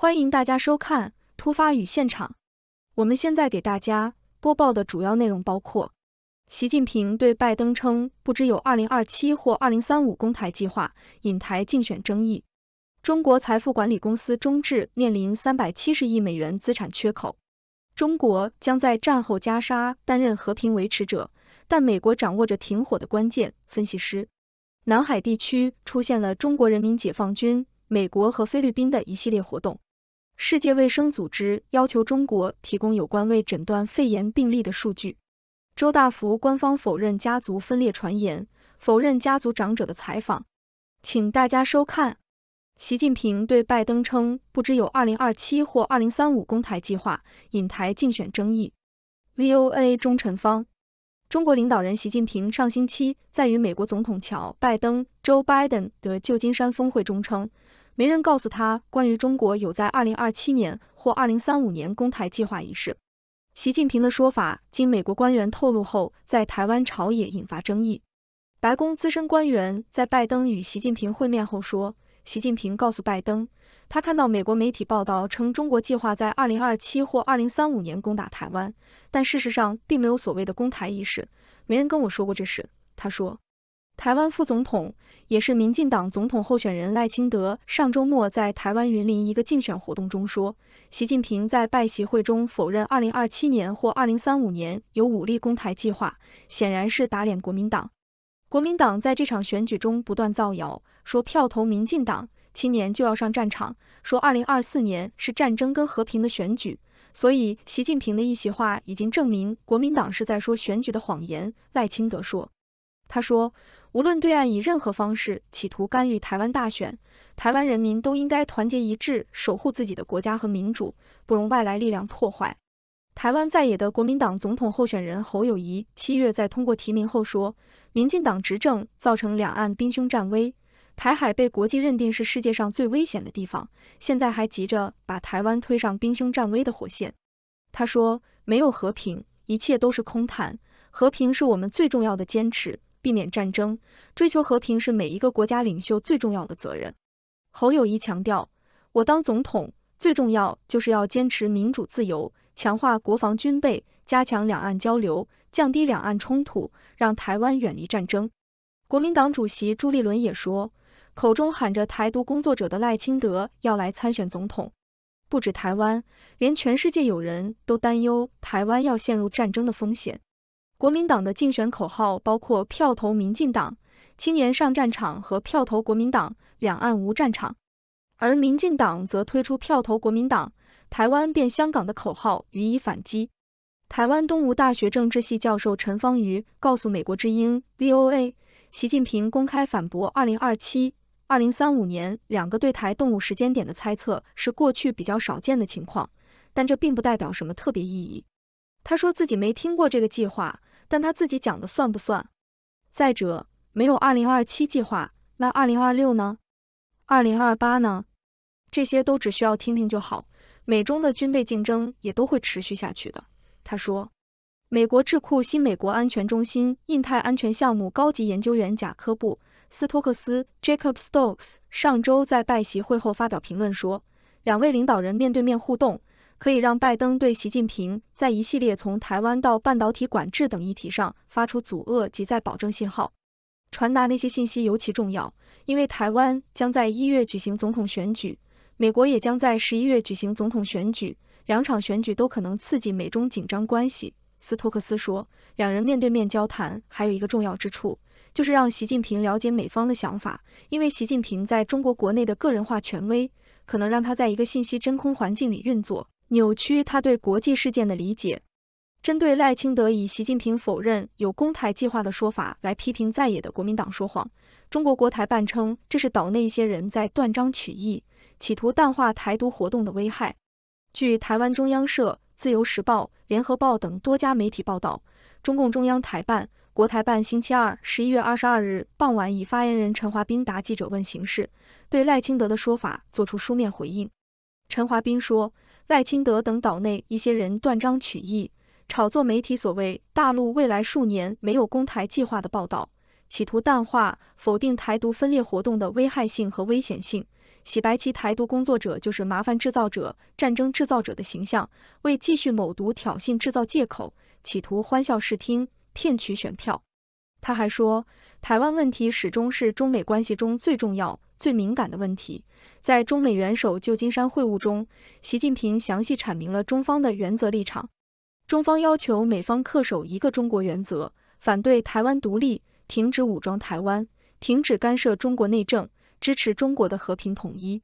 欢迎大家收看《突发与现场》。我们现在给大家播报的主要内容包括：习近平对拜登称不知有二零二七或二零三五公台计划引台竞选争议；中国财富管理公司中智面临三百七十亿美元资产缺口；中国将在战后加沙担任和平维持者，但美国掌握着停火的关键。分析师：南海地区出现了中国人民解放军、美国和菲律宾的一系列活动。世界卫生组织要求中国提供有关未诊断肺炎病例的数据。周大福官方否认家族分裂传言，否认家族长者的采访。请大家收看。习近平对拜登称不知有二零二七或二零三五公台计划引台竞选争议。VOA 中晨方。中国领导人习近平上星期在与美国总统乔拜登 Joe Biden 的旧金山峰会中称。没人告诉他关于中国有在二零二七年或二零三五年攻台计划一事。习近平的说法经美国官员透露后，在台湾朝野引发争议。白宫资深官员在拜登与习近平会面后说，习近平告诉拜登，他看到美国媒体报道称中国计划在二零二七或二零三五年攻打台湾，但事实上并没有所谓的攻台意识，没人跟我说过这事。他说。台湾副总统，也是民进党总统候选人赖清德，上周末在台湾云林一个竞选活动中说，习近平在拜习会中否认二零二七年或二零三五年有武力攻台计划，显然是打脸国民党。国民党在这场选举中不断造谣，说票投民进党青年就要上战场，说二零二四年是战争跟和平的选举，所以习近平的一席话已经证明国民党是在说选举的谎言。赖清德说。他说，无论对岸以任何方式企图干预台湾大选，台湾人民都应该团结一致，守护自己的国家和民主，不容外来力量破坏。台湾在野的国民党总统候选人侯友谊七月在通过提名后说，民进党执政造成两岸兵凶战危，台海被国际认定是世界上最危险的地方，现在还急着把台湾推上兵凶战危的火线。他说，没有和平，一切都是空谈，和平是我们最重要的坚持。避免战争，追求和平是每一个国家领袖最重要的责任。侯友谊强调，我当总统最重要就是要坚持民主自由，强化国防军备，加强两岸交流，降低两岸冲突，让台湾远离战争。国民党主席朱立伦也说，口中喊着“台独”工作者的赖清德要来参选总统。不止台湾，连全世界有人都担忧台湾要陷入战争的风险。国民党的竞选口号包括“票投民进党，青年上战场”和“票投国民党，两岸无战场”，而民进党则推出“票投国民党，台湾变香港”的口号予以反击。台湾东吴大学政治系教授陈芳瑜告诉美国之音 （VOA），习近平公开反驳“二零二七、二零三五年两个对台动武时间点”的猜测是过去比较少见的情况，但这并不代表什么特别意义。他说自己没听过这个计划。但他自己讲的算不算？再者，没有二零二七计划，那二零二六呢？二零二八呢？这些都只需要听听就好。美中的军备竞争也都会持续下去的。他说，美国智库新美国安全中心印太安全项目高级研究员贾科布·斯托克斯 （Jacob Stokes） 上周在拜习会后发表评论说，两位领导人面对面互动。可以让拜登对习近平在一系列从台湾到半导体管制等议题上发出阻遏及在保证信号，传达那些信息尤其重要，因为台湾将在一月举行总统选举，美国也将在十一月举行总统选举，两场选举都可能刺激美中紧张关系。斯托克斯说，两人面对面交谈还有一个重要之处，就是让习近平了解美方的想法，因为习近平在中国国内的个人化权威可能让他在一个信息真空环境里运作。扭曲他对国际事件的理解。针对赖清德以习近平否认有公台计划的说法来批评在野的国民党说谎，中国国台办称这是岛内一些人在断章取义，企图淡化台独活动的危害。据台湾中央社、自由时报、联合报等多家媒体报道，中共中央台办、国台办星期二（十一月二十二日）傍晚以发言人陈华斌答记者问形式，对赖清德的说法作出书面回应。陈华斌说。赖清德等岛内一些人断章取义，炒作媒体所谓大陆未来数年没有公台计划的报道，企图淡化、否定台独分裂活动的危害性和危险性，洗白其台独工作者就是麻烦制造者、战争制造者的形象，为继续某独挑衅制造借口，企图欢笑视听、骗取选票。他还说，台湾问题始终是中美关系中最重要、最敏感的问题。在中美元首旧金山会晤中，习近平详细阐明了中方的原则立场。中方要求美方恪守一个中国原则，反对台湾独立，停止武装台湾，停止干涉中国内政，支持中国的和平统一。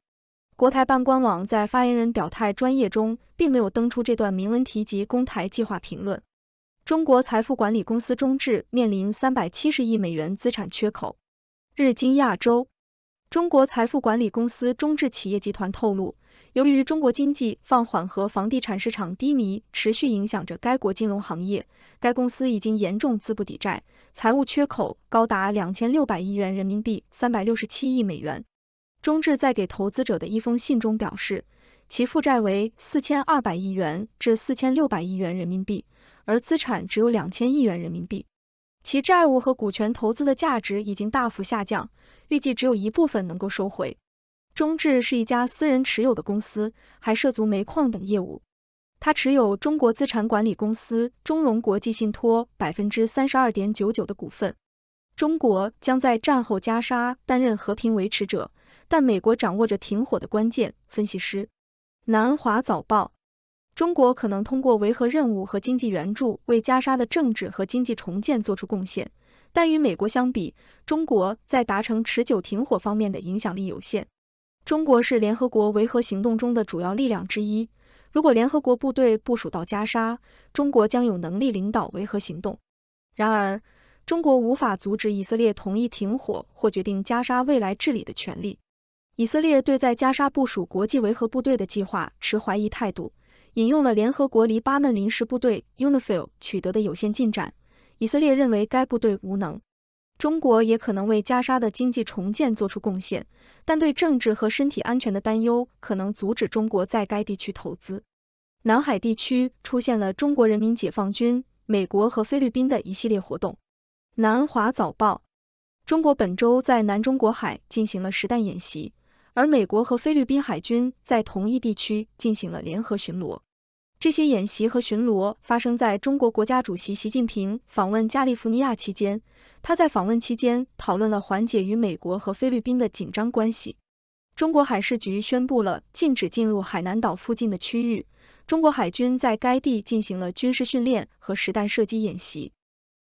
国台办官网在发言人表态专业中，并没有登出这段明文提及公台计划评论。中国财富管理公司中治面临三百七十亿美元资产缺口。日经亚洲。中国财富管理公司中智企业集团透露，由于中国经济放缓和房地产市场低迷持续影响着该国金融行业，该公司已经严重资不抵债，财务缺口高达两千六百亿元人民币、三百六十七亿美元。中智在给投资者的一封信中表示，其负债为四千二百亿元至四千六百亿元人民币，而资产只有两千亿元人民币。其债务和股权投资的价值已经大幅下降，预计只有一部分能够收回。中智是一家私人持有的公司，还涉足煤矿等业务。他持有中国资产管理公司中融国际信托百分之三十二点九九的股份。中国将在战后加沙担任和平维持者，但美国掌握着停火的关键。分析师，南华早报。中国可能通过维和任务和经济援助为加沙的政治和经济重建做出贡献，但与美国相比，中国在达成持久停火方面的影响力有限。中国是联合国维和行动中的主要力量之一。如果联合国部队部署到加沙，中国将有能力领导维和行动。然而，中国无法阻止以色列同意停火或决定加沙未来治理的权利。以色列对在加沙部署国际维和部队的计划持怀疑态度。引用了联合国黎巴嫩临时部队 UNIFIL 取得的有限进展，以色列认为该部队无能。中国也可能为加沙的经济重建做出贡献，但对政治和身体安全的担忧可能阻止中国在该地区投资。南海地区出现了中国人民解放军、美国和菲律宾的一系列活动。南华早报：中国本周在南中国海进行了实弹演习，而美国和菲律宾海军在同一地区进行了联合巡逻。这些演习和巡逻发生在中国国家主席习近平访问加利福尼亚期间。他在访问期间讨论了缓解与美国和菲律宾的紧张关系。中国海事局宣布了禁止进入海南岛附近的区域。中国海军在该地进行了军事训练和实弹射击演习。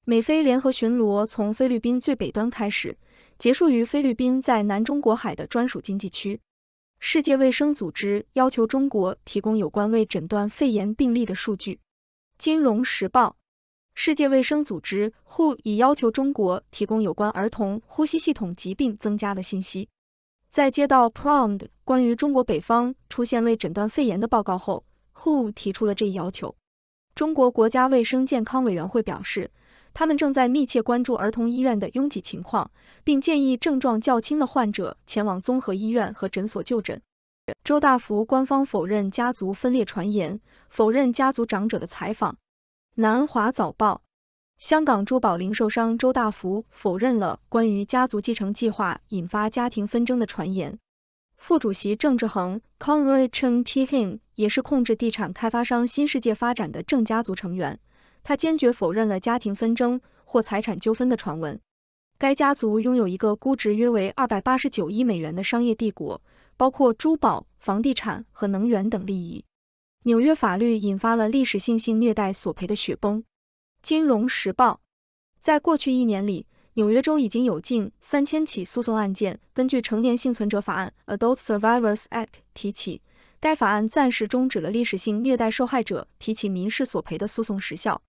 美菲联合巡逻从菲律宾最北端开始，结束于菲律宾在南中国海的专属经济区。世界卫生组织要求中国提供有关未诊断肺炎病例的数据。金融时报，世界卫生组织 WHO 已要求中国提供有关儿童呼吸系统疾病增加的信息。在接到 PROM t 关于中国北方出现未诊断肺炎的报告后，WHO 提出了这一要求。中国国家卫生健康委员会表示。他们正在密切关注儿童医院的拥挤情况，并建议症状较轻的患者前往综合医院和诊所就诊。周大福官方否认家族分裂传言，否认家族长者的采访。南华早报：香港珠宝零售商周大福否认了关于家族继承计划引发家庭纷争的传言。副主席郑志恒 （Conroy c h e n Tihin） 也是控制地产开发商新世界发展的郑家族成员。他坚决否认了家庭纷争或财产纠纷的传闻。该家族拥有一个估值约为二百八十九亿美元的商业帝国，包括珠宝、房地产和能源等利益。纽约法律引发了历史性性虐待索赔的雪崩。《金融时报》在过去一年里，纽约州已经有近三千起诉讼案件根据《成年幸存者法案》（Adult Survivors Act） 提起。该法案暂时终止了历史性虐待受害者提起民事索赔的诉讼时效。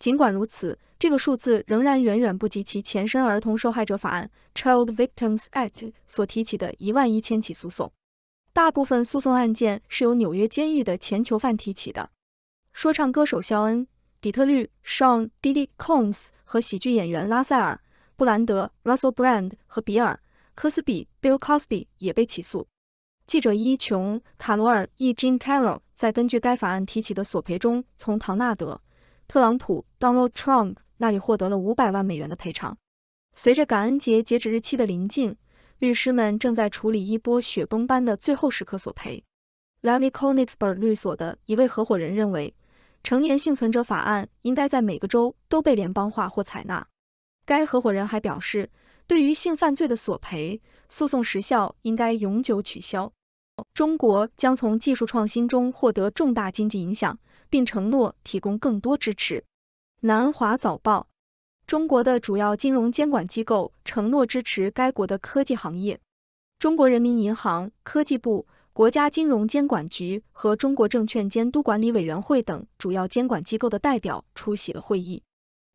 尽管如此，这个数字仍然远远不及其前身《儿童受害者法案》（Child Victims Act） 所提起的一万一千起诉讼。大部分诉讼案件是由纽约监狱的前囚犯提起的。说唱歌手肖恩·底特律 （Sean d i d l y Combs） 和喜剧演员拉塞尔·布兰德 （Russell Brand） 和比尔·科斯比 （Bill Cosby） 也被起诉。记者伊琼·卡罗尔 （E. Jean Carroll） 在根据该法案提起的索赔中，从唐纳德。特朗普 Donald Trump 那里获得了五百万美元的赔偿。随着感恩节截止日期的临近，律师们正在处理一波雪崩般的最后时刻索赔。l a v i k c o n i e s b e r g 律所的一位合伙人认为，成年幸存者法案应该在每个州都被联邦化或采纳。该合伙人还表示，对于性犯罪的索赔，诉讼时效应该永久取消。中国将从技术创新中获得重大经济影响。并承诺提供更多支持。南华早报，中国的主要金融监管机构承诺支持该国的科技行业。中国人民银行、科技部、国家金融监管局和中国证券监督管理委员会等主要监管机构的代表出席了会议。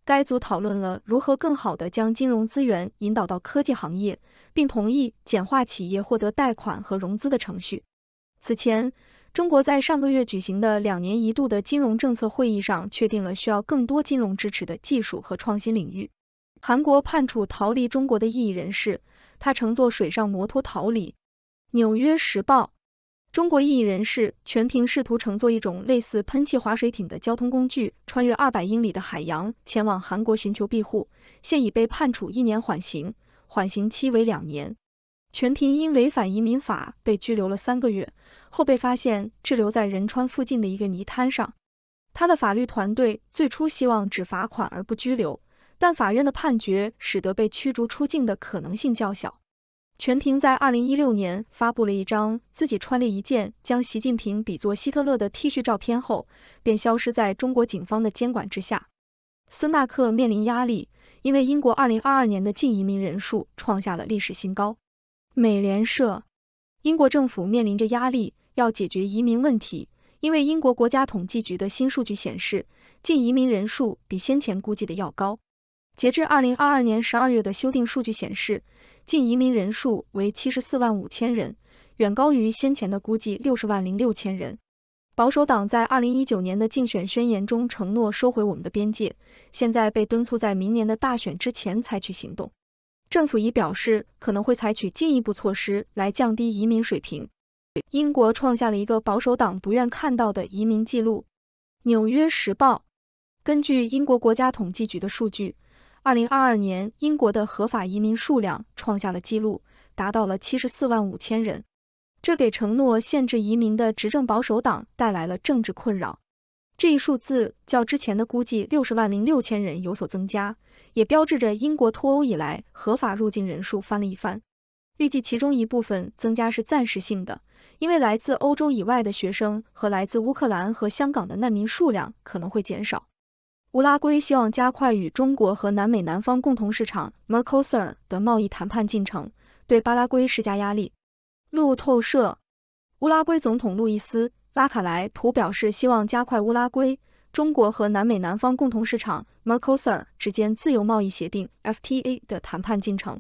该组讨论了如何更好地将金融资源引导到科技行业，并同意简化企业获得贷款和融资的程序。此前。中国在上个月举行的两年一度的金融政策会议上，确定了需要更多金融支持的技术和创新领域。韩国判处逃离中国的异议人士，他乘坐水上摩托逃离。纽约时报：中国异议人士全凭试图乘坐一种类似喷气滑水艇的交通工具，穿越二百英里的海洋，前往韩国寻求庇护，现已被判处一年缓刑，缓刑期为两年。全平因违反移民法被拘留了三个月，后被发现滞留在仁川附近的一个泥滩上。他的法律团队最初希望只罚款而不拘留，但法院的判决使得被驱逐出境的可能性较小。全平在2016年发布了一张自己穿着一件将习近平比作希特勒的 T 恤照片后，便消失在中国警方的监管之下。斯纳克面临压力，因为英国2022年的净移民人数创下了历史新高。美联社：英国政府面临着压力，要解决移民问题，因为英国国家统计局的新数据显示，净移民人数比先前估计的要高。截至二零二二年十二月的修订数据显示，净移民人数为七十四万五千人，远高于先前的估计六十万零六千人。保守党在二零一九年的竞选宣言中承诺收回我们的边界，现在被敦促在明年的大选之前采取行动。政府已表示可能会采取进一步措施来降低移民水平。英国创下了一个保守党不愿看到的移民记录。《纽约时报》根据英国国家统计局的数据，2022年英国的合法移民数量创下了纪录，达到了74万5000人，这给承诺限制移民的执政保守党带来了政治困扰。这一数字较之前的估计六十万零六千人有所增加，也标志着英国脱欧以来合法入境人数翻了一番。预计其中一部分增加是暂时性的，因为来自欧洲以外的学生和来自乌克兰和香港的难民数量可能会减少。乌拉圭希望加快与中国和南美南方共同市场 Mercosur 的贸易谈判进程，对巴拉圭施加压力。路透社，乌拉圭总统路易斯。拉卡莱普表示，希望加快乌拉圭、中国和南美南方共同市场 （Mercosur） 之间自由贸易协定 （FTA） 的谈判进程。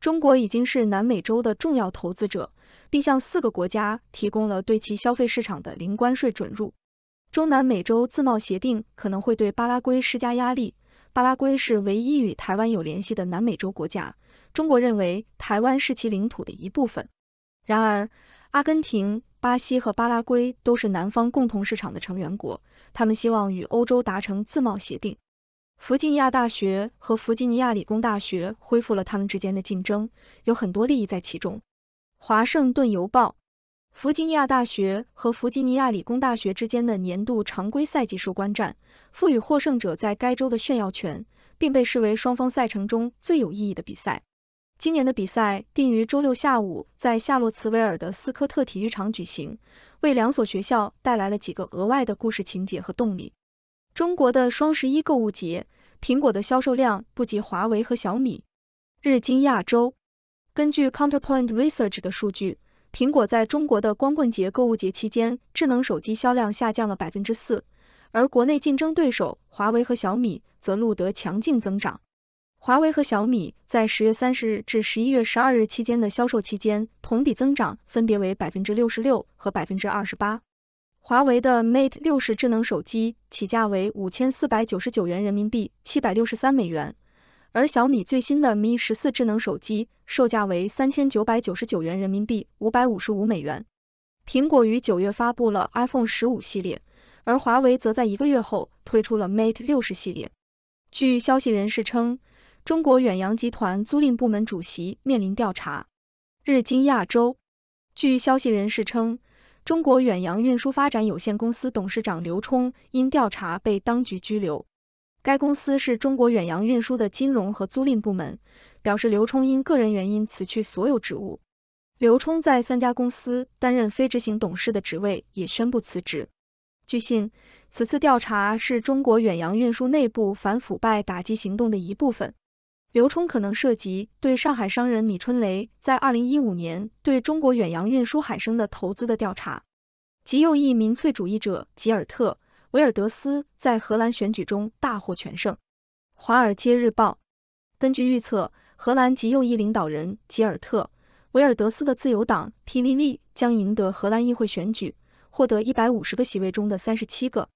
中国已经是南美洲的重要投资者，并向四个国家提供了对其消费市场的零关税准入。中南美洲自贸协定可能会对巴拉圭施加压力。巴拉圭是唯一与台湾有联系的南美洲国家。中国认为台湾是其领土的一部分。然而，阿根廷、巴西和巴拉圭都是南方共同市场的成员国，他们希望与欧洲达成自贸协定。弗吉尼亚大学和弗吉尼亚理工大学恢复了他们之间的竞争，有很多利益在其中。华盛顿邮报：弗吉尼亚大学和弗吉尼亚理工大学之间的年度常规赛季收官战，赋予获胜者在该州的炫耀权，并被视为双方赛程中最有意义的比赛。今年的比赛定于周六下午在夏洛茨维尔的斯科特体育场举行，为两所学校带来了几个额外的故事情节和动力。中国的双十一购物节，苹果的销售量不及华为和小米。日经亚洲根据 Counterpoint Research 的数据，苹果在中国的光棍节购物节期间，智能手机销量下降了百分之四，而国内竞争对手华为和小米则录得强劲增长。华为和小米在十月三十日至十一月十二日期间的销售期间，同比增长分别为百分之六十六和百分之二十八。华为的 Mate 六十智能手机起价为五千四百九十九元人民币，七百六十三美元；而小米最新的 Mi 十四智能手机售价为三千九百九十九元人民币，五百五十五美元。苹果于九月发布了 iPhone 十五系列，而华为则在一个月后推出了 Mate 六十系列。据消息人士称。中国远洋集团租赁部门主席面临调查。日经亚洲，据消息人士称，中国远洋运输发展有限公司董事长刘冲因调查被当局拘留。该公司是中国远洋运输的金融和租赁部门。表示刘冲因个人原因辞去所有职务。刘冲在三家公司担任非执行董事的职位也宣布辞职。据信，此次调查是中国远洋运输内部反腐败打击行动的一部分。刘冲可能涉及对上海商人米春雷在二零一五年对中国远洋运输海生的投资的调查。极右翼民粹主义者吉尔特·维尔德斯在荷兰选举中大获全胜。《华尔街日报》根据预测，荷兰极右翼领导人吉尔特·维尔德斯的自由党 P V V 将赢得荷兰议会选举，获得一百五十个席位中的三十七个。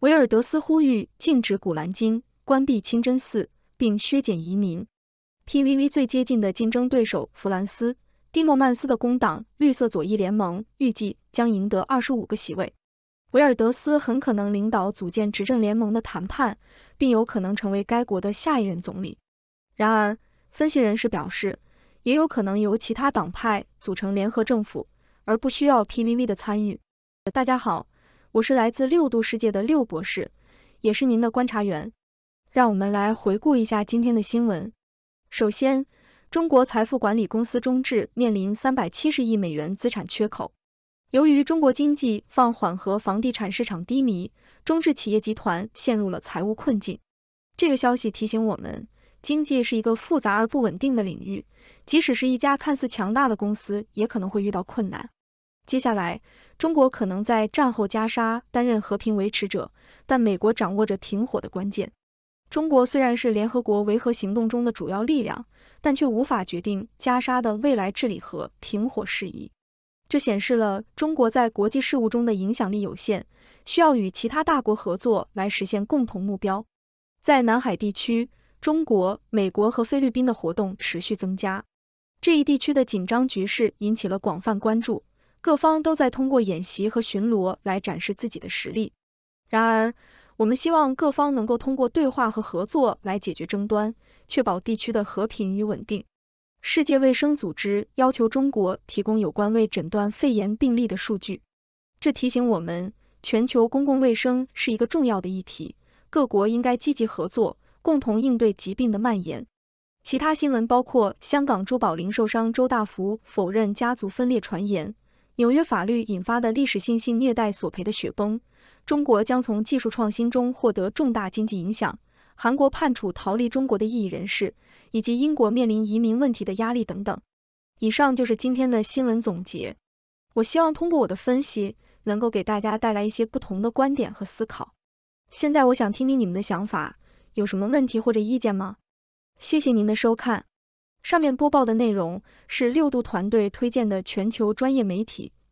维尔德斯呼吁禁止古兰经，关闭清真寺。并削减移民。P V V 最接近的竞争对手弗兰斯·蒂莫曼斯的工党绿色左翼联盟预计将赢得二十五个席位。维尔德斯很可能领导组建执政联盟的谈判，并有可能成为该国的下一任总理。然而，分析人士表示，也有可能由其他党派组成联合政府，而不需要 P V V 的参与。大家好，我是来自六度世界的六博士，也是您的观察员。让我们来回顾一下今天的新闻。首先，中国财富管理公司中治面临三百七十亿美元资产缺口。由于中国经济放缓和房地产市场低迷，中治企业集团陷入了财务困境。这个消息提醒我们，经济是一个复杂而不稳定的领域，即使是一家看似强大的公司，也可能会遇到困难。接下来，中国可能在战后加沙担任和平维持者，但美国掌握着停火的关键。中国虽然是联合国维和行动中的主要力量，但却无法决定加沙的未来治理和停火事宜。这显示了中国在国际事务中的影响力有限，需要与其他大国合作来实现共同目标。在南海地区，中国、美国和菲律宾的活动持续增加，这一地区的紧张局势引起了广泛关注。各方都在通过演习和巡逻来展示自己的实力。然而，我们希望各方能够通过对话和合作来解决争端，确保地区的和平与稳定。世界卫生组织要求中国提供有关未诊断肺炎病例的数据，这提醒我们，全球公共卫生是一个重要的议题，各国应该积极合作，共同应对疾病的蔓延。其他新闻包括香港珠宝零售商周大福否认家族分裂传言，纽约法律引发的历史性性虐待索赔的雪崩。中国将从技术创新中获得重大经济影响，韩国判处逃离中国的异议人士，以及英国面临移民问题的压力等等。以上就是今天的新闻总结。我希望通过我的分析，能够给大家带来一些不同的观点和思考。现在我想听听你们的想法，有什么问题或者意见吗？谢谢您的收看。上面播报的内容是六度团队推荐的全球专业媒体。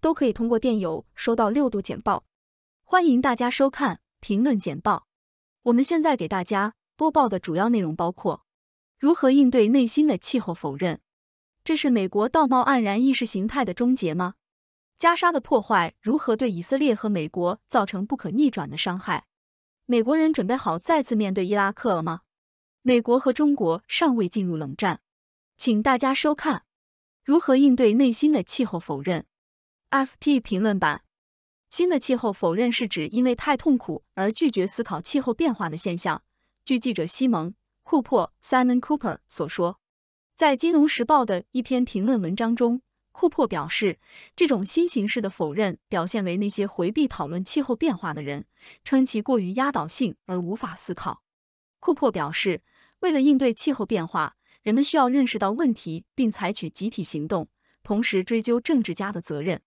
都可以通过电邮收到六度简报。欢迎大家收看评论简报。我们现在给大家播报的主要内容包括：如何应对内心的气候否认？这是美国道貌岸然意识形态的终结吗？加沙的破坏如何对以色列和美国造成不可逆转的伤害？美国人准备好再次面对伊拉克了吗？美国和中国尚未进入冷战，请大家收看：如何应对内心的气候否认？FT 评论版：新的气候否认是指因为太痛苦而拒绝思考气候变化的现象。据记者西蒙·库珀 （Simon Cooper） 所说，在《金融时报》的一篇评论文章中，库珀表示，这种新形式的否认表现为那些回避讨论气候变化的人，称其过于压倒性而无法思考。库珀表示，为了应对气候变化，人们需要认识到问题，并采取集体行动，同时追究政治家的责任。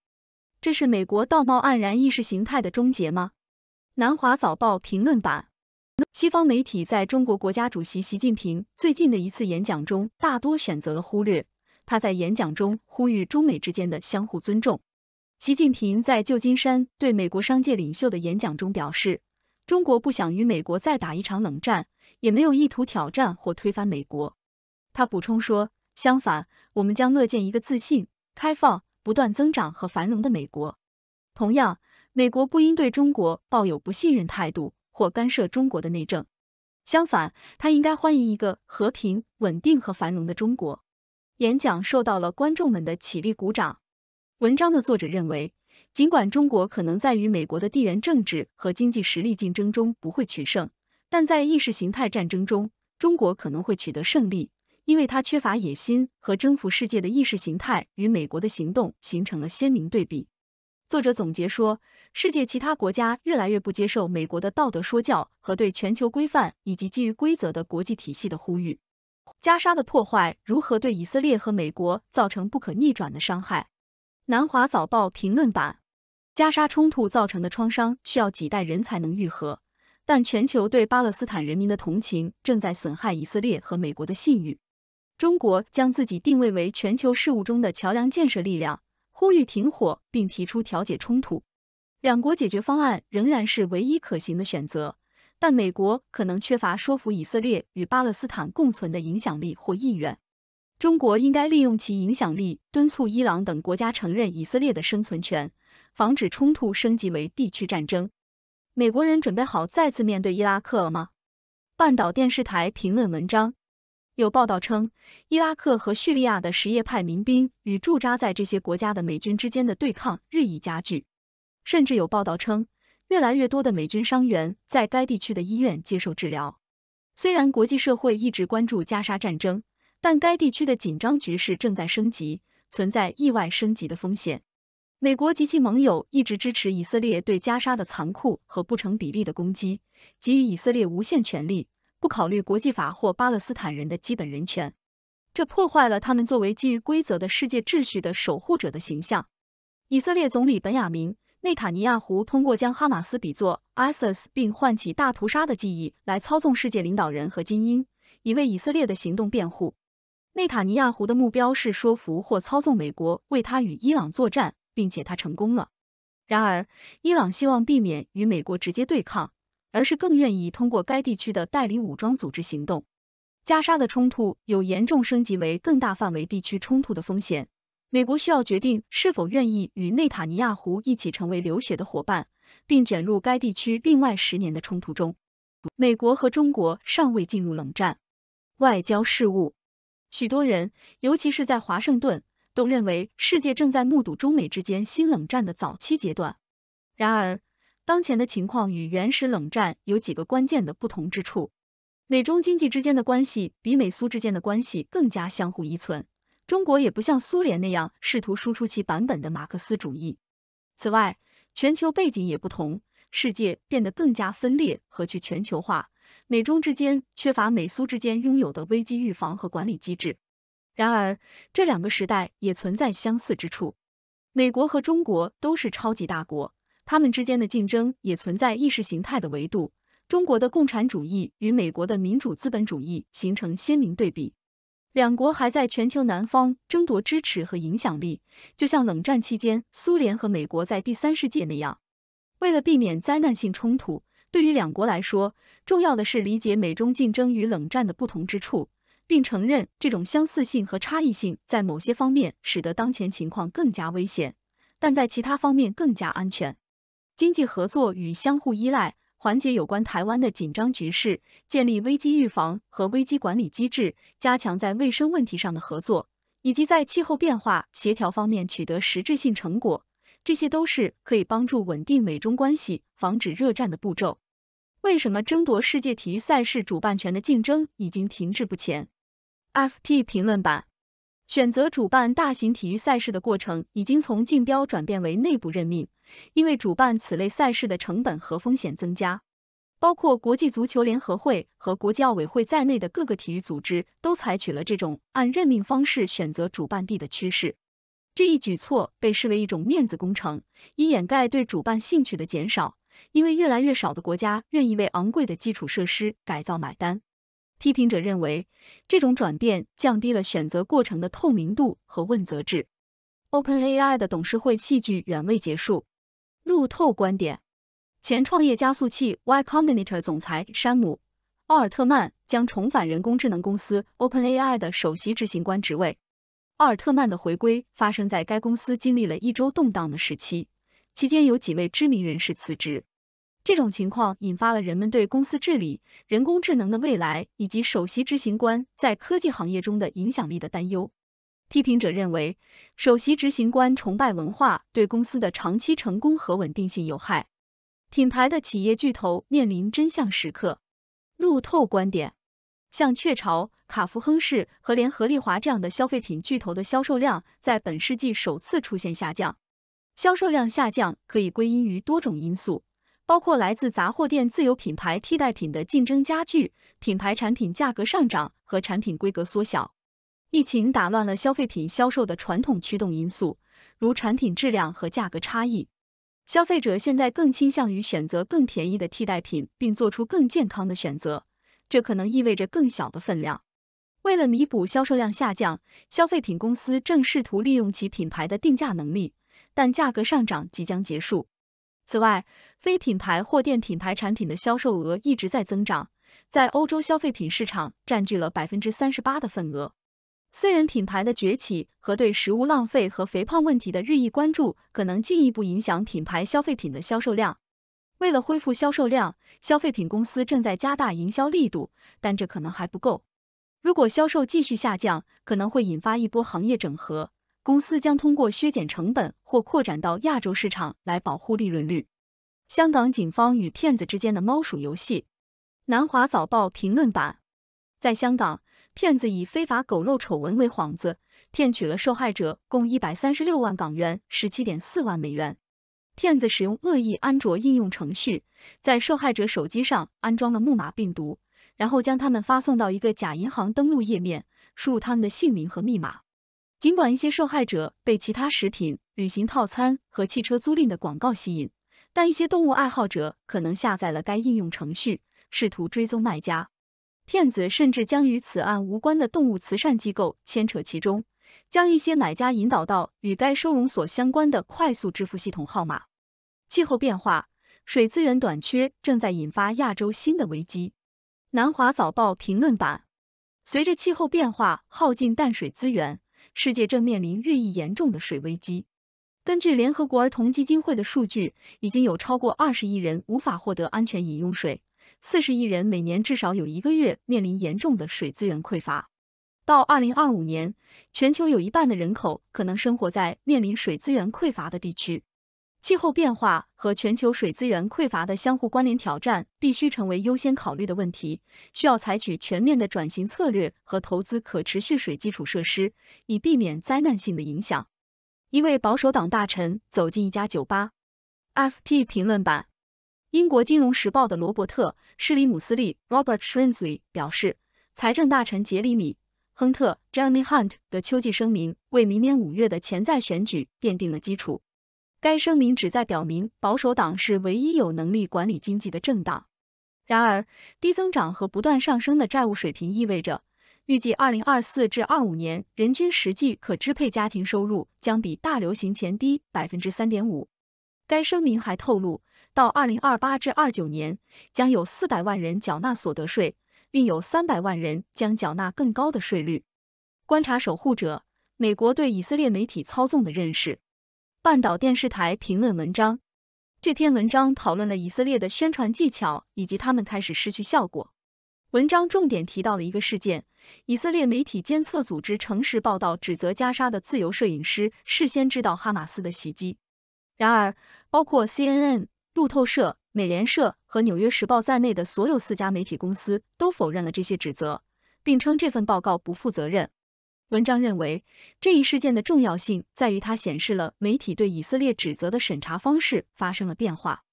这是美国道貌岸然意识形态的终结吗？南华早报评论版。西方媒体在中国国家主席习近平最近的一次演讲中，大多选择了忽略。他在演讲中呼吁中美之间的相互尊重。习近平在旧金山对美国商界领袖的演讲中表示，中国不想与美国再打一场冷战，也没有意图挑战或推翻美国。他补充说，相反，我们将乐见一个自信、开放。不断增长和繁荣的美国。同样，美国不应对中国抱有不信任态度或干涉中国的内政。相反，他应该欢迎一个和平、稳定和繁荣的中国。演讲受到了观众们的起立鼓掌。文章的作者认为，尽管中国可能在与美国的地缘政治和经济实力竞争中不会取胜，但在意识形态战争中，中国可能会取得胜利。因为他缺乏野心和征服世界的意识形态，与美国的行动形成了鲜明对比。作者总结说，世界其他国家越来越不接受美国的道德说教和对全球规范以及基于规则的国际体系的呼吁。加沙的破坏如何对以色列和美国造成不可逆转的伤害？南华早报评论版：加沙冲突造成的创伤需要几代人才能愈合，但全球对巴勒斯坦人民的同情正在损害以色列和美国的信誉。中国将自己定位为全球事务中的桥梁建设力量，呼吁停火并提出调解冲突。两国解决方案仍然是唯一可行的选择，但美国可能缺乏说服以色列与巴勒斯坦共存的影响力或意愿。中国应该利用其影响力，敦促伊朗等国家承认以色列的生存权，防止冲突升级为地区战争。美国人准备好再次面对伊拉克了吗？半岛电视台评论文章。有报道称，伊拉克和叙利亚的什叶派民兵与驻扎在这些国家的美军之间的对抗日益加剧，甚至有报道称，越来越多的美军伤员在该地区的医院接受治疗。虽然国际社会一直关注加沙战争，但该地区的紧张局势正在升级，存在意外升级的风险。美国及其盟友一直支持以色列对加沙的残酷和不成比例的攻击，给予以色列无限权力。不考虑国际法或巴勒斯坦人的基本人权，这破坏了他们作为基于规则的世界秩序的守护者的形象。以色列总理本雅明·内塔尼亚胡通过将哈马斯比作 ISIS 并唤起大屠杀的记忆来操纵世界领导人和精英，以为以色列的行动辩护。内塔尼亚胡的目标是说服或操纵美国为他与伊朗作战，并且他成功了。然而，伊朗希望避免与美国直接对抗。而是更愿意通过该地区的代理武装组织行动。加沙的冲突有严重升级为更大范围地区冲突的风险。美国需要决定是否愿意与内塔尼亚胡一起成为流血的伙伴，并卷入该地区另外十年的冲突中。美国和中国尚未进入冷战外交事务。许多人，尤其是在华盛顿，都认为世界正在目睹中美之间新冷战的早期阶段。然而，当前的情况与原始冷战有几个关键的不同之处。美中经济之间的关系比美苏之间的关系更加相互依存，中国也不像苏联那样试图输出其版本的马克思主义。此外，全球背景也不同，世界变得更加分裂和去全球化，美中之间缺乏美苏之间拥有的危机预防和管理机制。然而，这两个时代也存在相似之处：美国和中国都是超级大国。他们之间的竞争也存在意识形态的维度，中国的共产主义与美国的民主资本主义形成鲜明对比。两国还在全球南方争夺支持和影响力，就像冷战期间苏联和美国在第三世界那样。为了避免灾难性冲突，对于两国来说，重要的是理解美中竞争与冷战的不同之处，并承认这种相似性和差异性在某些方面使得当前情况更加危险，但在其他方面更加安全。经济合作与相互依赖，缓解有关台湾的紧张局势，建立危机预防和危机管理机制，加强在卫生问题上的合作，以及在气候变化协调方面取得实质性成果，这些都是可以帮助稳定美中关系、防止热战的步骤。为什么争夺世界体育赛事主办权的竞争已经停滞不前？FT 评论版。选择主办大型体育赛事的过程已经从竞标转变为内部任命，因为主办此类赛事的成本和风险增加。包括国际足球联合会和国际奥委会在内的各个体育组织都采取了这种按任命方式选择主办地的趋势。这一举措被视为一种面子工程，以掩盖对主办兴趣的减少，因为越来越少的国家愿意为昂贵的基础设施改造买单。批评者认为，这种转变降低了选择过程的透明度和问责制。OpenAI 的董事会戏剧远未结束。路透观点，前创业加速器 Y Combinator 总裁山姆·奥尔特曼将重返人工智能公司 OpenAI 的首席执行官职位。奥尔特曼的回归发生在该公司经历了一周动荡的时期，期间有几位知名人士辞职。这种情况引发了人们对公司治理、人工智能的未来以及首席执行官在科技行业中的影响力的担忧。批评者认为，首席执行官崇拜文化对公司的长期成功和稳定性有害。品牌的企业巨头面临真相时刻。路透观点：像雀巢、卡夫亨氏和联合利华这样的消费品巨头的销售量在本世纪首次出现下降。销售量下降可以归因于多种因素。包括来自杂货店自有品牌替代品的竞争加剧，品牌产品价格上涨和产品规格缩小。疫情打乱了消费品销售的传统驱动因素，如产品质量和价格差异。消费者现在更倾向于选择更便宜的替代品，并做出更健康的选择，这可能意味着更小的分量。为了弥补销售量下降，消费品公司正试图利用其品牌的定价能力，但价格上涨即将结束。此外，非品牌货店品牌产品的销售额一直在增长，在欧洲消费品市场占据了百分之三十八的份额。私人品牌的崛起和对食物浪费和肥胖问题的日益关注，可能进一步影响品牌消费品的销售量。为了恢复销售量，消费品公司正在加大营销力度，但这可能还不够。如果销售继续下降，可能会引发一波行业整合。公司将通过削减成本或扩展到亚洲市场来保护利润率。香港警方与骗子之间的猫鼠游戏。南华早报评论版：在香港，骗子以非法狗肉丑闻为幌子，骗取了受害者共一百三十六万港元（十七点四万美元）。骗子使用恶意安卓应用程序，在受害者手机上安装了木马病毒，然后将他们发送到一个假银行登录页面，输入他们的姓名和密码。尽管一些受害者被其他食品、旅行套餐和汽车租赁的广告吸引，但一些动物爱好者可能下载了该应用程序，试图追踪卖家。骗子甚至将与此案无关的动物慈善机构牵扯其中，将一些买家引导到与该收容所相关的快速支付系统号码。气候变化、水资源短缺正在引发亚洲新的危机。南华早报评论版：随着气候变化耗尽淡水资源。世界正面临日益严重的水危机。根据联合国儿童基金会的数据，已经有超过二十亿人无法获得安全饮用水，四十亿人每年至少有一个月面临严重的水资源匮乏。到二零二五年，全球有一半的人口可能生活在面临水资源匮乏的地区。气候变化和全球水资源匮乏的相互关联挑战必须成为优先考虑的问题，需要采取全面的转型策略和投资可持续水基础设施，以避免灾难性的影响。一位保守党大臣走进一家酒吧。FT 评论版，英国金融时报的罗伯特·施里姆斯利 （Robert s h r i n s l e y 表示，财政大臣杰里米·亨特 （Jeremy Hunt） 的秋季声明为明年五月的潜在选举奠定了基础。该声明旨在表明，保守党是唯一有能力管理经济的政党。然而，低增长和不断上升的债务水平意味着，预计二零二四至二五年人均实际可支配家庭收入将比大流行前低百分之三点五。该声明还透露，到二零二八至二九年，将有四百万人缴纳所得税，另有三百万人将缴纳更高的税率。观察守护者：美国对以色列媒体操纵的认识。半岛电视台评论文章。这篇文章讨论了以色列的宣传技巧以及他们开始失去效果。文章重点提到了一个事件：以色列媒体监测组织诚实报道指责加沙的自由摄影师事先知道哈马斯的袭击。然而，包括 CNN、路透社、美联社和纽约时报在内的所有四家媒体公司都否认了这些指责，并称这份报告不负责任。文章认为，这一事件的重要性在于它显示了媒体对以色列指责的审查方式发生了变化。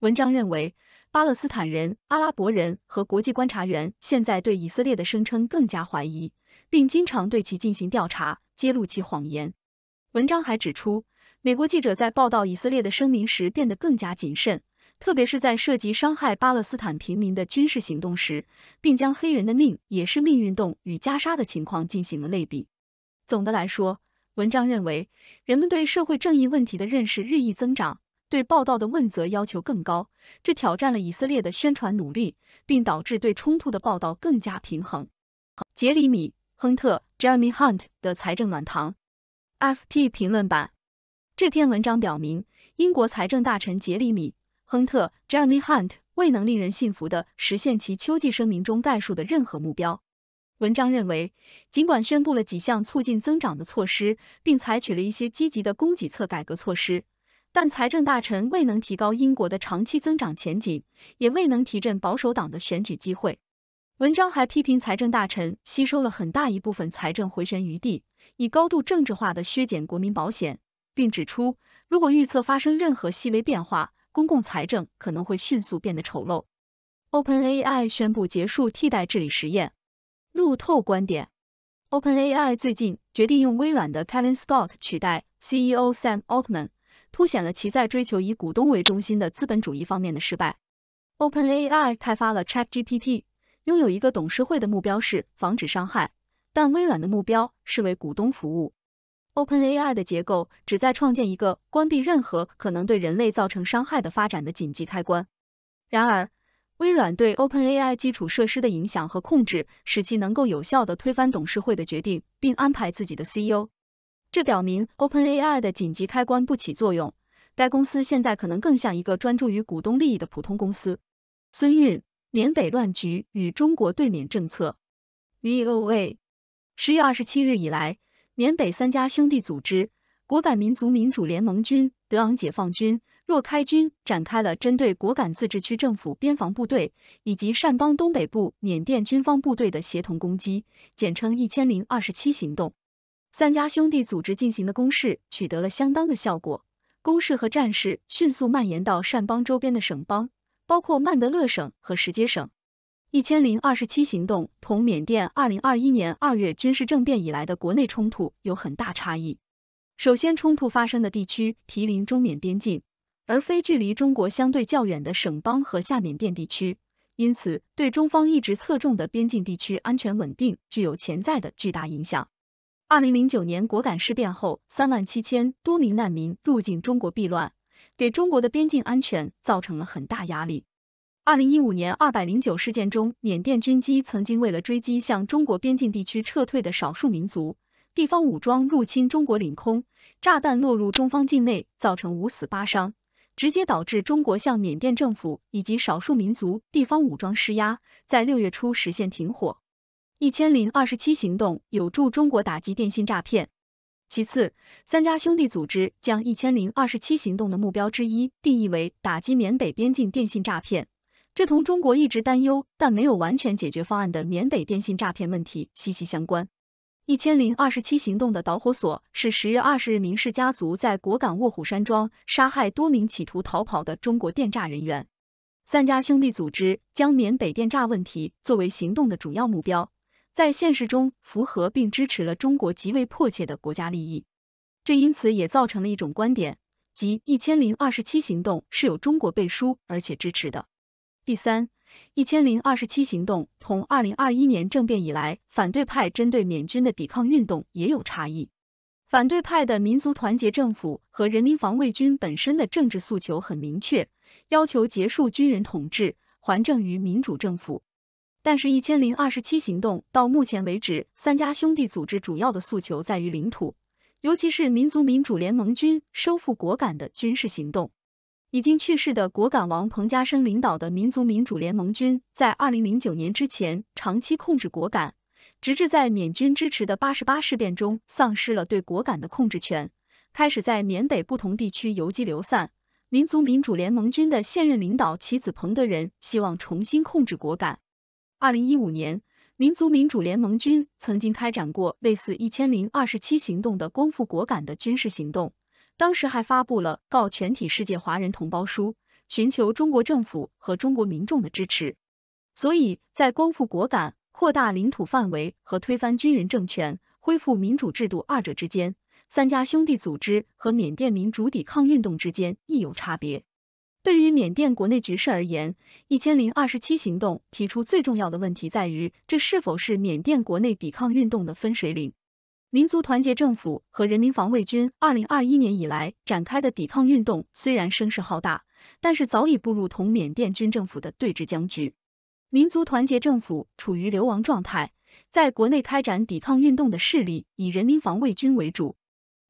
文章认为，巴勒斯坦人、阿拉伯人和国际观察员现在对以色列的声称更加怀疑，并经常对其进行调查，揭露其谎言。文章还指出，美国记者在报道以色列的声明时变得更加谨慎。特别是在涉及伤害巴勒斯坦平民的军事行动时，并将黑人的命也是命运动与加沙的情况进行了类比。总的来说，文章认为人们对社会正义问题的认识日益增长，对报道的问责要求更高，这挑战了以色列的宣传努力，并导致对冲突的报道更加平衡。杰里米·亨特 （Jeremy Hunt） 的财政暖堂 （FT 评论版）这篇文章表明，英国财政大臣杰里米。亨特 （Jeremy Hunt） 未能令人信服地实现其秋季声明中概述的任何目标。文章认为，尽管宣布了几项促进增长的措施，并采取了一些积极的供给侧改革措施，但财政大臣未能提高英国的长期增长前景，也未能提振保守党的选举机会。文章还批评财政大臣吸收了很大一部分财政回旋余地，以高度政治化的削减国民保险，并指出，如果预测发生任何细微变化。公共财政可能会迅速变得丑陋。OpenAI 宣布结束替代治理实验。路透观点：OpenAI 最近决定用微软的 Kevin Scott 取代 CEO Sam Altman，凸显了其在追求以股东为中心的资本主义方面的失败。OpenAI 开发了 ChatGPT，拥有一个董事会的目标是防止伤害，但微软的目标是为股东服务。OpenAI 的结构旨在创建一个关闭任何可能对人类造成伤害的发展的紧急开关。然而，微软对 OpenAI 基础设施的影响和控制，使其能够有效地推翻董事会的决定，并安排自己的 CEO。这表明 OpenAI 的紧急开关不起作用。该公司现在可能更像一个专注于股东利益的普通公司。孙运，缅北乱局与中国对缅政策。VOA，十月二十七日以来。缅北三家兄弟组织果敢民族民主联盟军、德昂解放军、若开军展开了针对果敢自治区政府边防部队以及善邦东北部缅甸军方部队的协同攻击，简称“一千零二十七行动”。三家兄弟组织进行的攻势取得了相当的效果，攻势和战事迅速蔓延到善邦周边的省邦，包括曼德勒省和石碣省。一千零二十七行动同缅甸二零二一年二月军事政变以来的国内冲突有很大差异。首先，冲突发生的地区毗邻中缅边境，而非距离中国相对较远的省邦和下缅甸地区，因此对中方一直侧重的边境地区安全稳定具有潜在的巨大影响。二零零九年果敢事变后，三万七千多名难民入境中国避乱，给中国的边境安全造成了很大压力。二零一五年二百零九事件中，缅甸军机曾经为了追击向中国边境地区撤退的少数民族地方武装入侵中国领空，炸弹落入中方境内，造成五死八伤，直接导致中国向缅甸政府以及少数民族地方武装施压，在六月初实现停火。一千零二十七行动有助中国打击电信诈骗。其次，三家兄弟组织将一千零二十七行动的目标之一定义为打击缅北边境电信诈骗。这同中国一直担忧但没有完全解决方案的缅北电信诈骗问题息息相关。一千零二十七行动的导火索是十月二十日明氏家族在果敢卧虎山庄杀害多名企图逃跑的中国电诈人员。三家兄弟组织将缅北电诈问题作为行动的主要目标，在现实中符合并支持了中国极为迫切的国家利益。这因此也造成了一种观点，即一千零二十七行动是有中国背书而且支持的。第三，一千零二十七行动同二零二一年政变以来反对派针对缅军的抵抗运动也有差异。反对派的民族团结政府和人民防卫军本身的政治诉求很明确，要求结束军人统治，还政于民主政府。但是，一千零二十七行动到目前为止，三家兄弟组织主要的诉求在于领土，尤其是民族民主联盟军收复果敢的军事行动。已经去世的果敢王彭家声领导的民族民主联盟军，在二零零九年之前长期控制果敢，直至在缅军支持的八十八事变中丧失了对果敢的控制权，开始在缅北不同地区游击流散。民族民主联盟军的现任领导其子彭德仁希望重新控制果敢。二零一五年，民族民主联盟军曾经开展过类似一千零二十七行动的光复果敢的军事行动。当时还发布了《告全体世界华人同胞书》，寻求中国政府和中国民众的支持。所以在光复、果敢、扩大领土范围和推翻军人政权、恢复民主制度二者之间，三家兄弟组织和缅甸民主抵抗运动之间亦有差别。对于缅甸国内局势而言，《一千零二十七行动》提出最重要的问题在于，这是否是缅甸国内抵抗运动的分水岭？民族团结政府和人民防卫军二零二一年以来展开的抵抗运动虽然声势浩大，但是早已步入同缅甸军政府的对峙僵局。民族团结政府处于流亡状态，在国内开展抵抗运动的势力以人民防卫军为主，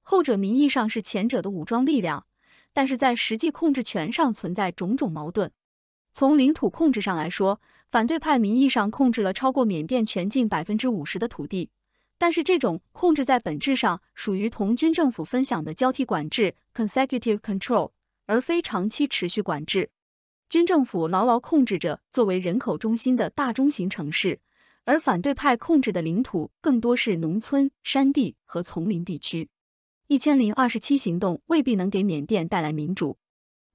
后者名义上是前者的武装力量，但是在实际控制权上存在种种矛盾。从领土控制上来说，反对派名义上控制了超过缅甸全境百分之五十的土地。但是这种控制在本质上属于同军政府分享的交替管制 （consecutive control），而非长期持续管制。军政府牢牢控制着作为人口中心的大中型城市，而反对派控制的领土更多是农村、山地和丛林地区。一千零二十七行动未必能给缅甸带来民主。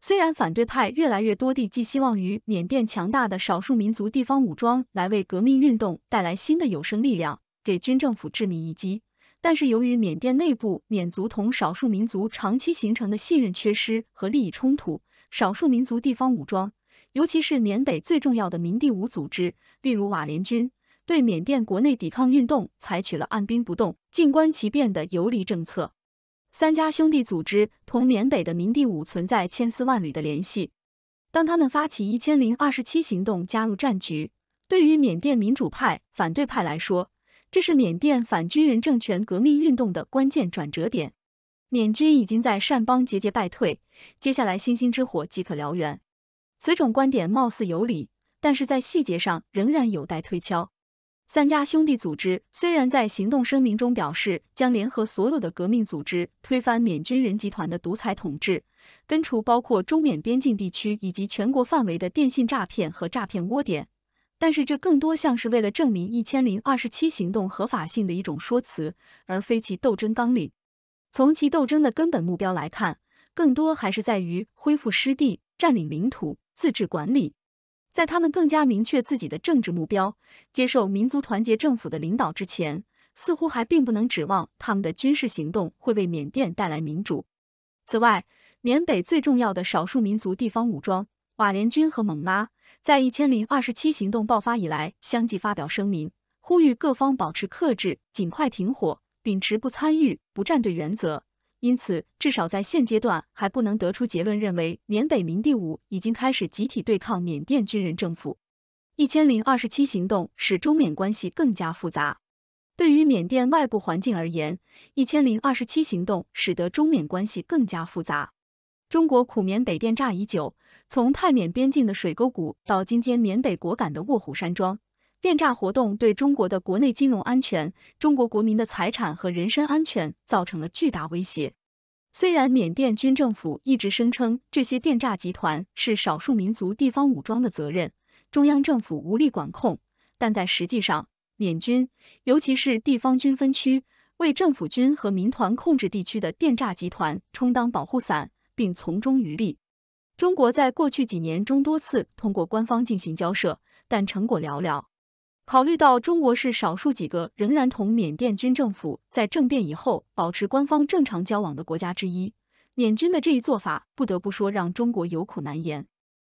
虽然反对派越来越多地寄希望于缅甸强大的少数民族地方武装来为革命运动带来新的有生力量。给军政府致命一击，但是由于缅甸内部缅族同少数民族长期形成的信任缺失和利益冲突，少数民族地方武装，尤其是缅北最重要的民地武组织，例如瓦联军，对缅甸国内抵抗运动采取了按兵不动、静观其变的游离政策。三家兄弟组织同缅北的民地武存在千丝万缕的联系，当他们发起一千零二十七行动加入战局，对于缅甸民主派反对派来说。这是缅甸反军人政权革命运动的关键转折点，缅军已经在善邦节节败退，接下来星星之火即可燎原。此种观点貌似有理，但是在细节上仍然有待推敲。三家兄弟组织虽然在行动声明中表示将联合所有的革命组织，推翻缅军人集团的独裁统治，根除包括中缅边境地区以及全国范围的电信诈骗和诈骗窝点。但是这更多像是为了证明一千零二十七行动合法性的一种说辞，而非其斗争纲领。从其斗争的根本目标来看，更多还是在于恢复失地、占领领土、自治管理。在他们更加明确自己的政治目标、接受民族团结政府的领导之前，似乎还并不能指望他们的军事行动会为缅甸带来民主。此外，缅北最重要的少数民族地方武装佤联军和猛拉。在一千零二十七行动爆发以来，相继发表声明，呼吁各方保持克制，尽快停火，秉持不参与、不站队原则。因此，至少在现阶段还不能得出结论，认为缅北民地五已经开始集体对抗缅甸军人政府。一千零二十七行动使中缅关系更加复杂。对于缅甸外部环境而言，一千零二十七行动使得中缅关系更加复杂。中国苦缅北电诈已久，从泰缅边境的水沟谷到今天缅北果敢的卧虎山庄，电诈活动对中国的国内金融安全、中国国民的财产和人身安全造成了巨大威胁。虽然缅甸军政府一直声称这些电诈集团是少数民族地方武装的责任，中央政府无力管控，但在实际上，缅军尤其是地方军分区为政府军和民团控制地区的电诈集团充当保护伞。并从中渔利。中国在过去几年中多次通过官方进行交涉，但成果寥寥。考虑到中国是少数几个仍然同缅甸军政府在政变以后保持官方正常交往的国家之一，缅军的这一做法不得不说让中国有苦难言。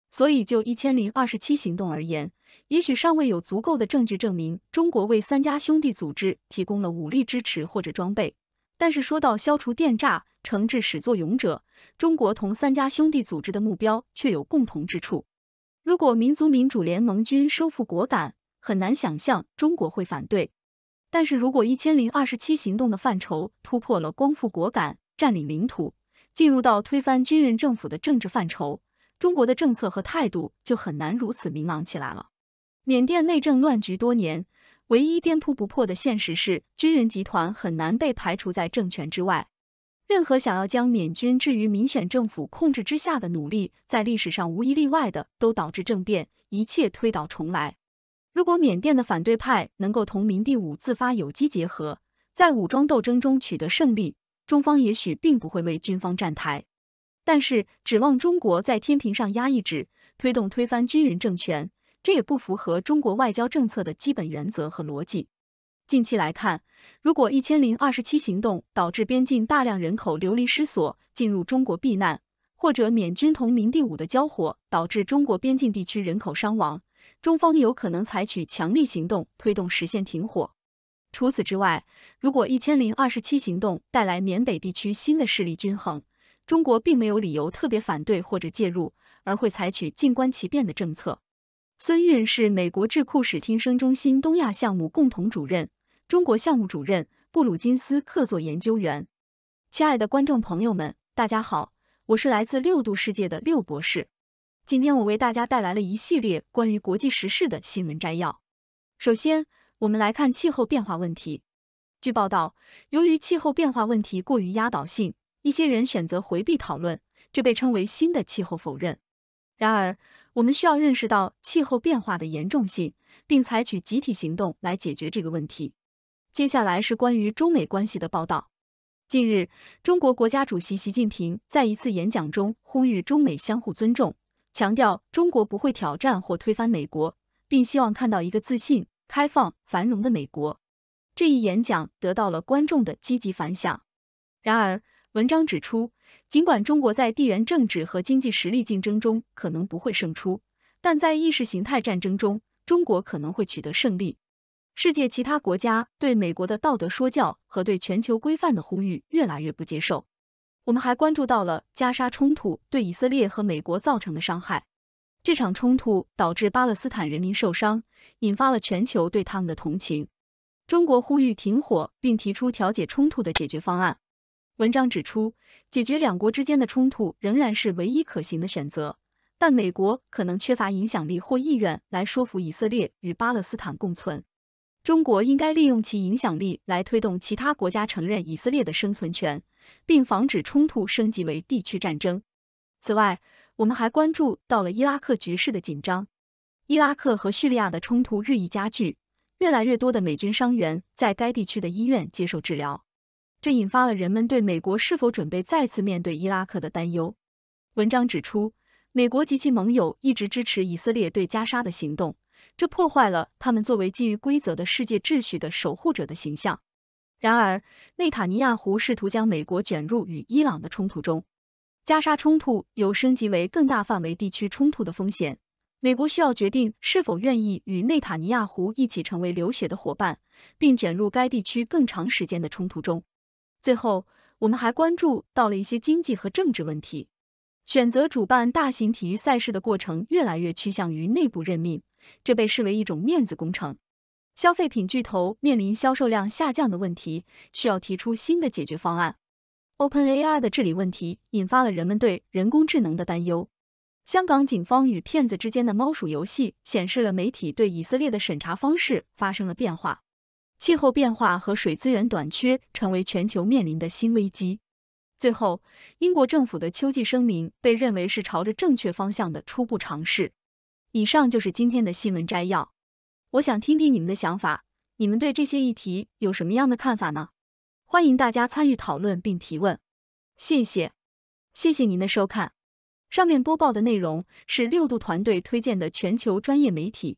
所以就一千零二十七行动而言，也许尚未有足够的证据证明中国为三家兄弟组织提供了武力支持或者装备。但是说到消除电诈、惩治始作俑者，中国同三家兄弟组织的目标却有共同之处。如果民族民主联盟军收复果敢，很难想象中国会反对。但是如果一千零二十七行动的范畴突破了光复果敢、占领领土，进入到推翻军人政府的政治范畴，中国的政策和态度就很难如此明朗起来了。缅甸内政乱局多年，唯一颠扑不破的现实是，军人集团很难被排除在政权之外。任何想要将缅军置于民选政府控制之下的努力，在历史上无一例外的都导致政变，一切推倒重来。如果缅甸的反对派能够同民第五自发有机结合，在武装斗争中取得胜利，中方也许并不会为军方站台。但是指望中国在天平上压一指，推动推翻军人政权，这也不符合中国外交政策的基本原则和逻辑。近期来看，如果一千零二十七行动导致边境大量人口流离失所，进入中国避难，或者缅军同盟第五的交火导致中国边境地区人口伤亡，中方有可能采取强力行动推动实现停火。除此之外，如果一千零二十七行动带来缅北地区新的势力均衡，中国并没有理由特别反对或者介入，而会采取静观其变的政策。孙运是美国智库史听声中心东亚项目共同主任、中国项目主任、布鲁金斯客座研究员。亲爱的观众朋友们，大家好，我是来自六度世界的六博士。今天我为大家带来了一系列关于国际时事的新闻摘要。首先，我们来看气候变化问题。据报道，由于气候变化问题过于压倒性，一些人选择回避讨论，这被称为新的气候否认。然而，我们需要认识到气候变化的严重性，并采取集体行动来解决这个问题。接下来是关于中美关系的报道。近日，中国国家主席习近平在一次演讲中呼吁中美相互尊重，强调中国不会挑战或推翻美国，并希望看到一个自信、开放、繁荣的美国。这一演讲得到了观众的积极反响。然而，文章指出。尽管中国在地缘政治和经济实力竞争中可能不会胜出，但在意识形态战争中，中国可能会取得胜利。世界其他国家对美国的道德说教和对全球规范的呼吁越来越不接受。我们还关注到了加沙冲突对以色列和美国造成的伤害，这场冲突导致巴勒斯坦人民受伤，引发了全球对他们的同情。中国呼吁停火，并提出调解冲突的解决方案。文章指出，解决两国之间的冲突仍然是唯一可行的选择，但美国可能缺乏影响力或意愿来说服以色列与巴勒斯坦共存。中国应该利用其影响力来推动其他国家承认以色列的生存权，并防止冲突升级为地区战争。此外，我们还关注到了伊拉克局势的紧张，伊拉克和叙利亚的冲突日益加剧，越来越多的美军伤员在该地区的医院接受治疗。这引发了人们对美国是否准备再次面对伊拉克的担忧。文章指出，美国及其盟友一直支持以色列对加沙的行动，这破坏了他们作为基于规则的世界秩序的守护者的形象。然而，内塔尼亚胡试图将美国卷入与伊朗的冲突中，加沙冲突有升级为更大范围地区冲突的风险。美国需要决定是否愿意与内塔尼亚胡一起成为流血的伙伴，并卷入该地区更长时间的冲突中。最后，我们还关注到了一些经济和政治问题。选择主办大型体育赛事的过程越来越趋向于内部任命，这被视为一种面子工程。消费品巨头面临销售量下降的问题，需要提出新的解决方案。OpenAI 的治理问题引发了人们对人工智能的担忧。香港警方与骗子之间的猫鼠游戏显示了媒体对以色列的审查方式发生了变化。气候变化和水资源短缺成为全球面临的新危机。最后，英国政府的秋季声明被认为是朝着正确方向的初步尝试。以上就是今天的新闻摘要。我想听听你们的想法，你们对这些议题有什么样的看法呢？欢迎大家参与讨论并提问。谢谢，谢谢您的收看。上面播报的内容是六度团队推荐的全球专业媒体。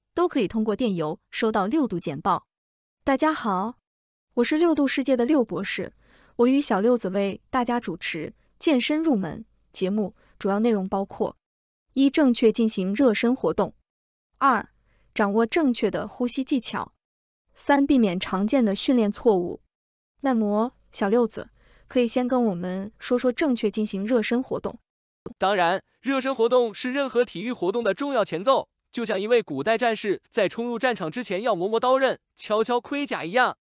都可以通过电邮收到六度简报。大家好，我是六度世界的六博士，我与小六子为大家主持健身入门节目，主要内容包括：一、正确进行热身活动；二、掌握正确的呼吸技巧；三、避免常见的训练错误。耐磨小六子可以先跟我们说说正确进行热身活动。当然，热身活动是任何体育活动的重要前奏。就像一位古代战士在冲入战场之前要磨磨刀刃、敲敲盔甲一样。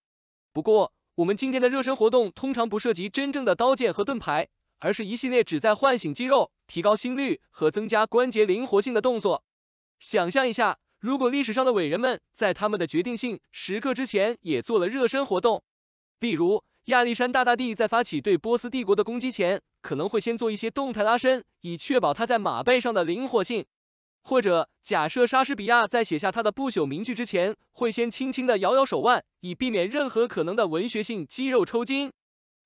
不过，我们今天的热身活动通常不涉及真正的刀剑和盾牌，而是一系列旨在唤醒肌肉、提高心率和增加关节灵活性的动作。想象一下，如果历史上的伟人们在他们的决定性时刻之前也做了热身活动，例如亚历山大大帝在发起对波斯帝国的攻击前，可能会先做一些动态拉伸，以确保他在马背上的灵活性。或者假设莎士比亚在写下他的不朽名句之前，会先轻轻的摇摇手腕，以避免任何可能的文学性肌肉抽筋。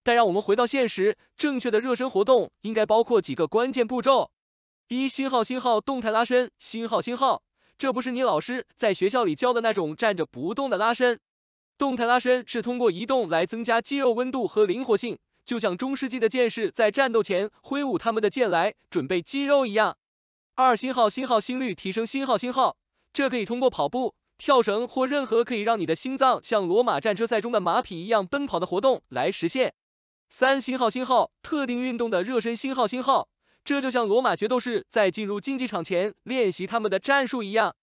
但让我们回到现实，正确的热身活动应该包括几个关键步骤。一星号星号动态拉伸星号星号，这不是你老师在学校里教的那种站着不动的拉伸。动态拉伸是通过移动来增加肌肉温度和灵活性，就像中世纪的剑士在战斗前挥舞他们的剑来准备肌肉一样。二星号星号心率提升信号信号，这可以通过跑步、跳绳或任何可以让你的心脏像罗马战车赛中的马匹一样奔跑的活动来实现。三星号星号特定运动的热身星号星号，这就像罗马角斗士在进入竞技场前练习他们的战术一样。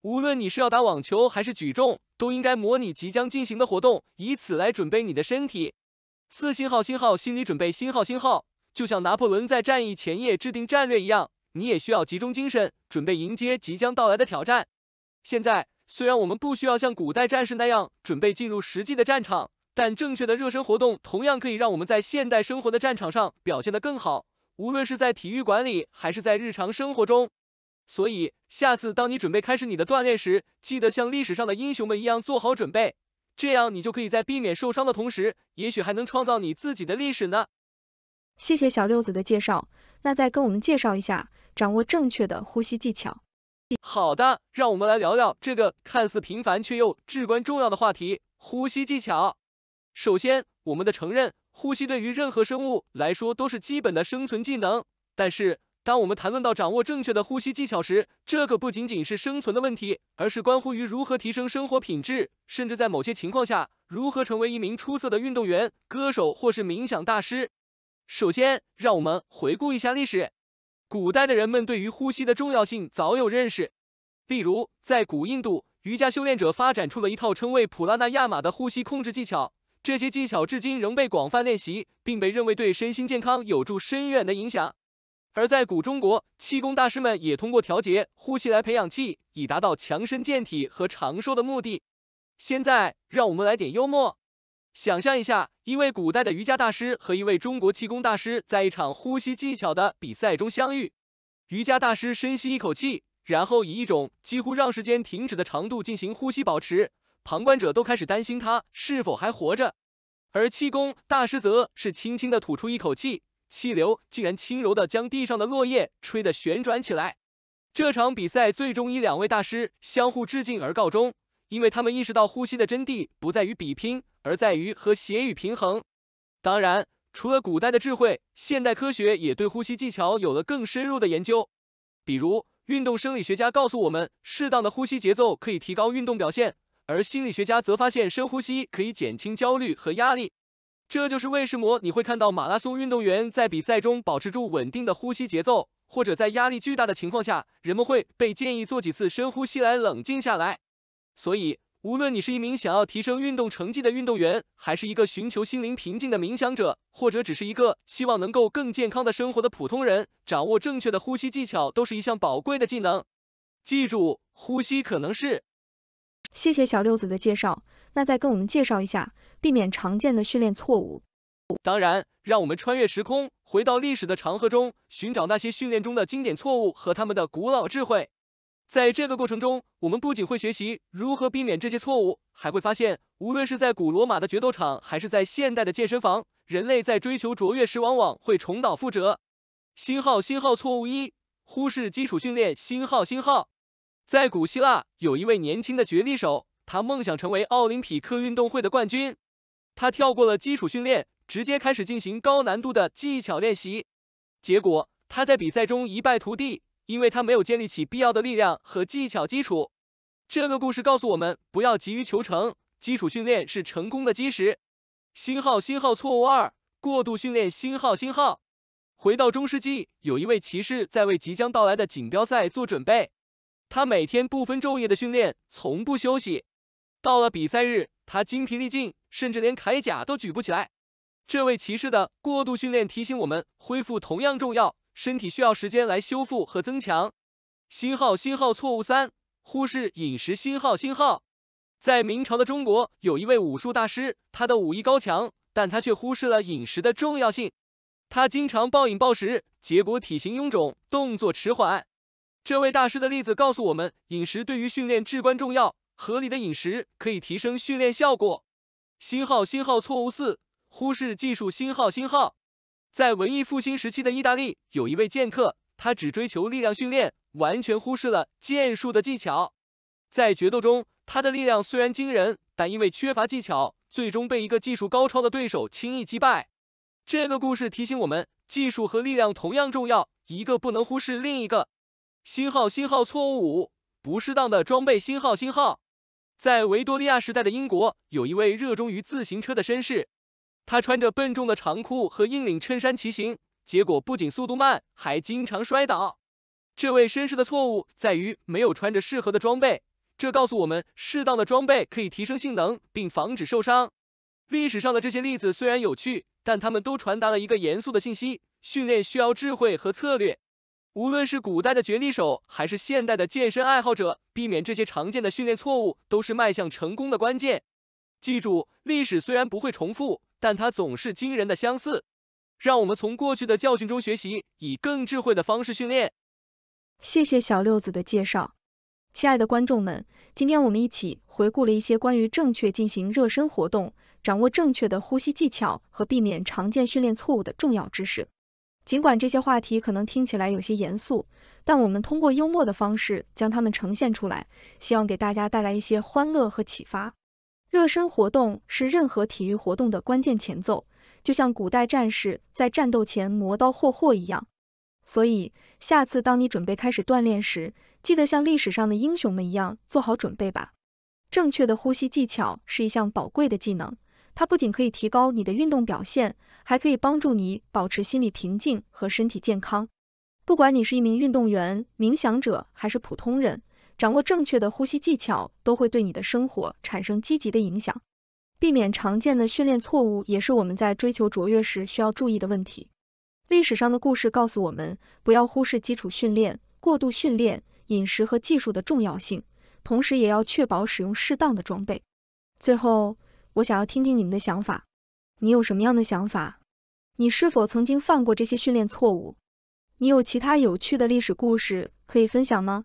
无论你是要打网球还是举重，都应该模拟即将进行的活动，以此来准备你的身体。四星号星号心理准备星号星号，就像拿破仑在战役前夜制定战略一样。你也需要集中精神，准备迎接即将到来的挑战。现在虽然我们不需要像古代战士那样准备进入实际的战场，但正确的热身活动同样可以让我们在现代生活的战场上表现得更好，无论是在体育馆里还是在日常生活中。所以下次当你准备开始你的锻炼时，记得像历史上的英雄们一样做好准备，这样你就可以在避免受伤的同时，也许还能创造你自己的历史呢。谢谢小六子的介绍，那再跟我们介绍一下。掌握正确的呼吸技巧。好的，让我们来聊聊这个看似平凡却又至关重要的话题——呼吸技巧。首先，我们的承认，呼吸对于任何生物来说都是基本的生存技能。但是，当我们谈论到掌握正确的呼吸技巧时，这可不仅仅是生存的问题，而是关乎于如何提升生活品质，甚至在某些情况下，如何成为一名出色的运动员、歌手或是冥想大师。首先，让我们回顾一下历史。古代的人们对于呼吸的重要性早有认识，例如在古印度，瑜伽修炼者发展出了一套称为普拉纳亚马的呼吸控制技巧，这些技巧至今仍被广泛练习，并被认为对身心健康有助深远的影响。而在古中国，气功大师们也通过调节呼吸来培养气，以达到强身健体和长寿的目的。现在，让我们来点幽默。想象一下，一位古代的瑜伽大师和一位中国气功大师在一场呼吸技巧的比赛中相遇。瑜伽大师深吸一口气，然后以一种几乎让时间停止的长度进行呼吸保持，旁观者都开始担心他是否还活着。而气功大师则是轻轻的吐出一口气，气流竟然轻柔的将地上的落叶吹得旋转起来。这场比赛最终以两位大师相互致敬而告终。因为他们意识到呼吸的真谛不在于比拼，而在于和谐与平衡。当然，除了古代的智慧，现代科学也对呼吸技巧有了更深入的研究。比如，运动生理学家告诉我们，适当的呼吸节奏可以提高运动表现；而心理学家则发现深呼吸可以减轻焦虑和压力。这就是为什么你会看到马拉松运动员在比赛中保持住稳定的呼吸节奏，或者在压力巨大的情况下，人们会被建议做几次深呼吸来冷静下来。所以，无论你是一名想要提升运动成绩的运动员，还是一个寻求心灵平静的冥想者，或者只是一个希望能够更健康的生活的普通人，掌握正确的呼吸技巧都是一项宝贵的技能。记住，呼吸可能是。谢谢小六子的介绍，那再跟我们介绍一下，避免常见的训练错误。当然，让我们穿越时空，回到历史的长河中，寻找那些训练中的经典错误和他们的古老智慧。在这个过程中，我们不仅会学习如何避免这些错误，还会发现，无论是在古罗马的角斗场，还是在现代的健身房，人类在追求卓越时往往会重蹈覆辙。星号星号错误一：忽视基础训练。星号星号在古希腊，有一位年轻的角力手，他梦想成为奥林匹克运动会的冠军。他跳过了基础训练，直接开始进行高难度的技巧练习，结果他在比赛中一败涂地。因为他没有建立起必要的力量和技巧基础。这个故事告诉我们，不要急于求成，基础训练是成功的基石。新号新号错误二，过度训练新号新号。回到中世纪，有一位骑士在为即将到来的锦标赛做准备，他每天不分昼夜的训练，从不休息。到了比赛日，他精疲力尽，甚至连铠甲都举不起来。这位骑士的过度训练提醒我们，恢复同样重要。身体需要时间来修复和增强。新号新号错误三，忽视饮食。新号新号，在明朝的中国，有一位武术大师，他的武艺高强，但他却忽视了饮食的重要性。他经常暴饮暴食，结果体型臃肿，动作迟缓。这位大师的例子告诉我们，饮食对于训练至关重要，合理的饮食可以提升训练效果。新号新号错误四，忽视技术。新号新号。在文艺复兴时期的意大利，有一位剑客，他只追求力量训练，完全忽视了剑术的技巧。在决斗中，他的力量虽然惊人，但因为缺乏技巧，最终被一个技术高超的对手轻易击败。这个故事提醒我们，技术和力量同样重要，一个不能忽视另一个。星号星号错误，五，不适当的装备。星号星号在维多利亚时代的英国，有一位热衷于自行车的绅士。他穿着笨重的长裤和硬领衬衫骑行，结果不仅速度慢，还经常摔倒。这位绅士的错误在于没有穿着适合的装备，这告诉我们，适当的装备可以提升性能并防止受伤。历史上的这些例子虽然有趣，但他们都传达了一个严肃的信息：训练需要智慧和策略。无论是古代的角力手还是现代的健身爱好者，避免这些常见的训练错误都是迈向成功的关键。记住，历史虽然不会重复。但它总是惊人的相似。让我们从过去的教训中学习，以更智慧的方式训练。谢谢小六子的介绍，亲爱的观众们，今天我们一起回顾了一些关于正确进行热身活动、掌握正确的呼吸技巧和避免常见训练错误的重要知识。尽管这些话题可能听起来有些严肃，但我们通过幽默的方式将它们呈现出来，希望给大家带来一些欢乐和启发。热身活动是任何体育活动的关键前奏，就像古代战士在战斗前磨刀霍霍一样。所以，下次当你准备开始锻炼时，记得像历史上的英雄们一样做好准备吧。正确的呼吸技巧是一项宝贵的技能，它不仅可以提高你的运动表现，还可以帮助你保持心理平静和身体健康。不管你是一名运动员、冥想者还是普通人。掌握正确的呼吸技巧都会对你的生活产生积极的影响，避免常见的训练错误也是我们在追求卓越时需要注意的问题。历史上的故事告诉我们，不要忽视基础训练、过度训练、饮食和技术的重要性，同时也要确保使用适当的装备。最后，我想要听听你们的想法，你有什么样的想法？你是否曾经犯过这些训练错误？你有其他有趣的历史故事可以分享吗？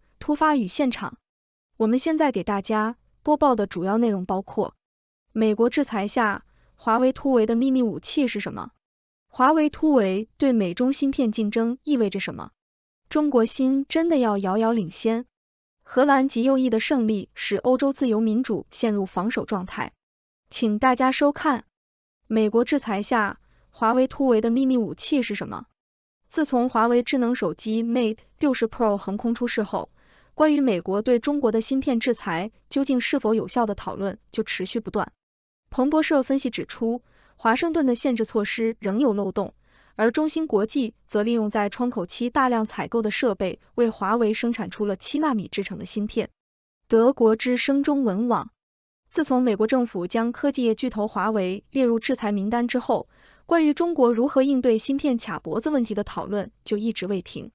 突发与现场，我们现在给大家播报的主要内容包括：美国制裁下华为突围的秘密武器是什么？华为突围对美中芯片竞争意味着什么？中国芯真的要遥遥领先？荷兰极右翼的胜利使欧洲自由民主陷入防守状态？请大家收看。美国制裁下华为突围的秘密武器是什么？自从华为智能手机 Mate 六十 Pro 横空出世后。关于美国对中国的芯片制裁究竟是否有效的讨论就持续不断。彭博社分析指出，华盛顿的限制措施仍有漏洞，而中芯国际则利用在窗口期大量采购的设备，为华为生产出了七纳米制成的芯片。德国之声中文网：自从美国政府将科技业巨头华为列入制裁名单之后，关于中国如何应对芯片卡脖子问题的讨论就一直未停。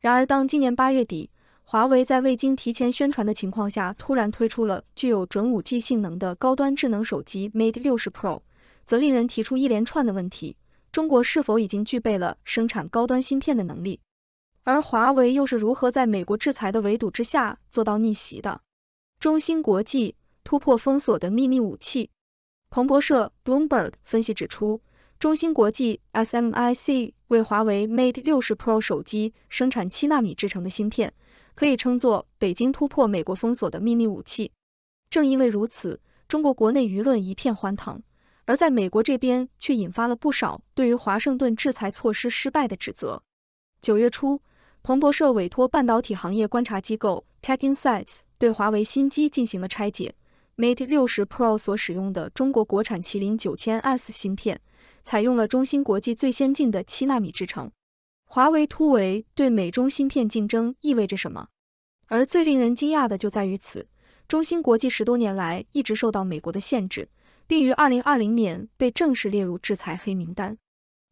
然而，当今年八月底，华为在未经提前宣传的情况下，突然推出了具有准五 G 性能的高端智能手机 Mate 六十 Pro，则令人提出一连串的问题：中国是否已经具备了生产高端芯片的能力？而华为又是如何在美国制裁的围堵之下做到逆袭的？中芯国际突破封锁的秘密武器。彭博社 （Bloomberg） 分析指出，中芯国际 （SMIC） 为华为 Mate 六十 Pro 手机生产七纳米制成的芯片。可以称作北京突破美国封锁的秘密武器。正因为如此，中国国内舆论一片欢腾，而在美国这边却引发了不少对于华盛顿制裁措施失败的指责。九月初，彭博社委托半导体行业观察机构 TechInsights 对华为新机进行了拆解，Mate 60 Pro 所使用的中国国产麒麟 9000S 芯片，采用了中芯国际最先进的七纳米制程。华为突围对美中芯片竞争意味着什么？而最令人惊讶的就在于此，中芯国际十多年来一直受到美国的限制，并于二零二零年被正式列入制裁黑名单。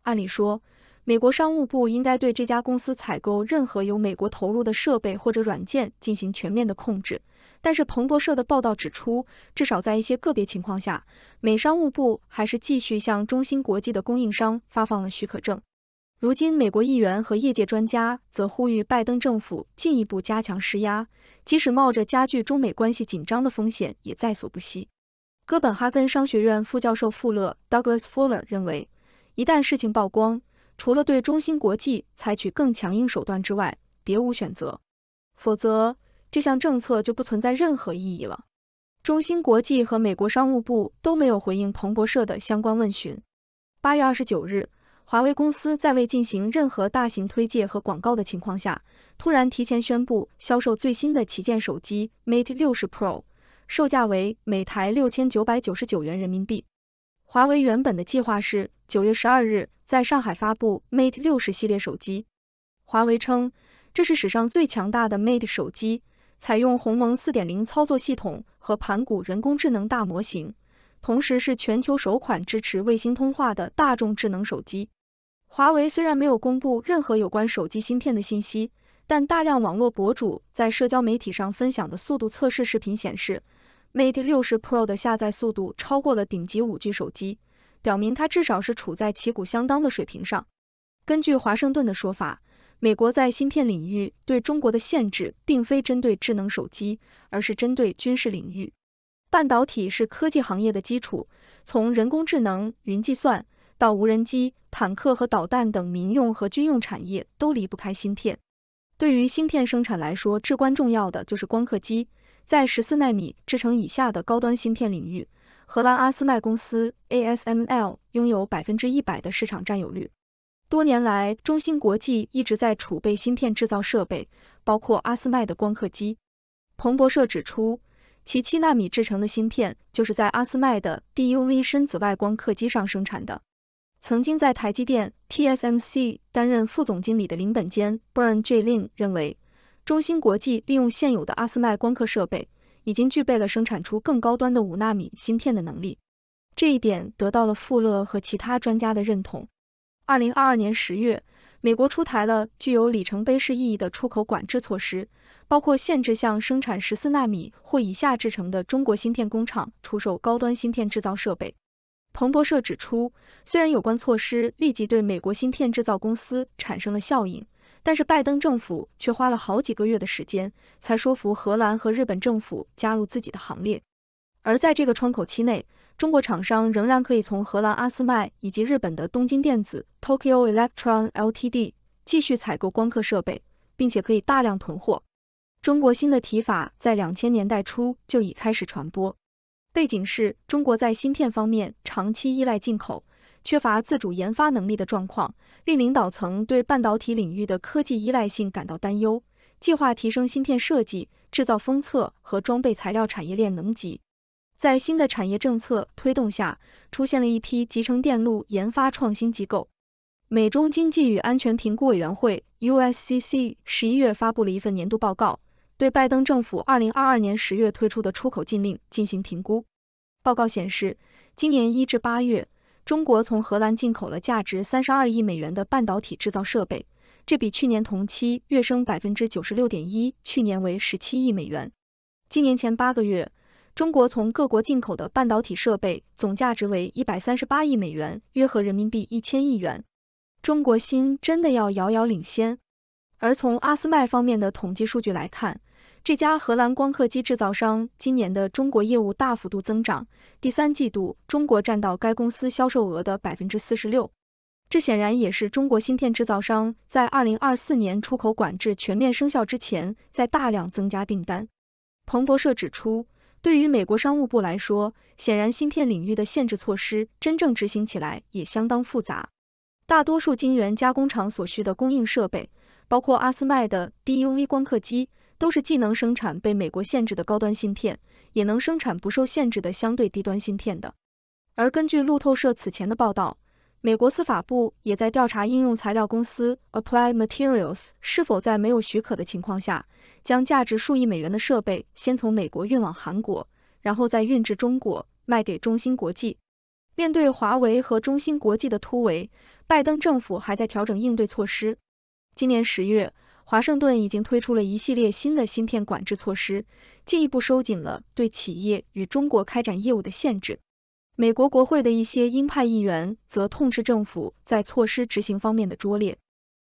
按理说，美国商务部应该对这家公司采购任何由美国投入的设备或者软件进行全面的控制。但是，彭博社的报道指出，至少在一些个别情况下，美商务部还是继续向中芯国际的供应商发放了许可证。如今，美国议员和业界专家则呼吁拜登政府进一步加强施压，即使冒着加剧中美关系紧张的风险，也在所不惜。哥本哈根商学院副教授富勒 Douglas Fuller 认为，一旦事情曝光，除了对中芯国际采取更强硬手段之外，别无选择，否则这项政策就不存在任何意义了。中芯国际和美国商务部都没有回应彭博社的相关问询。八月二十九日。华为公司在未进行任何大型推介和广告的情况下，突然提前宣布销售最新的旗舰手机 Mate 60 Pro，售价为每台六千九百九十九元人民币。华为原本的计划是九月十二日在上海发布 Mate 60系列手机。华为称，这是史上最强大的 Mate 手机，采用鸿蒙4.0操作系统和盘古人工智能大模型，同时是全球首款支持卫星通话的大众智能手机。华为虽然没有公布任何有关手机芯片的信息，但大量网络博主在社交媒体上分享的速度测试视频显示，Mate 60 Pro 的下载速度超过了顶级五 G 手机，表明它至少是处在旗鼓相当的水平上。根据华盛顿的说法，美国在芯片领域对中国的限制，并非针对智能手机，而是针对军事领域。半导体是科技行业的基础，从人工智能、云计算。到无人机、坦克和导弹等民用和军用产业都离不开芯片。对于芯片生产来说，至关重要的就是光刻机。在十四纳米制成以下的高端芯片领域，荷兰阿斯麦公司 （ASML） 拥有百分之一百的市场占有率。多年来，中芯国际一直在储备芯片制造设备，包括阿斯麦的光刻机。彭博社指出，其七纳米制成的芯片就是在阿斯麦的 DUV 深紫外光刻机上生产的。曾经在台积电 TSMC 担任副总经理的林本坚 （Burn J. Lin） 认为，中芯国际利用现有的阿斯麦光刻设备，已经具备了生产出更高端的五纳米芯片的能力。这一点得到了富勒和其他专家的认同。二零二二年十月，美国出台了具有里程碑式意义的出口管制措施，包括限制向生产十四纳米或以下制成的中国芯片工厂出售高端芯片制造设备。彭博社指出，虽然有关措施立即对美国芯片制造公司产生了效应，但是拜登政府却花了好几个月的时间，才说服荷兰和日本政府加入自己的行列。而在这个窗口期内，中国厂商仍然可以从荷兰阿斯麦以及日本的东京电子 Tokyo Electron Ltd 继续采购光刻设备，并且可以大量囤货。中国新的提法在两千年代初就已开始传播。背景是中国在芯片方面长期依赖进口、缺乏自主研发能力的状况，令领导层对半导体领域的科技依赖性感到担忧。计划提升芯片设计、制造、封测和装备材料产业链能级。在新的产业政策推动下，出现了一批集成电路研发创新机构。美中经济与安全评估委员会 （USCC） 十一月发布了一份年度报告。对拜登政府二零二二年十月推出的出口禁令进行评估，报告显示，今年一至八月，中国从荷兰进口了价值三十二亿美元的半导体制造设备，这比去年同期跃升百分之九十六点一，去年为十七亿美元。今年前八个月，中国从各国进口的半导体设备总价值为一百三十八亿美元，约合人民币一千亿元。中国芯真的要遥遥领先？而从阿斯麦方面的统计数据来看，这家荷兰光刻机制造商今年的中国业务大幅度增长，第三季度中国占到该公司销售额的百分之四十六。这显然也是中国芯片制造商在二零二四年出口管制全面生效之前在大量增加订单。彭博社指出，对于美国商务部来说，显然芯片领域的限制措施真正执行起来也相当复杂。大多数晶圆加工厂所需的供应设备，包括阿斯麦的 DUV 光刻机。都是既能生产被美国限制的高端芯片，也能生产不受限制的相对低端芯片的。而根据路透社此前的报道，美国司法部也在调查应用材料公司 Applied Materials 是否在没有许可的情况下，将价值数亿美元的设备先从美国运往韩国，然后再运至中国，卖给中芯国际。面对华为和中芯国际的突围，拜登政府还在调整应对措施。今年十月。华盛顿已经推出了一系列新的芯片管制措施，进一步收紧了对企业与中国开展业务的限制。美国国会的一些鹰派议员则痛斥政府在措施执行方面的拙劣。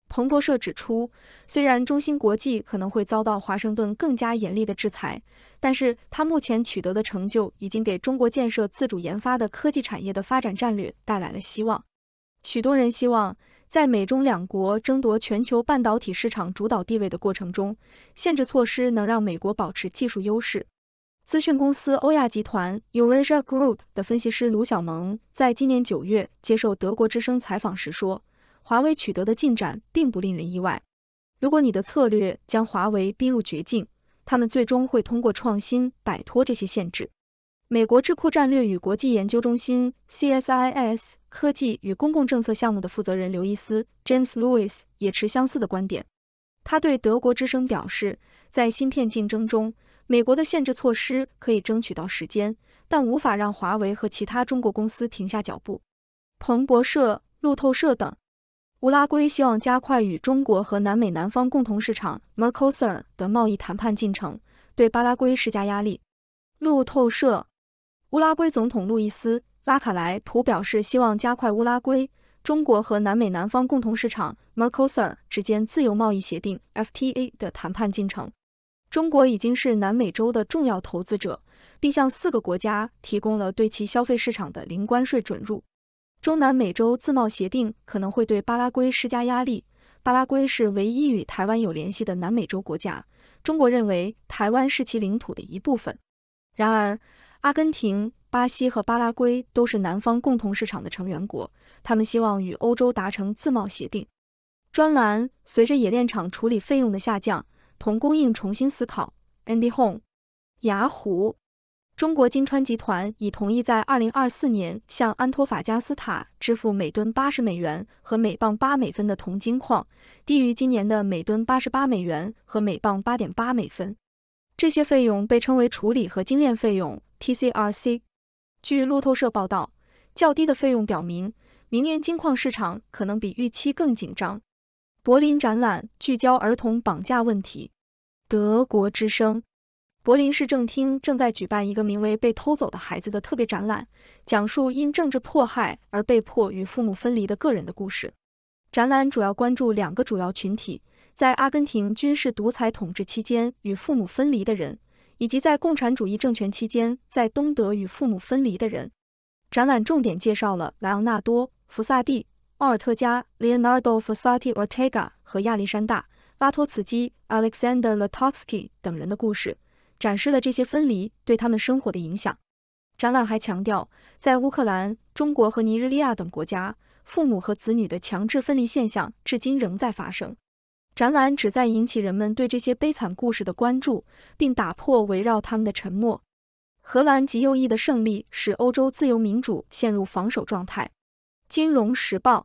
彭博社指出，虽然中芯国际可能会遭到华盛顿更加严厉的制裁，但是他目前取得的成就已经给中国建设自主研发的科技产业的发展战略带来了希望。许多人希望。在美中两国争夺全球半导体市场主导地位的过程中，限制措施能让美国保持技术优势。资讯公司欧亚集团 Eurasia Group 的分析师卢小萌在今年九月接受德国之声采访时说，华为取得的进展并不令人意外。如果你的策略将华为逼入绝境，他们最终会通过创新摆脱这些限制。美国智库战略与国际研究中心 （CSIS） 科技与公共政策项目的负责人刘易斯 （James Lewis） 也持相似的观点。他对德国之声表示，在芯片竞争中，美国的限制措施可以争取到时间，但无法让华为和其他中国公司停下脚步。彭博社、路透社等。乌拉圭希望加快与中国和南美南方共同市场 （Mercosur） 的贸易谈判进程，对巴拉圭施加压力。路透社。乌拉圭总统路易斯·拉卡莱普表示，希望加快乌拉圭、中国和南美南方共同市场 （Mercosur） 之间自由贸易协定 （FTA） 的谈判进程。中国已经是南美洲的重要投资者，并向四个国家提供了对其消费市场的零关税准入。中南美洲自贸协定可能会对巴拉圭施加压力。巴拉圭是唯一与台湾有联系的南美洲国家。中国认为台湾是其领土的一部分。然而，阿根廷、巴西和巴拉圭都是南方共同市场的成员国，他们希望与欧洲达成自贸协定。专栏：随着冶炼厂处理费用的下降，铜供应重新思考。Andy Home，雅虎。中国金川集团已同意在二零二四年向安托法加斯塔支付每吨八十美元和每磅八美分的铜精矿，低于今年的每吨八十八美元和每磅八点八美分。这些费用被称为处理和精炼费用。T C R C。据路透社报道，较低的费用表明，明年金矿市场可能比预期更紧张。柏林展览聚焦儿童绑架问题。德国之声。柏林市政厅正在举办一个名为《被偷走的孩子》的特别展览，讲述因政治迫害而被迫与父母分离的个人的故事。展览主要关注两个主要群体：在阿根廷军事独裁统治期间与父母分离的人。以及在共产主义政权期间在东德与父母分离的人。展览重点介绍了莱昂纳多·福萨蒂·奥尔特加 （Leonardo f o s a t i Ortega） 和亚历山大·拉托茨基 （Alexander Latowski） 等人的故事，展示了这些分离对他们生活的影响。展览还强调，在乌克兰、中国和尼日利亚等国家，父母和子女的强制分离现象至今仍在发生。展览旨在引起人们对这些悲惨故事的关注，并打破围绕他们的沉默。荷兰极右翼的胜利使欧洲自由民主陷入防守状态。《金融时报》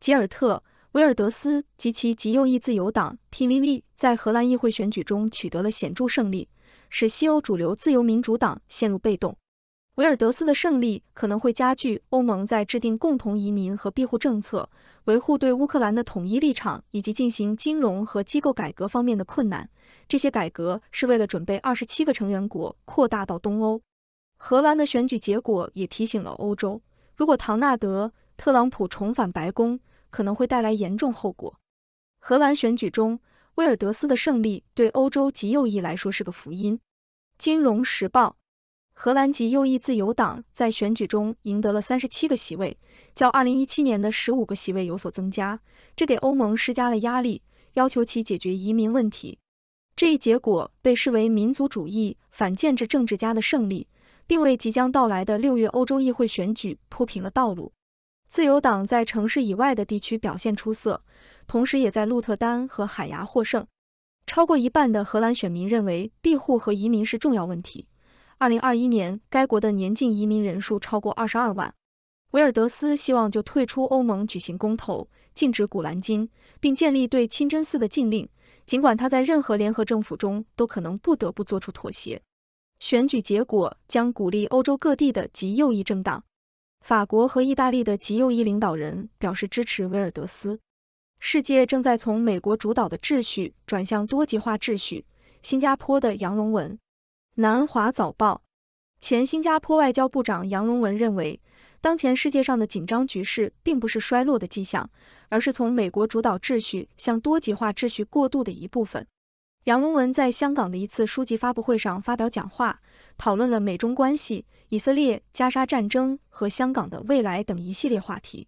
吉尔特·维尔德斯及其极右翼自由党 PVV 在荷兰议会选举中取得了显著胜利，使西欧主流自由民主党陷入被动。维尔德斯的胜利可能会加剧欧盟在制定共同移民和庇护政策、维护对乌克兰的统一立场以及进行金融和机构改革方面的困难。这些改革是为了准备二十七个成员国扩大到东欧。荷兰的选举结果也提醒了欧洲，如果唐纳德·特朗普重返白宫，可能会带来严重后果。荷兰选举中威尔德斯的胜利对欧洲极右翼来说是个福音。《金融时报》荷兰籍右翼自由党在选举中赢得了三十七个席位，较二零一七年的十五个席位有所增加，这给欧盟施加了压力，要求其解决移民问题。这一结果被视为民族主义反建制政治家的胜利，并为即将到来的六月欧洲议会选举铺平了道路。自由党在城市以外的地区表现出色，同时也在鹿特丹和海牙获胜。超过一半的荷兰选民认为庇护和移民是重要问题。二零二一年，该国的年净移民人数超过二十二万。维尔德斯希望就退出欧盟举行公投，禁止古兰经，并建立对清真寺的禁令。尽管他在任何联合政府中都可能不得不做出妥协，选举结果将鼓励欧洲各地的极右翼政党。法国和意大利的极右翼领导人表示支持维尔德斯。世界正在从美国主导的秩序转向多极化秩序。新加坡的杨荣文。南华早报前新加坡外交部长杨荣文认为，当前世界上的紧张局势并不是衰落的迹象，而是从美国主导秩序向多极化秩序过渡的一部分。杨荣文在香港的一次书籍发布会上发表讲话，讨论了美中关系、以色列加沙战争和香港的未来等一系列话题。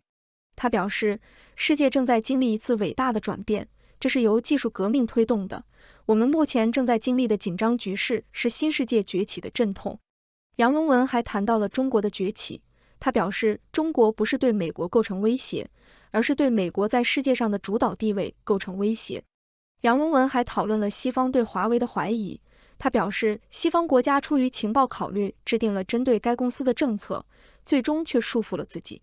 他表示，世界正在经历一次伟大的转变。这是由技术革命推动的。我们目前正在经历的紧张局势是新世界崛起的阵痛。杨荣文还谈到了中国的崛起，他表示中国不是对美国构成威胁，而是对美国在世界上的主导地位构成威胁。杨荣文还讨论了西方对华为的怀疑，他表示西方国家出于情报考虑制定了针对该公司的政策，最终却束缚了自己。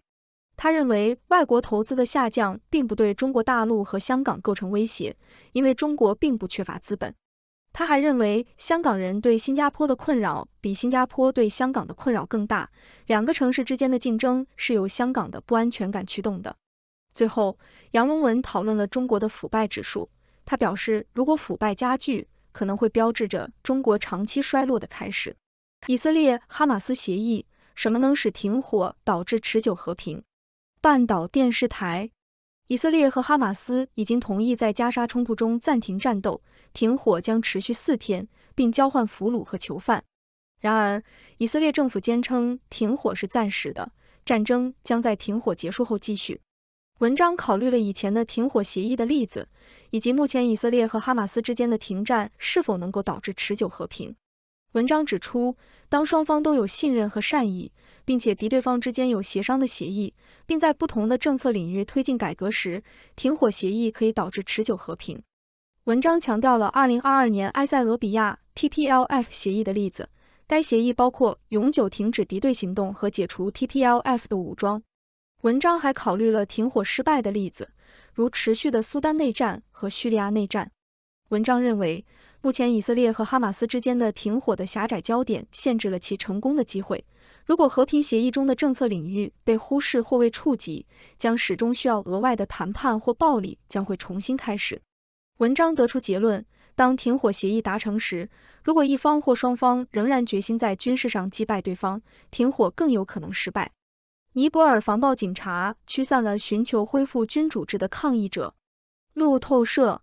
他认为外国投资的下降并不对中国大陆和香港构成威胁，因为中国并不缺乏资本。他还认为香港人对新加坡的困扰比新加坡对香港的困扰更大，两个城市之间的竞争是由香港的不安全感驱动的。最后，杨龙文讨论了中国的腐败指数，他表示如果腐败加剧，可能会标志着中国长期衰落的开始。以色列哈马斯协议，什么能使停火导致持久和平？半岛电视台，以色列和哈马斯已经同意在加沙冲突中暂停战斗，停火将持续四天，并交换俘虏和囚犯。然而，以色列政府坚称停火是暂时的，战争将在停火结束后继续。文章考虑了以前的停火协议的例子，以及目前以色列和哈马斯之间的停战是否能够导致持久和平。文章指出，当双方都有信任和善意。并且敌对方之间有协商的协议，并在不同的政策领域推进改革时，停火协议可以导致持久和平。文章强调了二零二二年埃塞俄比亚 TPLF 协议的例子，该协议包括永久停止敌对行动和解除 TPLF 的武装。文章还考虑了停火失败的例子，如持续的苏丹内战和叙利亚内战。文章认为，目前以色列和哈马斯之间的停火的狭窄焦点限制了其成功的机会。如果和平协议中的政策领域被忽视或未触及，将始终需要额外的谈判或暴力将会重新开始。文章得出结论，当停火协议达成时，如果一方或双方仍然决心在军事上击败对方，停火更有可能失败。尼泊尔防暴警察驱散了寻求恢复君主制的抗议者。路透社，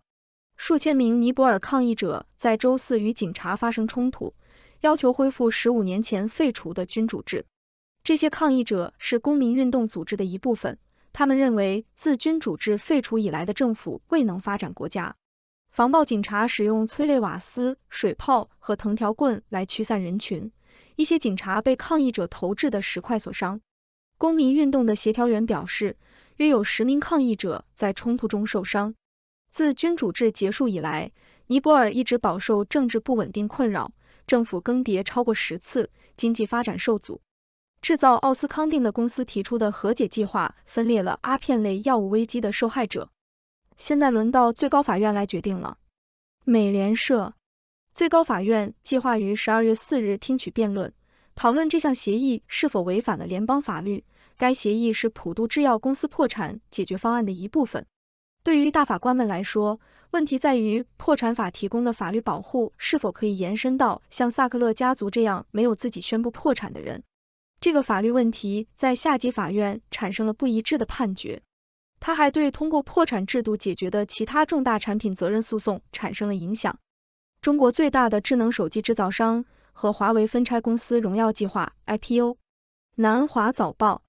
数千名尼泊尔抗议者在周四与警察发生冲突。要求恢复十五年前废除的君主制。这些抗议者是公民运动组织的一部分，他们认为自君主制废除以来的政府未能发展国家。防暴警察使用催泪瓦斯、水炮和藤条棍来驱散人群，一些警察被抗议者投掷的石块所伤。公民运动的协调员表示，约有十名抗议者在冲突中受伤。自君主制结束以来，尼泊尔一直饱受政治不稳定困扰。政府更迭超过十次，经济发展受阻。制造奥斯康定的公司提出的和解计划分裂了阿片类药物危机的受害者。现在轮到最高法院来决定了。美联社，最高法院计划于十二月四日听取辩论，讨论这项协议是否违反了联邦法律。该协议是普渡制药公司破产解决方案的一部分。对于大法官们来说，问题在于破产法提供的法律保护是否可以延伸到像萨克勒家族这样没有自己宣布破产的人。这个法律问题在下级法院产生了不一致的判决。他还对通过破产制度解决的其他重大产品责任诉讼产生了影响。中国最大的智能手机制造商和华为分拆公司荣耀计划 IPO。南华早报，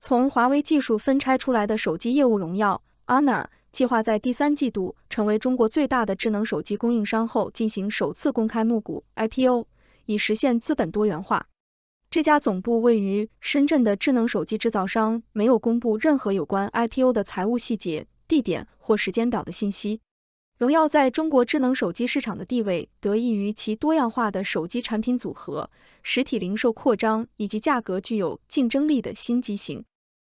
从华为技术分拆出来的手机业务荣耀 （Honor）。计划在第三季度成为中国最大的智能手机供应商后进行首次公开募股 （IPO），以实现资本多元化。这家总部位于深圳的智能手机制造商没有公布任何有关 IPO 的财务细节、地点或时间表的信息。荣耀在中国智能手机市场的地位得益于其多样化的手机产品组合、实体零售扩张以及价格具有竞争力的新机型。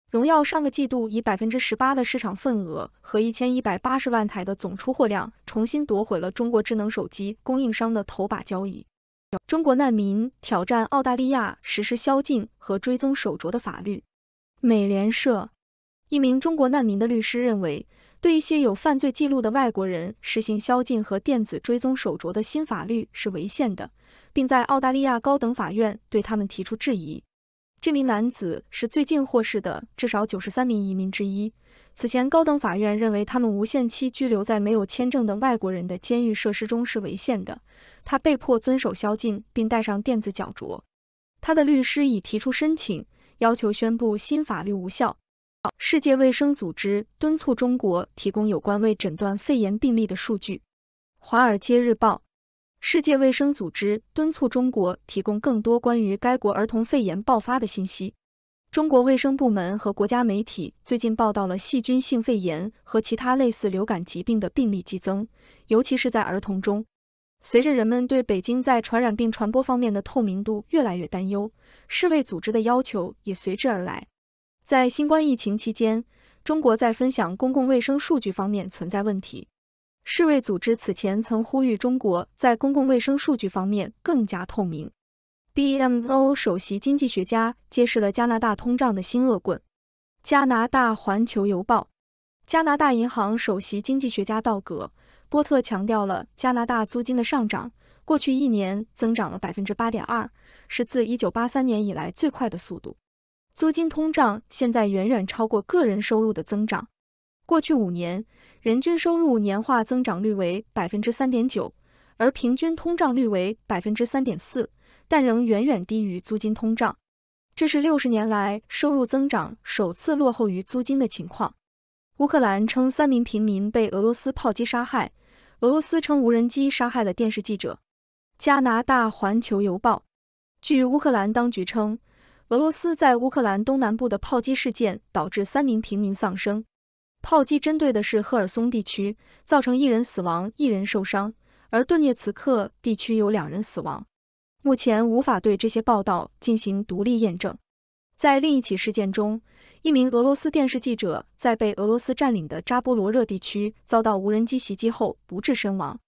荣耀上个季度以百分之十八的市场份额和一千一百八十万台的总出货量，重新夺回了中国智能手机供应商的头把交椅。中国难民挑战澳大利亚实施宵禁和追踪手镯的法律。美联社，一名中国难民的律师认为，对一些有犯罪记录的外国人实行宵禁和电子追踪手镯的新法律是违宪的，并在澳大利亚高等法院对他们提出质疑。这名男子是最近获释的至少九十三名移民之一。此前，高等法院认为他们无限期拘留在没有签证的外国人的监狱设施中是违宪的。他被迫遵守宵禁，并戴上电子脚镯。他的律师已提出申请，要求宣布新法律无效。世界卫生组织敦促中国提供有关未诊断肺炎病例的数据。《华尔街日报》世界卫生组织敦促中国提供更多关于该国儿童肺炎爆发的信息。中国卫生部门和国家媒体最近报道了细菌性肺炎和其他类似流感疾病的病例激增，尤其是在儿童中。随着人们对北京在传染病传播方面的透明度越来越担忧，世卫组织的要求也随之而来。在新冠疫情期间，中国在分享公共卫生数据方面存在问题。世卫组织此前曾呼吁中国在公共卫生数据方面更加透明。BMO 首席经济学家揭示了加拿大通胀的新恶棍。加拿大环球邮报，加拿大银行首席经济学家道格·波特强调了加拿大租金的上涨，过去一年增长了百分之八点二，是自一九八三年以来最快的速度。租金通胀现在远远超过个人收入的增长。过去五年，人均收入年化增长率为百分之三点九，而平均通胀率为百分之三点四，但仍远远低于租金通胀。这是六十年来收入增长首次落后于租金的情况。乌克兰称三名平民被俄罗斯炮击杀害，俄罗斯称无人机杀害了电视记者。加拿大《环球邮报》据乌克兰当局称，俄罗斯在乌克兰东南部的炮击事件导致三名平民丧生。炮击针对的是赫尔松地区，造成一人死亡、一人受伤；而顿涅茨克地区有两人死亡。目前无法对这些报道进行独立验证。在另一起事件中，一名俄罗斯电视记者在被俄罗斯占领的扎波罗热地区遭到无人机袭击后不治身亡。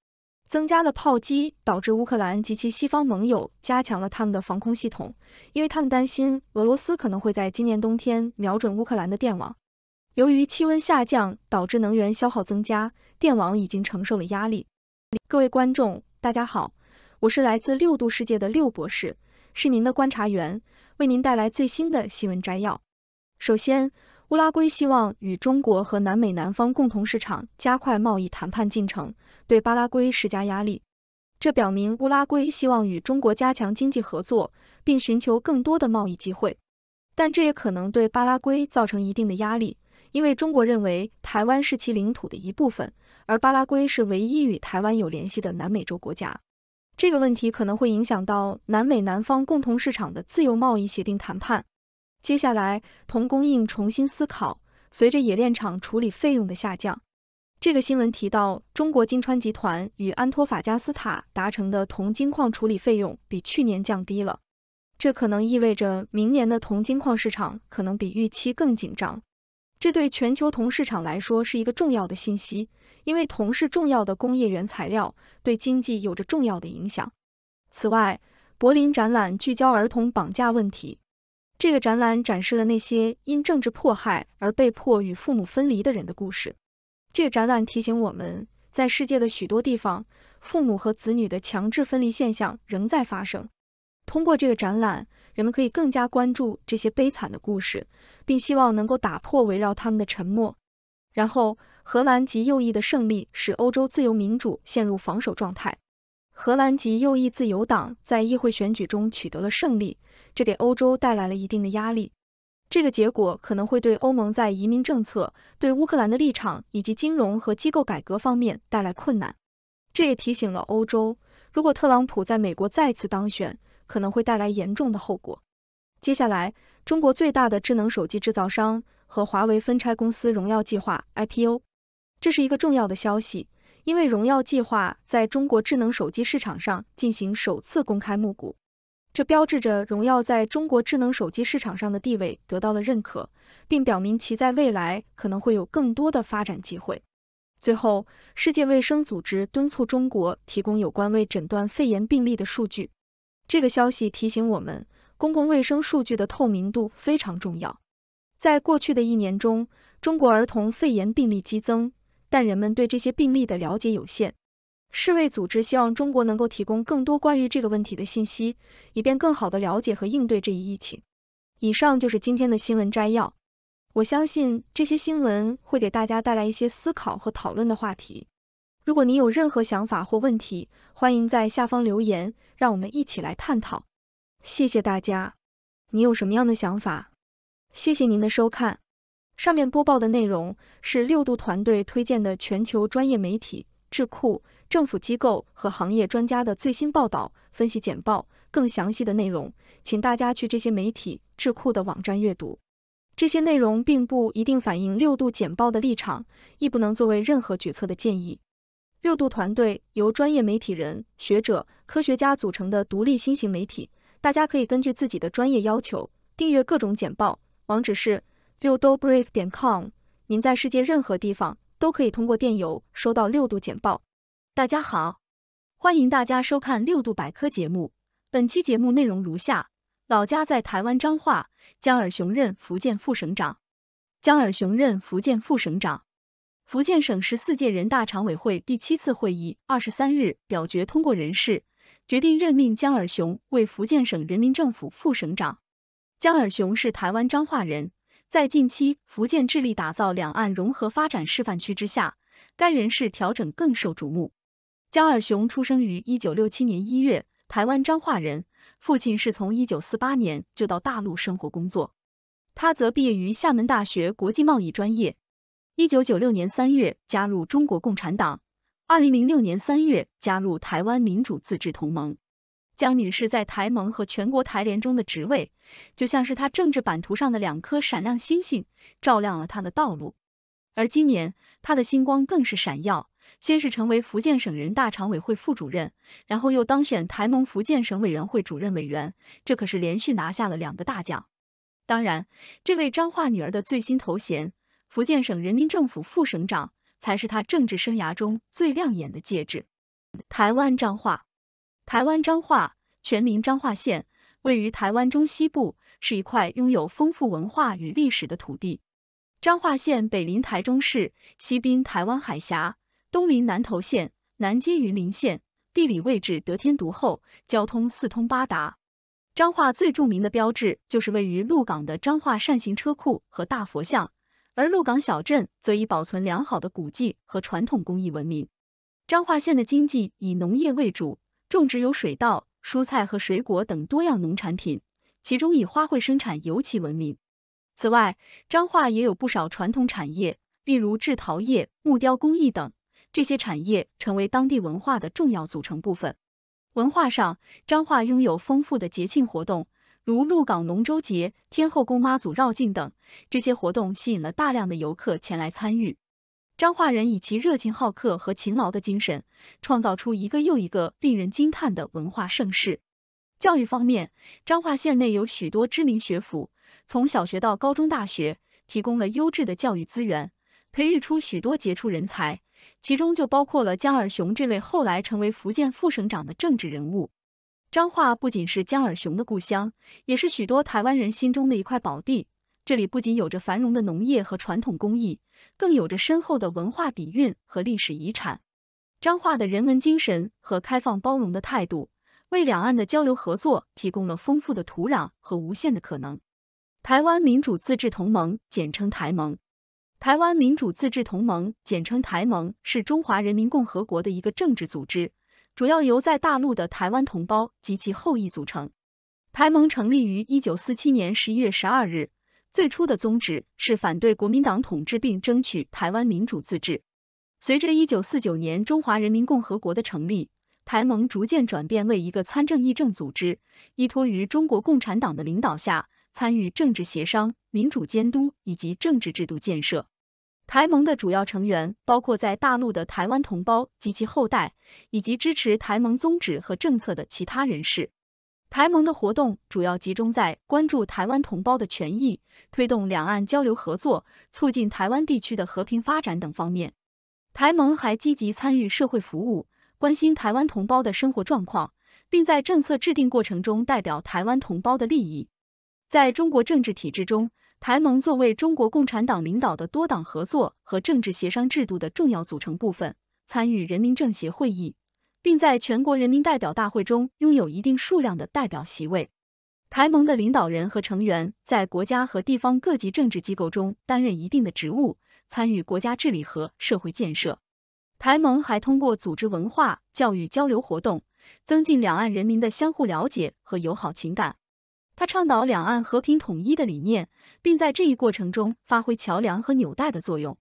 增加的炮击导致乌克兰及其西方盟友加强了他们的防空系统，因为他们担心俄罗斯可能会在今年冬天瞄准乌克兰的电网。由于气温下降导致能源消耗增加，电网已经承受了压力。各位观众，大家好，我是来自六度世界的六博士，是您的观察员，为您带来最新的新闻摘要。首先，乌拉圭希望与中国和南美南方共同市场加快贸易谈判进程，对巴拉圭施加压力。这表明乌拉圭希望与中国加强经济合作，并寻求更多的贸易机会，但这也可能对巴拉圭造成一定的压力。因为中国认为台湾是其领土的一部分，而巴拉圭是唯一与台湾有联系的南美洲国家。这个问题可能会影响到南美南方共同市场的自由贸易协定谈判。接下来，铜供应重新思考，随着冶炼厂处理费用的下降。这个新闻提到，中国金川集团与安托法加斯塔达成的铜金矿处理费用比去年降低了，这可能意味着明年的铜金矿市场可能比预期更紧张。这对全球铜市场来说是一个重要的信息，因为铜是重要的工业原材料，对经济有着重要的影响。此外，柏林展览聚焦儿童绑架问题。这个展览展示了那些因政治迫害而被迫与父母分离的人的故事。这个展览提醒我们，在世界的许多地方，父母和子女的强制分离现象仍在发生。通过这个展览。人们可以更加关注这些悲惨的故事，并希望能够打破围绕他们的沉默。然后，荷兰及右翼的胜利使欧洲自由民主陷入防守状态。荷兰及右翼自由党在议会选举中取得了胜利，这给欧洲带来了一定的压力。这个结果可能会对欧盟在移民政策、对乌克兰的立场以及金融和机构改革方面带来困难。这也提醒了欧洲，如果特朗普在美国再次当选。可能会带来严重的后果。接下来，中国最大的智能手机制造商和华为分拆公司荣耀计划 IPO，这是一个重要的消息，因为荣耀计划在中国智能手机市场上进行首次公开募股，这标志着荣耀在中国智能手机市场上的地位得到了认可，并表明其在未来可能会有更多的发展机会。最后，世界卫生组织敦促中国提供有关为诊断肺炎病例的数据。这个消息提醒我们，公共卫生数据的透明度非常重要。在过去的一年中，中国儿童肺炎病例激增，但人们对这些病例的了解有限。世卫组织希望中国能够提供更多关于这个问题的信息，以便更好地了解和应对这一疫情。以上就是今天的新闻摘要。我相信这些新闻会给大家带来一些思考和讨论的话题。如果你有任何想法或问题，欢迎在下方留言，让我们一起来探讨。谢谢大家。你有什么样的想法？谢谢您的收看。上面播报的内容是六度团队推荐的全球专业媒体、智库、政府机构和行业专家的最新报道、分析简报。更详细的内容，请大家去这些媒体、智库的网站阅读。这些内容并不一定反映六度简报的立场，亦不能作为任何决策的建议。六度团队由专业媒体人、学者、科学家组成的独立新型媒体，大家可以根据自己的专业要求订阅各种简报，网址是六 i d o b r i e f c o m 您在世界任何地方都可以通过电邮收到六度简报。大家好，欢迎大家收看六度百科节目。本期节目内容如下：老家在台湾彰化江尔雄任福建副省长，江尔雄任福建副省长。福建省十四届人大常委会第七次会议二十三日表决通过人事决定，任命江尔雄为福建省人民政府副省长。江尔雄是台湾彰化人，在近期福建致力打造两岸融合发展示范区之下，该人事调整更受瞩目。江尔雄出生于一九六七年一月，台湾彰化人，父亲是从一九四八年就到大陆生活工作，他则毕业于厦门大学国际贸易专业。一九九六年三月加入中国共产党，二零零六年三月加入台湾民主自治同盟。江女士在台盟和全国台联中的职位，就像是她政治版图上的两颗闪亮星星，照亮了她的道路。而今年，她的星光更是闪耀。先是成为福建省人大常委会副主任，然后又当选台盟福建省委员会主任委员，这可是连续拿下了两个大奖。当然，这位彰化女儿的最新头衔。福建省人民政府副省长，才是他政治生涯中最亮眼的戒指。台湾彰化，台湾彰化，全名彰化县，位于台湾中西部，是一块拥有丰富文化与历史的土地。彰化县北临台中市，西濒台湾海峡，东临南投县，南接云林县，地理位置得天独厚，交通四通八达。彰化最著名的标志就是位于鹿港的彰化扇形车库和大佛像。而鹿港小镇则以保存良好的古迹和传统工艺闻名。彰化县的经济以农业为主，种植有水稻、蔬菜和水果等多样农产品，其中以花卉生产尤其闻名。此外，彰化也有不少传统产业，例如制陶业、木雕工艺等，这些产业成为当地文化的重要组成部分。文化上，彰化拥有丰富的节庆活动。如鹿港龙舟节、天后宫妈祖绕境等，这些活动吸引了大量的游客前来参与。彰化人以其热情好客和勤劳的精神，创造出一个又一个令人惊叹的文化盛世。教育方面，彰化县内有许多知名学府，从小学到高中、大学，提供了优质的教育资源，培育出许多杰出人才，其中就包括了江尔雄这位后来成为福建副省长的政治人物。彰化不仅是江尔雄的故乡，也是许多台湾人心中的一块宝地。这里不仅有着繁荣的农业和传统工艺，更有着深厚的文化底蕴和历史遗产。彰化的人文精神和开放包容的态度，为两岸的交流合作提供了丰富的土壤和无限的可能。台湾民主自治同盟，简称台盟。台湾民主自治同盟，简称台盟，是中华人民共和国的一个政治组织。主要由在大陆的台湾同胞及其后裔组成。台盟成立于一九四七年十一月十二日，最初的宗旨是反对国民党统治并争取台湾民主自治。随着一九四九年中华人民共和国的成立，台盟逐渐转变为一个参政议政组织，依托于中国共产党的领导下，参与政治协商、民主监督以及政治制度建设。台盟的主要成员包括在大陆的台湾同胞及其后代，以及支持台盟宗旨和政策的其他人士。台盟的活动主要集中在关注台湾同胞的权益、推动两岸交流合作、促进台湾地区的和平发展等方面。台盟还积极参与社会服务，关心台湾同胞的生活状况，并在政策制定过程中代表台湾同胞的利益。在中国政治体制中，台盟作为中国共产党领导的多党合作和政治协商制度的重要组成部分，参与人民政协会议，并在全国人民代表大会中拥有一定数量的代表席位。台盟的领导人和成员在国家和地方各级政治机构中担任一定的职务，参与国家治理和社会建设。台盟还通过组织文化、教育交流活动，增进两岸人民的相互了解和友好情感。他倡导两岸和平统一的理念，并在这一过程中发挥桥梁和纽带的作用。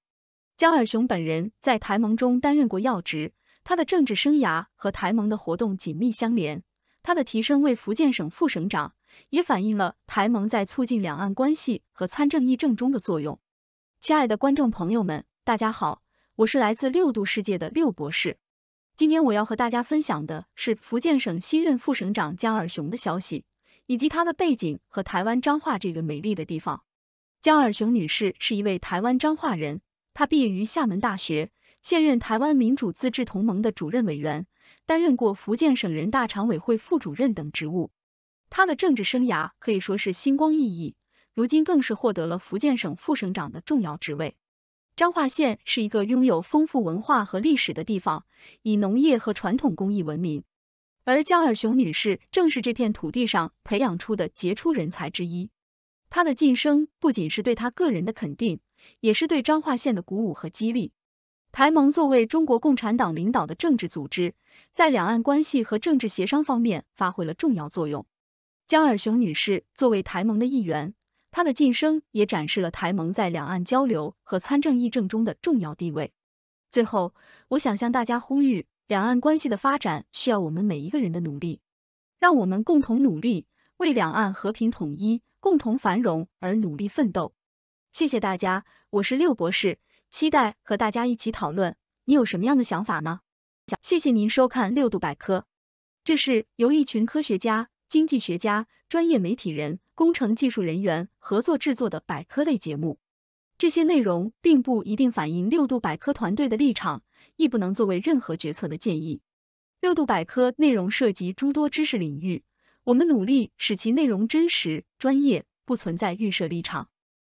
江尔雄本人在台盟中担任过要职，他的政治生涯和台盟的活动紧密相连。他的提升为福建省副省长，也反映了台盟在促进两岸关系和参政议政中的作用。亲爱的观众朋友们，大家好，我是来自六度世界的六博士。今天我要和大家分享的是福建省新任副省长江尔雄的消息。以及他的背景和台湾彰化这个美丽的地方。江尔雄女士是一位台湾彰化人，她毕业于厦门大学，现任台湾民主自治同盟的主任委员，担任过福建省人大常委会副主任等职务。她的政治生涯可以说是星光熠熠，如今更是获得了福建省副省长的重要职位。彰化县是一个拥有丰富文化和历史的地方，以农业和传统工艺闻名。而江尔雄女士正是这片土地上培养出的杰出人才之一。她的晋升不仅是对她个人的肯定，也是对彰化县的鼓舞和激励。台盟作为中国共产党领导的政治组织，在两岸关系和政治协商方面发挥了重要作用。江尔雄女士作为台盟的一员，她的晋升也展示了台盟在两岸交流和参政议政中的重要地位。最后，我想向大家呼吁。两岸关系的发展需要我们每一个人的努力，让我们共同努力，为两岸和平统一、共同繁荣而努力奋斗。谢谢大家，我是六博士，期待和大家一起讨论，你有什么样的想法呢？谢谢您收看六度百科，这是由一群科学家、经济学家、专业媒体人、工程技术人员合作制作的百科类节目，这些内容并不一定反映六度百科团队的立场。亦不能作为任何决策的建议。六度百科内容涉及诸多知识领域，我们努力使其内容真实、专业，不存在预设立场。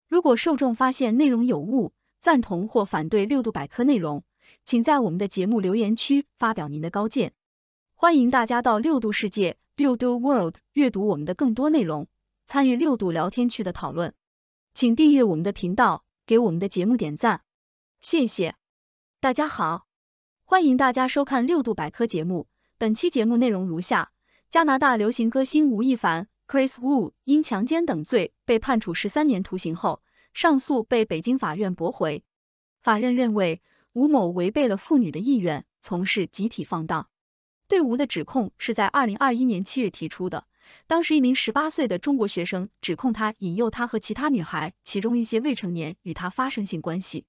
如果受众发现内容有误、赞同或反对六度百科内容，请在我们的节目留言区发表您的高见。欢迎大家到六度世界（六度 World） 阅读我们的更多内容，参与六度聊天区的讨论。请订阅我们的频道，给我们的节目点赞。谢谢大家好。欢迎大家收看六度百科节目，本期节目内容如下：加拿大流行歌星吴亦凡 （Chris Wu） 因强奸等罪被判处十三年徒刑后，上诉被北京法院驳回。法院认为吴某违背了妇女的意愿，从事集体放荡。对吴的指控是在二零二一年七月提出的，当时一名十八岁的中国学生指控他引诱他和其他女孩，其中一些未成年与他发生性关系。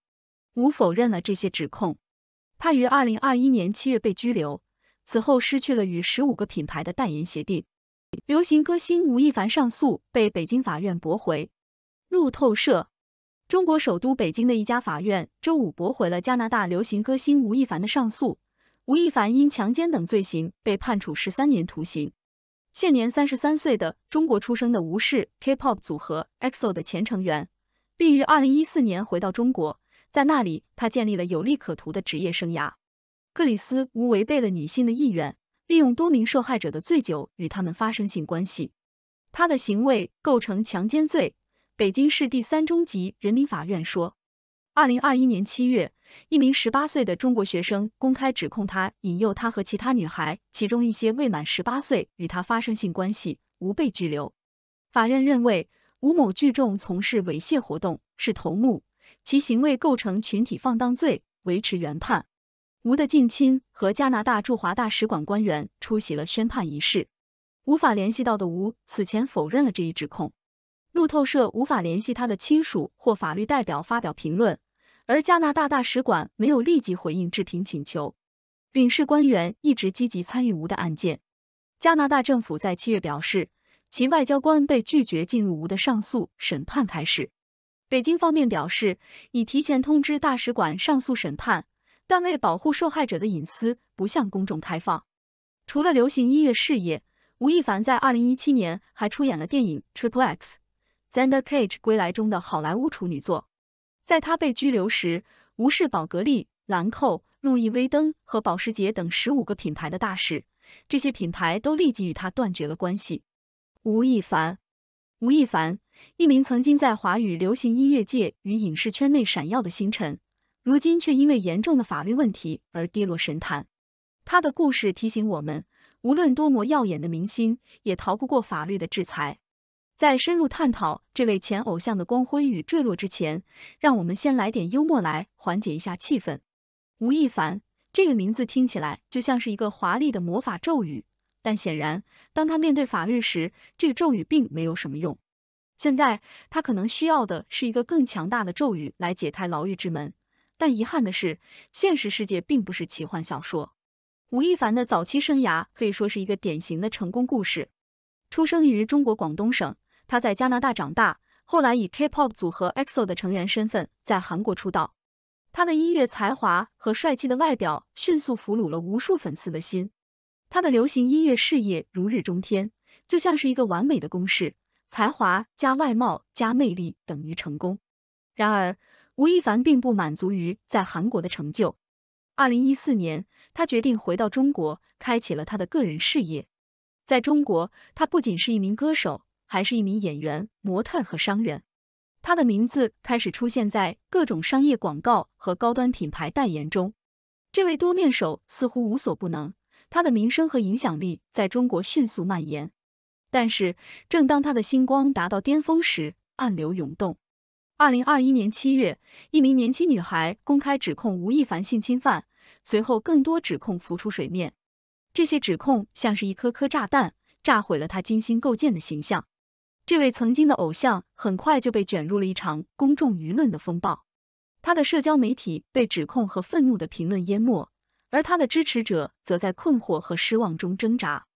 吴否认了这些指控。他于二零二一年七月被拘留，此后失去了与十五个品牌的代言协定。流行歌星吴亦凡上诉被北京法院驳回。路透社，中国首都北京的一家法院周五驳回了加拿大流行歌星吴亦凡的上诉。吴亦凡因强奸等罪行被判处十三年徒刑。现年三十三岁的中国出生的吴氏 K-pop 组合 EXO 的前成员，并于二零一四年回到中国。在那里，他建立了有利可图的职业生涯。克里斯无违背了女性的意愿，利用多名受害者的醉酒与他们发生性关系。他的行为构成强奸罪。北京市第三中级人民法院说，二零二一年七月，一名十八岁的中国学生公开指控他引诱他和其他女孩，其中一些未满十八岁与他发生性关系。无被拘留。法院认为，吴某聚众从事猥亵活动是头目。其行为构成群体放荡罪，维持原判。吴的近亲和加拿大驻华大使馆官员出席了宣判仪式。无法联系到的吴此前否认了这一指控。路透社无法联系他的亲属或法律代表发表评论，而加拿大大使馆没有立即回应置评请求。领事官员一直积极参与吴的案件。加拿大政府在七月表示，其外交官被拒绝进入吴的上诉审判开始。北京方面表示，已提前通知大使馆上诉审判，但为保护受害者的隐私，不向公众开放。除了流行音乐事业，吴亦凡在二零一七年还出演了电影《Triple X》，Zander Cage 归来中的好莱坞处女作。在他被拘留时，无视宝格丽、兰蔻、路易威登和保时捷等十五个品牌的大使，这些品牌都立即与他断绝了关系。吴亦凡，吴亦凡。一名曾经在华语流行音乐界与影视圈内闪耀的星辰，如今却因为严重的法律问题而跌落神坛。他的故事提醒我们，无论多么耀眼的明星，也逃不过法律的制裁。在深入探讨这位前偶像的光辉与坠落之前，让我们先来点幽默来缓解一下气氛。吴亦凡这个名字听起来就像是一个华丽的魔法咒语，但显然，当他面对法律时，这个咒语并没有什么用。现在他可能需要的是一个更强大的咒语来解开牢狱之门，但遗憾的是，现实世界并不是奇幻小说。吴亦凡的早期生涯可以说是一个典型的成功故事。出生于中国广东省，他在加拿大长大，后来以 K-pop 组合 EXO 的成员身份在韩国出道。他的音乐才华和帅气的外表迅速俘虏了无数粉丝的心，他的流行音乐事业如日中天，就像是一个完美的公式。才华加外貌加魅力等于成功。然而，吴亦凡并不满足于在韩国的成就。二零一四年，他决定回到中国，开启了他的个人事业。在中国，他不仅是一名歌手，还是一名演员、模特和商人。他的名字开始出现在各种商业广告和高端品牌代言中。这位多面手似乎无所不能，他的名声和影响力在中国迅速蔓延。但是，正当他的星光达到巅峰时，暗流涌动。二零二一年七月，一名年轻女孩公开指控吴亦凡性侵犯，随后更多指控浮出水面。这些指控像是一颗颗炸弹，炸毁了他精心构建的形象。这位曾经的偶像很快就被卷入了一场公众舆论的风暴，他的社交媒体被指控和愤怒的评论淹没，而他的支持者则在困惑和失望中挣扎。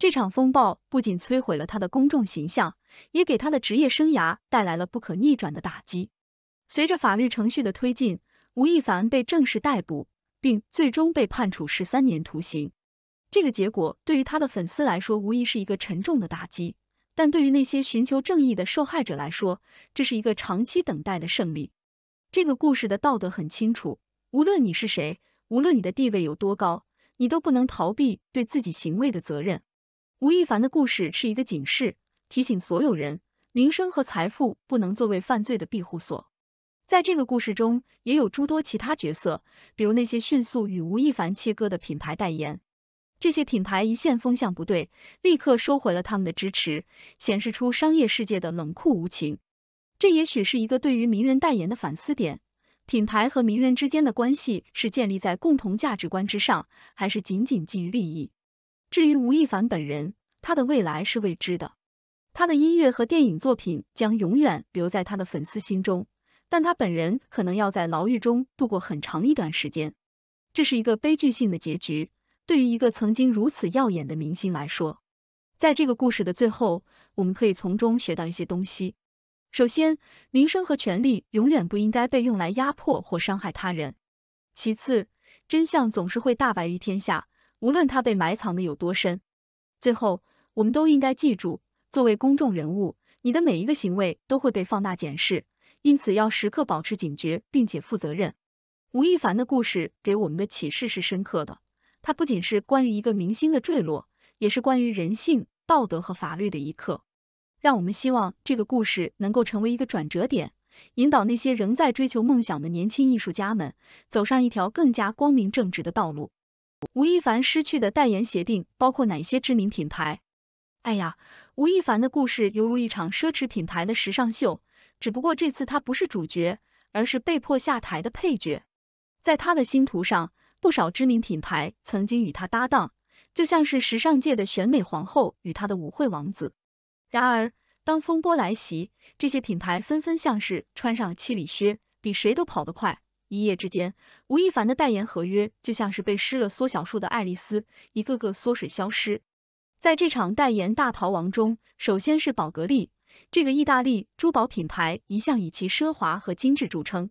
这场风暴不仅摧毁了他的公众形象，也给他的职业生涯带来了不可逆转的打击。随着法律程序的推进，吴亦凡被正式逮捕，并最终被判处十三年徒刑。这个结果对于他的粉丝来说无疑是一个沉重的打击，但对于那些寻求正义的受害者来说，这是一个长期等待的胜利。这个故事的道德很清楚：无论你是谁，无论你的地位有多高，你都不能逃避对自己行为的责任。吴亦凡的故事是一个警示，提醒所有人，名声和财富不能作为犯罪的庇护所。在这个故事中，也有诸多其他角色，比如那些迅速与吴亦凡切割的品牌代言，这些品牌一线风向不对，立刻收回了他们的支持，显示出商业世界的冷酷无情。这也许是一个对于名人代言的反思点：品牌和名人之间的关系是建立在共同价值观之上，还是仅仅基于利益？至于吴亦凡本人，他的未来是未知的。他的音乐和电影作品将永远留在他的粉丝心中，但他本人可能要在牢狱中度过很长一段时间。这是一个悲剧性的结局，对于一个曾经如此耀眼的明星来说。在这个故事的最后，我们可以从中学到一些东西。首先，名声和权力永远不应该被用来压迫或伤害他人。其次，真相总是会大白于天下。无论他被埋藏的有多深，最后我们都应该记住，作为公众人物，你的每一个行为都会被放大检视，因此要时刻保持警觉并且负责任。吴亦凡的故事给我们的启示是深刻的，它不仅是关于一个明星的坠落，也是关于人性、道德和法律的一课。让我们希望这个故事能够成为一个转折点，引导那些仍在追求梦想的年轻艺术家们走上一条更加光明正直的道路。吴亦凡失去的代言协定包括哪些知名品牌？哎呀，吴亦凡的故事犹如一场奢侈品牌的时尚秀，只不过这次他不是主角，而是被迫下台的配角。在他的星途上，不少知名品牌曾经与他搭档，就像是时尚界的选美皇后与她的舞会王子。然而，当风波来袭，这些品牌纷纷像是穿上七里靴，比谁都跑得快。一夜之间，吴亦凡的代言合约就像是被施了缩小术的爱丽丝，一个个缩水消失。在这场代言大逃亡中，首先是宝格丽，这个意大利珠宝品牌一向以其奢华和精致著称，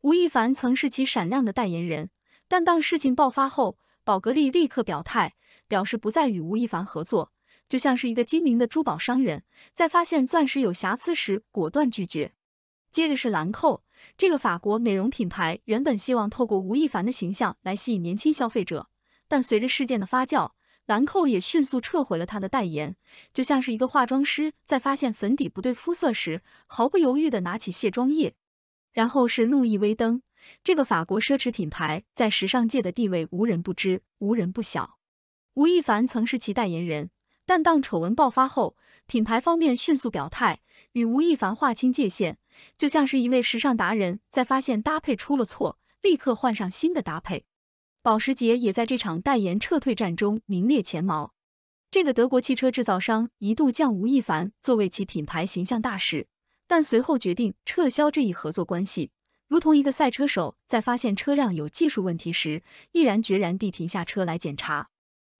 吴亦凡曾是其闪亮的代言人。但当事情爆发后，宝格丽立刻表态，表示不再与吴亦凡合作，就像是一个精明的珠宝商人，在发现钻石有瑕疵时果断拒绝。接着是兰蔻。这个法国美容品牌原本希望透过吴亦凡的形象来吸引年轻消费者，但随着事件的发酵，兰蔻也迅速撤回了他的代言，就像是一个化妆师在发现粉底不对肤色时，毫不犹豫地拿起卸妆液。然后是路易威登，这个法国奢侈品牌在时尚界的地位无人不知、无人不晓。吴亦凡曾是其代言人，但当丑闻爆发后，品牌方面迅速表态。与吴亦凡划清界限，就像是一位时尚达人在发现搭配出了错，立刻换上新的搭配。保时捷也在这场代言撤退战中名列前茅。这个德国汽车制造商一度将吴亦凡作为其品牌形象大使，但随后决定撤销这一合作关系，如同一个赛车手在发现车辆有技术问题时，毅然决然地停下车来检查。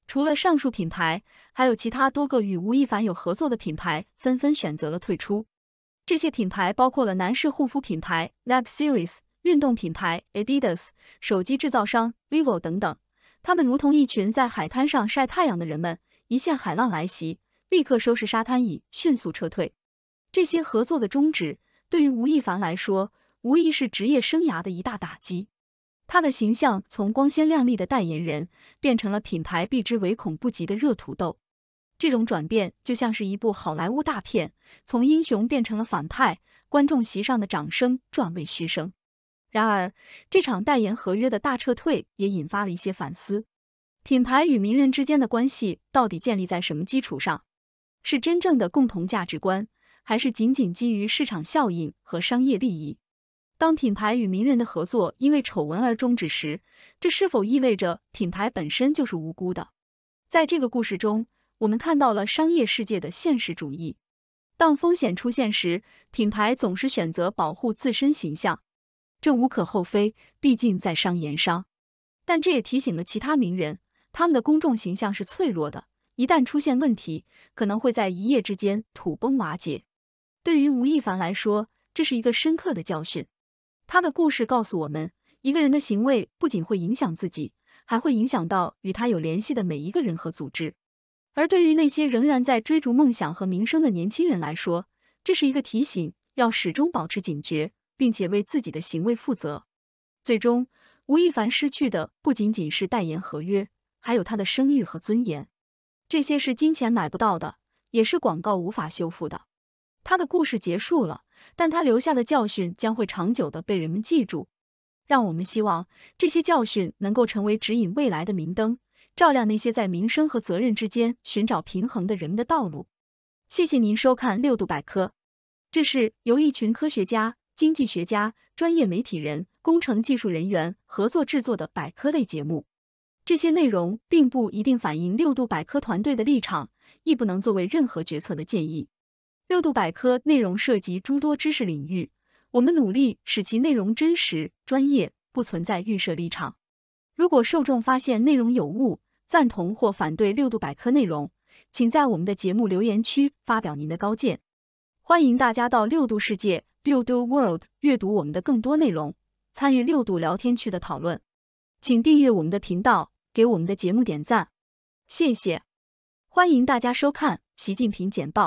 除了上述品牌，还有其他多个与吴亦凡有合作的品牌纷纷选择了退出。这些品牌包括了男士护肤品牌 Lab Series、运动品牌 Adidas、手机制造商 Vivo 等等。他们如同一群在海滩上晒太阳的人们，一线海浪来袭，立刻收拾沙滩椅，迅速撤退。这些合作的终止，对于吴亦凡来说，无疑是职业生涯的一大打击。他的形象从光鲜亮丽的代言人变成了品牌避之唯恐不及的“热土豆”，这种转变就像是一部好莱坞大片，从英雄变成了反派，观众席上的掌声转为嘘声。然而，这场代言合约的大撤退也引发了一些反思：品牌与名人之间的关系到底建立在什么基础上？是真正的共同价值观，还是仅仅基于市场效应和商业利益？当品牌与名人的合作因为丑闻而终止时，这是否意味着品牌本身就是无辜的？在这个故事中，我们看到了商业世界的现实主义。当风险出现时，品牌总是选择保护自身形象，这无可厚非，毕竟在商言商。但这也提醒了其他名人，他们的公众形象是脆弱的，一旦出现问题，可能会在一夜之间土崩瓦解。对于吴亦凡来说，这是一个深刻的教训。他的故事告诉我们，一个人的行为不仅会影响自己，还会影响到与他有联系的每一个人和组织。而对于那些仍然在追逐梦想和名声的年轻人来说，这是一个提醒，要始终保持警觉，并且为自己的行为负责。最终，吴亦凡失去的不仅仅是代言合约，还有他的声誉和尊严，这些是金钱买不到的，也是广告无法修复的。他的故事结束了。但他留下的教训将会长久的被人们记住，让我们希望这些教训能够成为指引未来的明灯，照亮那些在民生和责任之间寻找平衡的人们的道路。谢谢您收看六度百科，这是由一群科学家、经济学家、专业媒体人、工程技术人员合作制作的百科类节目。这些内容并不一定反映六度百科团队的立场，亦不能作为任何决策的建议。六度百科内容涉及诸多知识领域，我们努力使其内容真实、专业，不存在预设立场。如果受众发现内容有误，赞同或反对六度百科内容，请在我们的节目留言区发表您的高见。欢迎大家到六度世界（六度 World） 阅读我们的更多内容，参与六度聊天区的讨论。请订阅我们的频道，给我们的节目点赞，谢谢。欢迎大家收看《习近平简报》。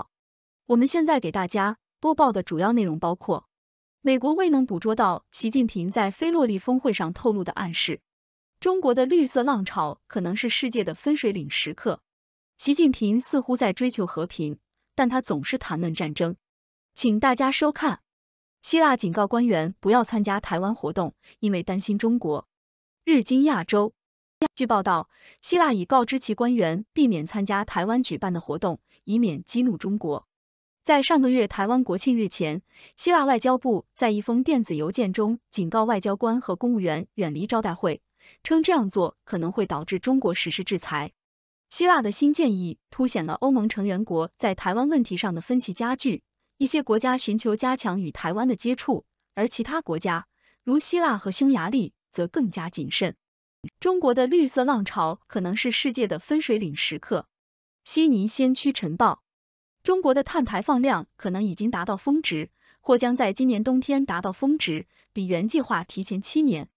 我们现在给大家播报的主要内容包括：美国未能捕捉到习近平在菲洛利峰会上透露的暗示；中国的绿色浪潮可能是世界的分水岭时刻；习近平似乎在追求和平，但他总是谈论战争。请大家收看。希腊警告官员不要参加台湾活动，因为担心中国。日经亚洲据报道，希腊已告知其官员避免参加台湾举办的活动，以免激怒中国。在上个月台湾国庆日前，希腊外交部在一封电子邮件中警告外交官和公务员远离招待会，称这样做可能会导致中国实施制裁。希腊的新建议凸显了欧盟成员国在台湾问题上的分歧加剧。一些国家寻求加强与台湾的接触，而其他国家如希腊和匈牙利则更加谨慎。中国的绿色浪潮可能是世界的分水岭时刻。悉尼先驱晨报。中国的碳排放量可能已经达到峰值，或将在今年冬天达到峰值，比原计划提前七年。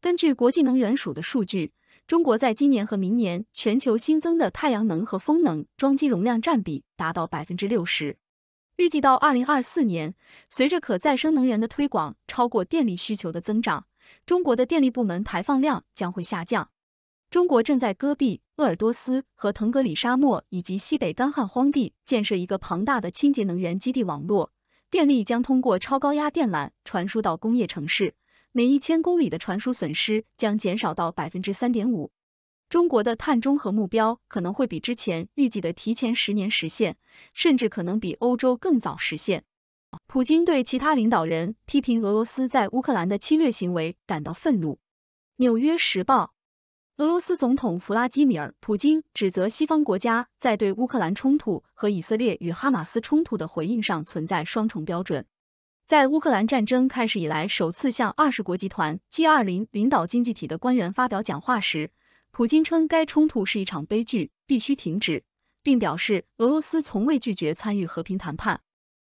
根据国际能源署的数据，中国在今年和明年全球新增的太阳能和风能装机容量占比达到百分之六十。预计到二零二四年，随着可再生能源的推广超过电力需求的增长，中国的电力部门排放量将会下降。中国正在戈壁、鄂尔多斯和腾格里沙漠以及西北干旱荒地建设一个庞大的清洁能源基地网络，电力将通过超高压电缆传输到工业城市，每一千公里的传输损失将减少到百分之三点五。中国的碳中和目标可能会比之前预计的提前十年实现，甚至可能比欧洲更早实现。普京对其他领导人批评俄罗斯在乌克兰的侵略行为感到愤怒。《纽约时报》。俄罗斯总统弗拉基米尔·普京指责西方国家在对乌克兰冲突和以色列与哈马斯冲突的回应上存在双重标准。在乌克兰战争开始以来首次向二十国集团 （G20） 领导经济体的官员发表讲话时，普京称该冲突是一场悲剧，必须停止，并表示俄罗斯从未拒绝参与和平谈判。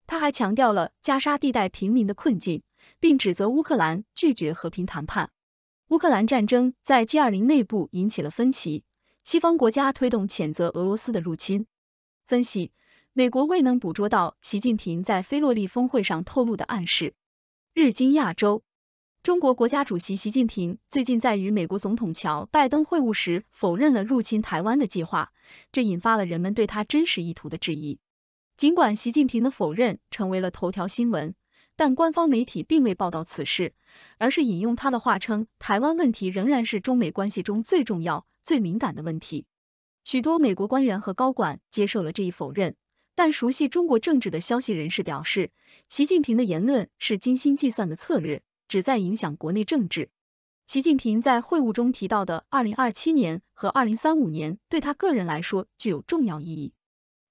他还强调了加沙地带平民的困境，并指责乌克兰拒绝和平谈判。乌克兰战争在 G20 内部引起了分歧。西方国家推动谴责俄罗斯的入侵。分析：美国未能捕捉到习近平在菲洛利峰会上透露的暗示。日经亚洲：中国国家主席习近平最近在与美国总统乔拜登会晤时否认了入侵台湾的计划，这引发了人们对他真实意图的质疑。尽管习近平的否认成为了头条新闻。但官方媒体并未报道此事，而是引用他的话称，台湾问题仍然是中美关系中最重要、最敏感的问题。许多美国官员和高管接受了这一否认，但熟悉中国政治的消息人士表示，习近平的言论是精心计算的策略，旨在影响国内政治。习近平在会晤中提到的二零二七年和二零三五年对他个人来说具有重要意义。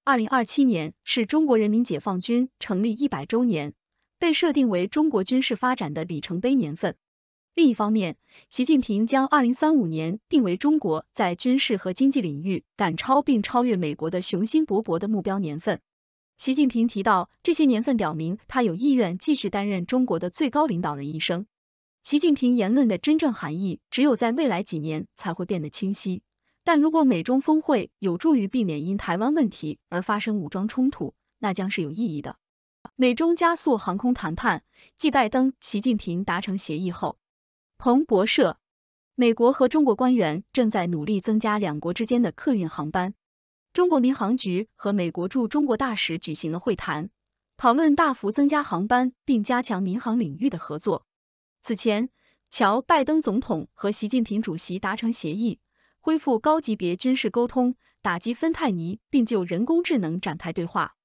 二零二七年是中国人民解放军成立一百周年。被设定为中国军事发展的里程碑年份。另一方面，习近平将二零三五年定为中国在军事和经济领域赶超并超越美国的雄心勃勃的目标年份。习近平提到，这些年份表明他有意愿继续担任中国的最高领导人一生。习近平言论的真正含义，只有在未来几年才会变得清晰。但如果美中峰会有助于避免因台湾问题而发生武装冲突，那将是有意义的。美中加速航空谈判。继拜登、习近平达成协议后，彭博社：美国和中国官员正在努力增加两国之间的客运航班。中国民航局和美国驻中国大使举行了会谈，讨论大幅增加航班并加强民航领域的合作。此前，乔·拜登总统和习近平主席达成协议，恢复高级别军事沟通，打击芬太尼，并就人工智能展开对话。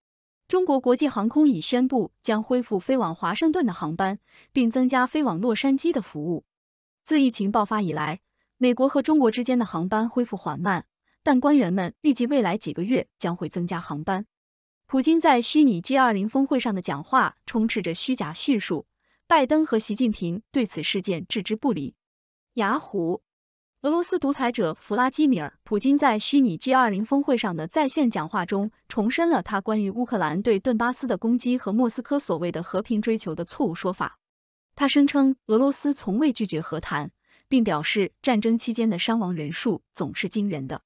中国国际航空已宣布将恢复飞往华盛顿的航班，并增加飞往洛杉矶的服务。自疫情爆发以来，美国和中国之间的航班恢复缓慢，但官员们预计未来几个月将会增加航班。普京在虚拟 G20 峰会上的讲话充斥着虚假叙述，拜登和习近平对此事件置之不理。雅虎。俄罗斯独裁者弗拉基米尔·普京在虚拟 G20 峰会上的在线讲话中，重申了他关于乌克兰对顿巴斯的攻击和莫斯科所谓的和平追求的错误说法。他声称俄罗斯从未拒绝和谈，并表示战争期间的伤亡人数总是惊人的。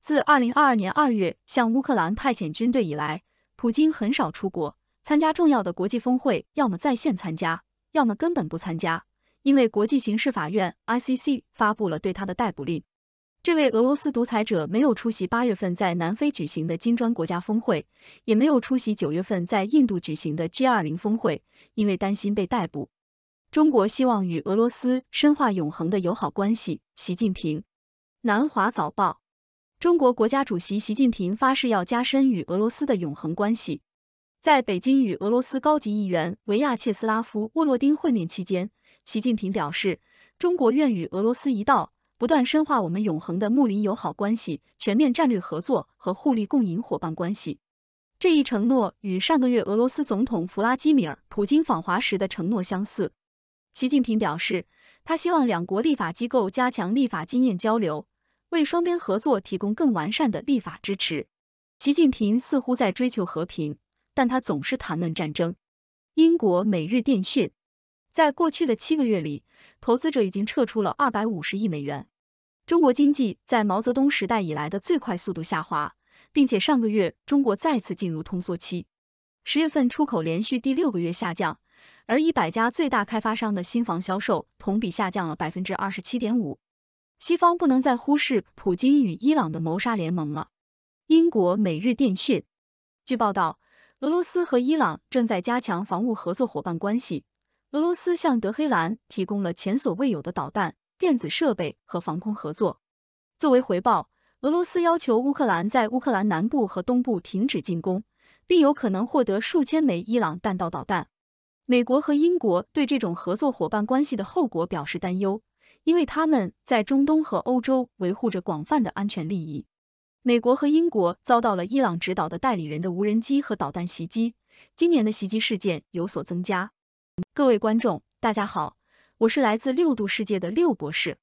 自2022年2月向乌克兰派遣军队以来，普京很少出国参加重要的国际峰会，要么在线参加，要么根本不参加。因为国际刑事法院 （ICC） 发布了对他的逮捕令，这位俄罗斯独裁者没有出席八月份在南非举行的金砖国家峰会，也没有出席九月份在印度举行的 G 二零峰会，因为担心被逮捕。中国希望与俄罗斯深化永恒的友好关系。习近平，南华早报，中国国家主席习近平发誓要加深与俄罗斯的永恒关系。在北京与俄罗斯高级议员维亚切斯拉夫·沃洛丁会面期间。习近平表示，中国愿与俄罗斯一道，不断深化我们永恒的睦邻友好关系、全面战略合作和互利共赢伙伴关系。这一承诺与上个月俄罗斯总统弗拉基米尔·普京访华时的承诺相似。习近平表示，他希望两国立法机构加强立法经验交流，为双边合作提供更完善的立法支持。习近平似乎在追求和平，但他总是谈论战争。英国《每日电讯》。在过去的七个月里，投资者已经撤出了二百五十亿美元。中国经济在毛泽东时代以来的最快速度下滑，并且上个月中国再次进入通缩期。十月份出口连续第六个月下降，而一百家最大开发商的新房销售同比下降了百分之二十七点五。西方不能再忽视普京与伊朗的谋杀联盟了。英国《每日电讯》据报道，俄罗斯和伊朗正在加强防务合作伙伴关系。俄罗斯向德黑兰提供了前所未有的导弹、电子设备和防空合作。作为回报，俄罗斯要求乌克兰在乌克兰南部和东部停止进攻，并有可能获得数千枚伊朗弹道导弹。美国和英国对这种合作伙伴关系的后果表示担忧，因为他们在中东和欧洲维护着广泛的安全利益。美国和英国遭到了伊朗指导的代理人的无人机和导弹袭击，今年的袭击事件有所增加。各位观众，大家好，我是来自六度世界的六博士。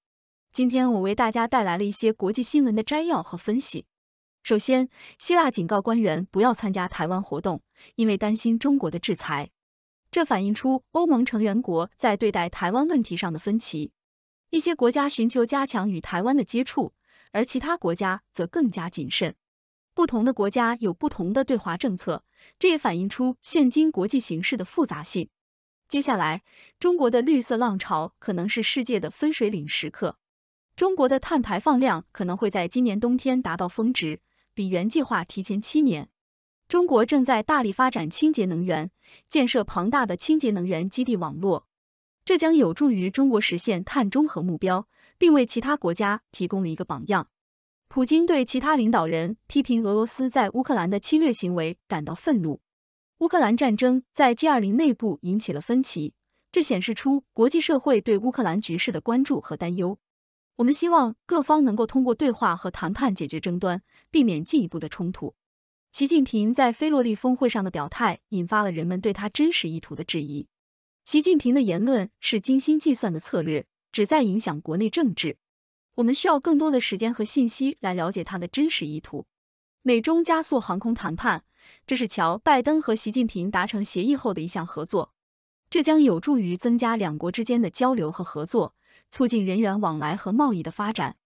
今天我为大家带来了一些国际新闻的摘要和分析。首先，希腊警告官员不要参加台湾活动，因为担心中国的制裁。这反映出欧盟成员国在对待台湾问题上的分歧。一些国家寻求加强与台湾的接触，而其他国家则更加谨慎。不同的国家有不同的对华政策，这也反映出现今国际形势的复杂性。接下来，中国的绿色浪潮可能是世界的分水岭时刻。中国的碳排放量可能会在今年冬天达到峰值，比原计划提前七年。中国正在大力发展清洁能源，建设庞大的清洁能源基地网络，这将有助于中国实现碳中和目标，并为其他国家提供了一个榜样。普京对其他领导人批评俄罗斯在乌克兰的侵略行为感到愤怒。乌克兰战争在 G 二零内部引起了分歧，这显示出国际社会对乌克兰局势的关注和担忧。我们希望各方能够通过对话和谈判解决争端，避免进一步的冲突。习近平在菲洛利峰会上的表态引发了人们对他真实意图的质疑。习近平的言论是精心计算的策略，旨在影响国内政治。我们需要更多的时间和信息来了解他的真实意图。美中加速航空谈判。这是乔·拜登和习近平达成协议后的一项合作，这将有助于增加两国之间的交流和合作，促进人员往来和贸易的发展。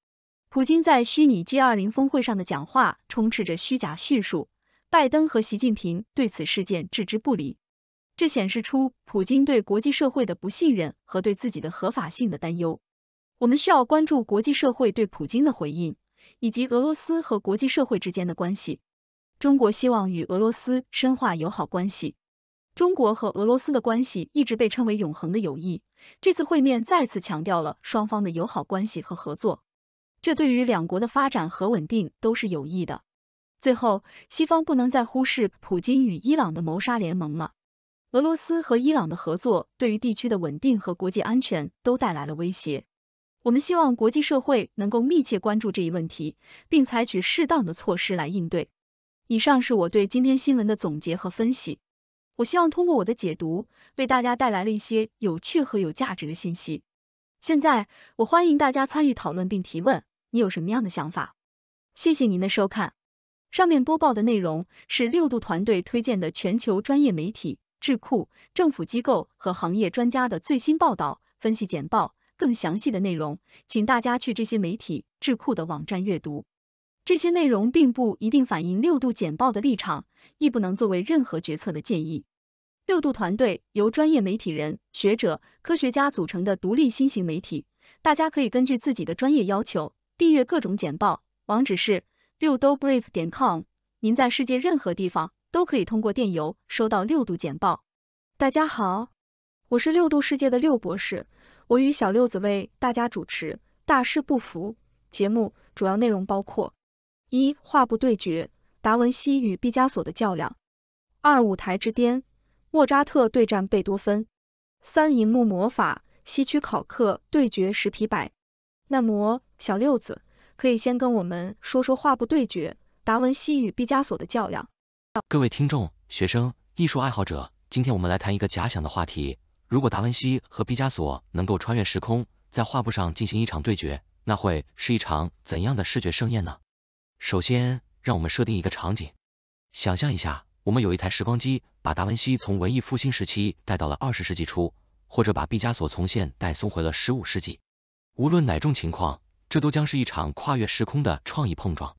普京在虚拟 G20 峰会上的讲话充斥着虚假叙述，拜登和习近平对此事件置之不理，这显示出普京对国际社会的不信任和对自己的合法性的担忧。我们需要关注国际社会对普京的回应，以及俄罗斯和国际社会之间的关系。中国希望与俄罗斯深化友好关系。中国和俄罗斯的关系一直被称为永恒的友谊，这次会面再次强调了双方的友好关系和合作，这对于两国的发展和稳定都是有益的。最后，西方不能再忽视普京与伊朗的谋杀联盟了。俄罗斯和伊朗的合作对于地区的稳定和国际安全都带来了威胁。我们希望国际社会能够密切关注这一问题，并采取适当的措施来应对。以上是我对今天新闻的总结和分析。我希望通过我的解读，为大家带来了一些有趣和有价值的信息。现在，我欢迎大家参与讨论并提问。你有什么样的想法？谢谢您的收看。上面播报的内容是六度团队推荐的全球专业媒体、智库、政府机构和行业专家的最新报道、分析简报。更详细的内容，请大家去这些媒体、智库的网站阅读。这些内容并不一定反映六度简报的立场，亦不能作为任何决策的建议。六度团队由专业媒体人、学者、科学家组成的独立新型媒体，大家可以根据自己的专业要求订阅各种简报，网址是六度 brief 点 com。您在世界任何地方都可以通过电邮收到六度简报。大家好，我是六度世界的六博士，我与小六子为大家主持《大事不服》节目，主要内容包括。一画布对决：达文西与毕加索的较量；二舞台之巅：莫扎特对战贝多芬；三银幕魔法：西区考克对决石皮柏。那么，小六子，可以先跟我们说说画布对决：达文西与毕加索的较量。各位听众、学生、艺术爱好者，今天我们来谈一个假想的话题：如果达文西和毕加索能够穿越时空，在画布上进行一场对决，那会是一场怎样的视觉盛宴呢？首先，让我们设定一个场景，想象一下，我们有一台时光机，把达文西从文艺复兴时期带到了二十世纪初，或者把毕加索从现代送回了十五世纪。无论哪种情况，这都将是一场跨越时空的创意碰撞。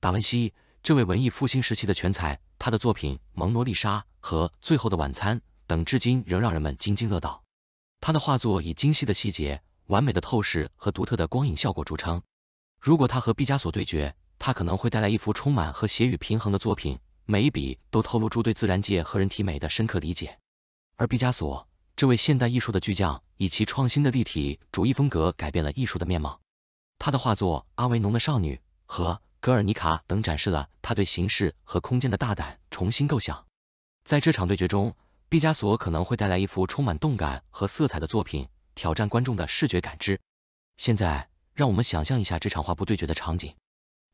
达文西这位文艺复兴时期的全才，他的作品《蒙娜丽莎》和《最后的晚餐》等，至今仍让人们津津乐道。他的画作以精细的细节、完美的透视和独特的光影效果著称。如果他和毕加索对决，他可能会带来一幅充满和谐与平衡的作品，每一笔都透露出对自然界和人体美的深刻理解。而毕加索，这位现代艺术的巨匠，以其创新的立体主义风格改变了艺术的面貌。他的画作《阿维农的少女》和《格尔尼卡》等展示了他对形式和空间的大胆重新构想。在这场对决中，毕加索可能会带来一幅充满动感和色彩的作品，挑战观众的视觉感知。现在，让我们想象一下这场画布对决的场景。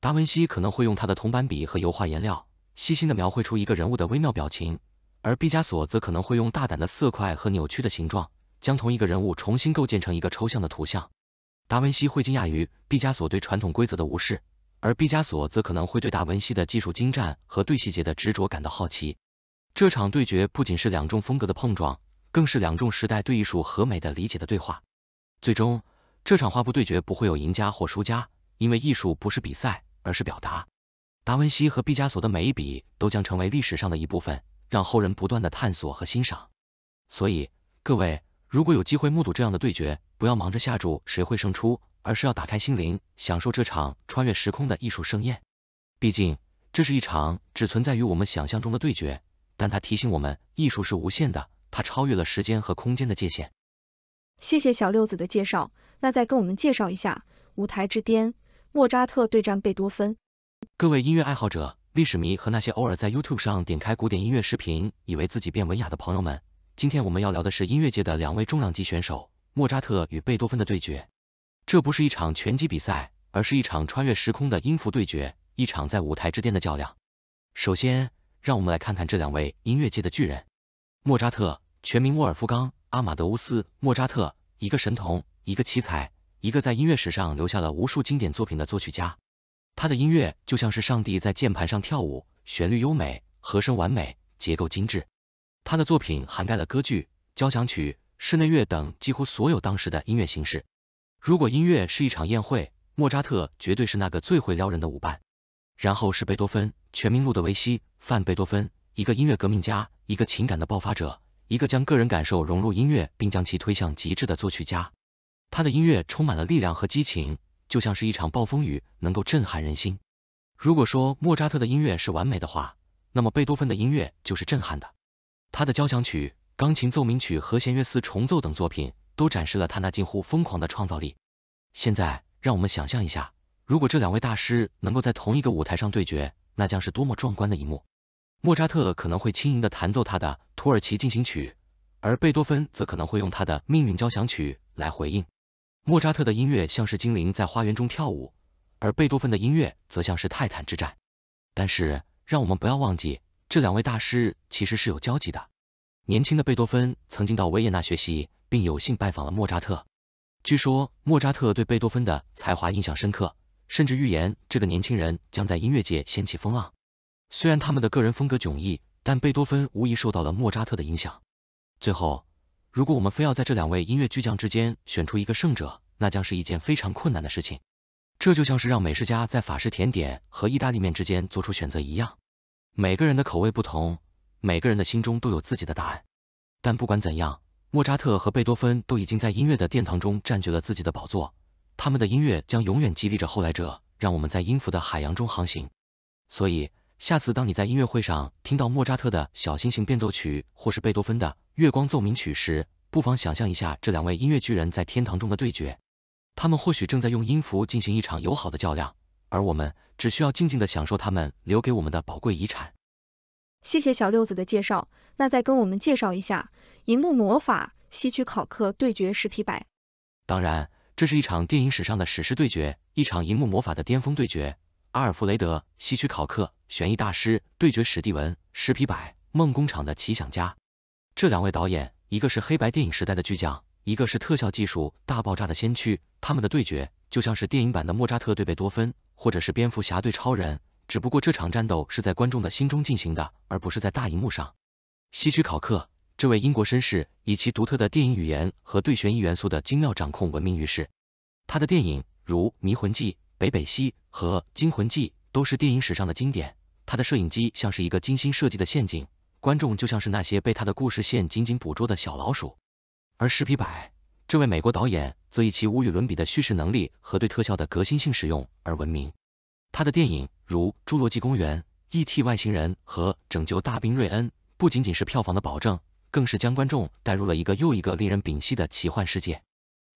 达文西可能会用他的铜板笔和油画颜料，细心的描绘出一个人物的微妙表情，而毕加索则可能会用大胆的色块和扭曲的形状，将同一个人物重新构建成一个抽象的图像。达文西会惊讶于毕加索对传统规则的无视，而毕加索则可能会对达文西的技术精湛和对细节的执着感到好奇。这场对决不仅是两种风格的碰撞，更是两种时代对艺术和美的理解的对话。最终，这场画布对决不会有赢家或输家，因为艺术不是比赛。而是表达。达文西和毕加索的每一笔都将成为历史上的一部分，让后人不断的探索和欣赏。所以各位，如果有机会目睹这样的对决，不要忙着下注谁会胜出，而是要打开心灵，享受这场穿越时空的艺术盛宴。毕竟，这是一场只存在于我们想象中的对决，但它提醒我们，艺术是无限的，它超越了时间和空间的界限。谢谢小六子的介绍，那再跟我们介绍一下舞台之巅。莫扎特对战贝多芬。各位音乐爱好者、历史迷和那些偶尔在 YouTube 上点开古典音乐视频，以为自己变文雅的朋友们，今天我们要聊的是音乐界的两位重量级选手——莫扎特与贝多芬的对决。这不是一场拳击比赛，而是一场穿越时空的音符对决，一场在舞台之巅的较量。首先，让我们来看看这两位音乐界的巨人：莫扎特，全名沃尔夫冈·阿马德乌斯·莫扎特，一个神童，一个奇才。一个在音乐史上留下了无数经典作品的作曲家，他的音乐就像是上帝在键盘上跳舞，旋律优美，和声完美，结构精致。他的作品涵盖了歌剧、交响曲、室内乐等几乎所有当时的音乐形式。如果音乐是一场宴会，莫扎特绝对是那个最会撩人的舞伴。然后是贝多芬，全名路德维希·范·贝多芬，一个音乐革命家，一个情感的爆发者，一个将个人感受融入音乐并将其推向极致的作曲家。他的音乐充满了力量和激情，就像是一场暴风雨，能够震撼人心。如果说莫扎特的音乐是完美的话，那么贝多芬的音乐就是震撼的。他的交响曲、钢琴奏鸣曲和弦乐四重奏等作品，都展示了他那近乎疯狂的创造力。现在，让我们想象一下，如果这两位大师能够在同一个舞台上对决，那将是多么壮观的一幕。莫扎特可能会轻盈的弹奏他的《土耳其进行曲》，而贝多芬则可能会用他的《命运交响曲》来回应。莫扎特的音乐像是精灵在花园中跳舞，而贝多芬的音乐则像是泰坦之战。但是，让我们不要忘记，这两位大师其实是有交集的。年轻的贝多芬曾经到维也纳学习，并有幸拜访了莫扎特。据说，莫扎特对贝多芬的才华印象深刻，甚至预言这个年轻人将在音乐界掀起风浪。虽然他们的个人风格迥异，但贝多芬无疑受到了莫扎特的影响。最后。如果我们非要在这两位音乐巨匠之间选出一个胜者，那将是一件非常困难的事情。这就像是让美食家在法式甜点和意大利面之间做出选择一样。每个人的口味不同，每个人的心中都有自己的答案。但不管怎样，莫扎特和贝多芬都已经在音乐的殿堂中占据了自己的宝座，他们的音乐将永远激励着后来者，让我们在音符的海洋中航行。所以。下次当你在音乐会上听到莫扎特的《小星星变奏曲》或是贝多芬的《月光奏鸣曲》时，不妨想象一下这两位音乐巨人在天堂中的对决，他们或许正在用音符进行一场友好的较量，而我们只需要静静的享受他们留给我们的宝贵遗产。谢谢小六子的介绍，那再跟我们介绍一下银幕魔法西区考克对决史皮白。当然，这是一场电影史上的史诗对决，一场银幕魔法的巅峰对决。阿尔弗雷德·希区考克，悬疑大师对决史蒂文·史皮百，《梦工厂》的奇想家。这两位导演，一个是黑白电影时代的巨匠，一个是特效技术大爆炸的先驱。他们的对决就像是电影版的莫扎特对贝多芬，或者是蝙蝠侠对超人，只不过这场战斗是在观众的心中进行的，而不是在大荧幕上。希区考克，这位英国绅士，以其独特的电影语言和对悬疑元素的精妙掌控闻名于世。他的电影如《迷魂记》。《北北西》和《惊魂记》都是电影史上的经典。他的摄影机像是一个精心设计的陷阱，观众就像是那些被他的故事线紧紧捕捉的小老鼠。而史皮百这位美国导演，则以其无与伦比的叙事能力和对特效的革新性使用而闻名。他的电影如《侏罗纪公园》、《E.T. 外星人》和《拯救大兵瑞恩》，不仅仅是票房的保证，更是将观众带入了一个又一个令人屏息的奇幻世界。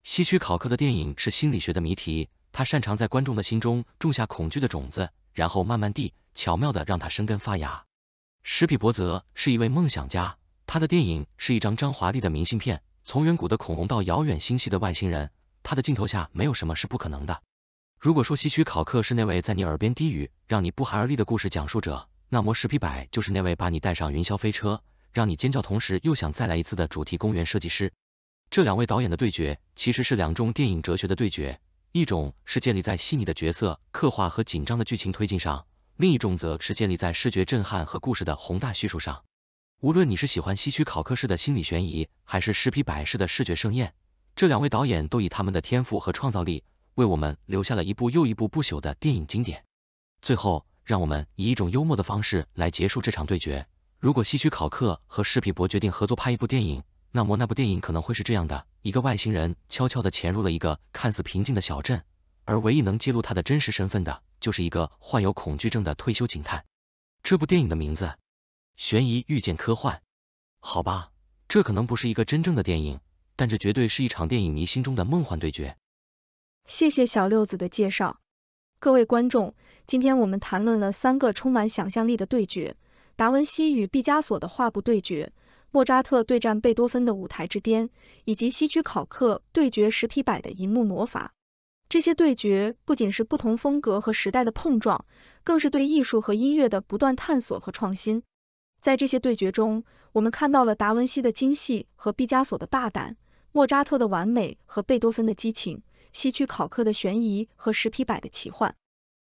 希区考克的电影是心理学的谜题。他擅长在观众的心中种下恐惧的种子，然后慢慢地、巧妙地让它生根发芽。史皮伯泽是一位梦想家，他的电影是一张张华丽的明信片，从远古的恐龙到遥远星系的外星人，他的镜头下没有什么是不可能的。如果说希区考克是那位在你耳边低语让你不寒而栗的故事讲述者，那么史皮柏就是那位把你带上云霄飞车，让你尖叫同时又想再来一次的主题公园设计师。这两位导演的对决，其实是两种电影哲学的对决。一种是建立在细腻的角色刻画和紧张的剧情推进上，另一种则是建立在视觉震撼和故事的宏大叙述上。无论你是喜欢希区考克式的心理悬疑，还是十皮百式的视觉盛宴，这两位导演都以他们的天赋和创造力，为我们留下了一部又一部不朽的电影经典。最后，让我们以一种幽默的方式来结束这场对决：如果希区考克和史皮伯决定合作拍一部电影，那么那部电影可能会是这样的：一个外星人悄悄的潜入了一个看似平静的小镇，而唯一能揭露他的真实身份的，就是一个患有恐惧症的退休警探。这部电影的名字，悬疑遇见科幻，好吧，这可能不是一个真正的电影，但这绝对是一场电影迷心中的梦幻对决。谢谢小六子的介绍，各位观众，今天我们谈论了三个充满想象力的对决：达文西与毕加索的画布对决。莫扎特对战贝多芬的舞台之巅，以及西区考克对决十皮百的银幕魔法，这些对决不仅是不同风格和时代的碰撞，更是对艺术和音乐的不断探索和创新。在这些对决中，我们看到了达文西的精细和毕加索的大胆，莫扎特的完美和贝多芬的激情，西区考克的悬疑和十皮百的奇幻。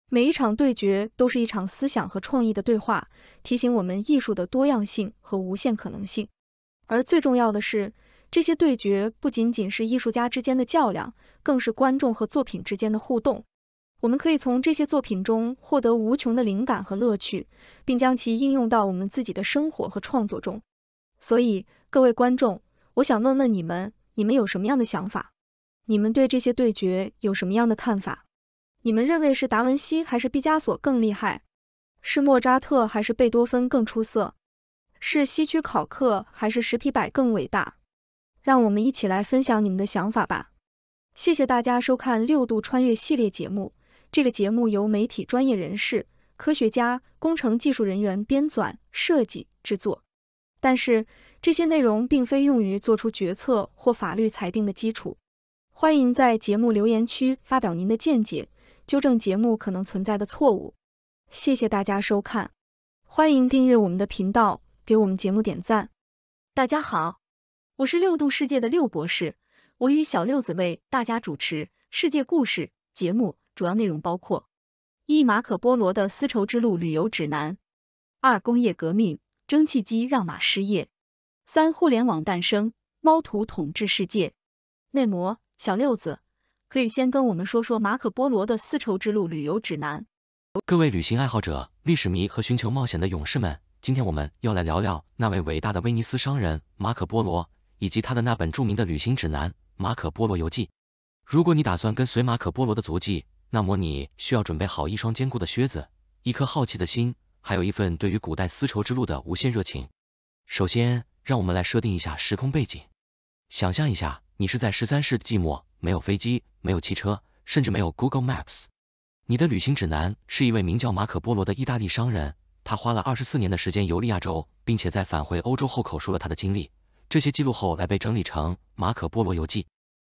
每一场对决都是一场思想和创意的对话，提醒我们艺术的多样性和无限可能性。而最重要的是，这些对决不仅仅是艺术家之间的较量，更是观众和作品之间的互动。我们可以从这些作品中获得无穷的灵感和乐趣，并将其应用到我们自己的生活和创作中。所以，各位观众，我想问问你们，你们有什么样的想法？你们对这些对决有什么样的看法？你们认为是达文西还是毕加索更厉害？是莫扎特还是贝多芬更出色？是西区考课还是十皮百更伟大？让我们一起来分享你们的想法吧。谢谢大家收看六度穿越系列节目。这个节目由媒体专业人士、科学家、工程技术人员编纂、设计、制作。但是这些内容并非用于做出决策或法律裁定的基础。欢迎在节目留言区发表您的见解，纠正节目可能存在的错误。谢谢大家收看，欢迎订阅我们的频道。给我们节目点赞！大家好，我是六度世界的六博士，我与小六子为大家主持世界故事节目，主要内容包括：一、马可波罗的丝绸之路旅游指南；二、工业革命，蒸汽机让马失业；三、互联网诞生，猫图统治世界。内模，小六子，可以先跟我们说说马可波罗的丝绸之路旅游指南。各位旅行爱好者、历史迷和寻求冒险的勇士们。今天我们要来聊聊那位伟大的威尼斯商人马可波罗，以及他的那本著名的旅行指南《马可波罗游记》。如果你打算跟随马可波罗的足迹，那么你需要准备好一双坚固的靴子，一颗好奇的心，还有一份对于古代丝绸之路的无限热情。首先，让我们来设定一下时空背景，想象一下，你是在十三世纪末，没有飞机，没有汽车，甚至没有 Google Maps，你的旅行指南是一位名叫马可波罗的意大利商人。他花了二十四年的时间游历亚洲，并且在返回欧洲后口述了他的经历。这些记录后来被整理成《马可·波罗游记》。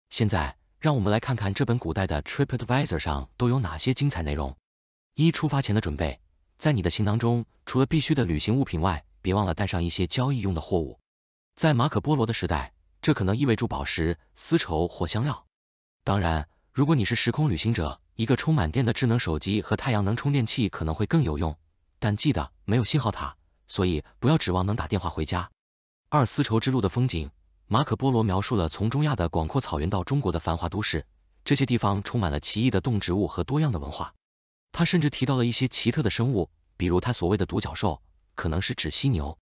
现在，让我们来看看这本古代的 Tripadvisor 上都有哪些精彩内容。一、出发前的准备。在你的行囊中，除了必需的旅行物品外，别忘了带上一些交易用的货物。在马可·波罗的时代，这可能意味着宝石、丝绸或香料。当然，如果你是时空旅行者，一个充满电的智能手机和太阳能充电器可能会更有用。但记得没有信号塔，所以不要指望能打电话回家。二丝绸之路的风景，马可波罗描述了从中亚的广阔草原到中国的繁华都市，这些地方充满了奇异的动植物和多样的文化。他甚至提到了一些奇特的生物，比如他所谓的独角兽，可能是指犀牛。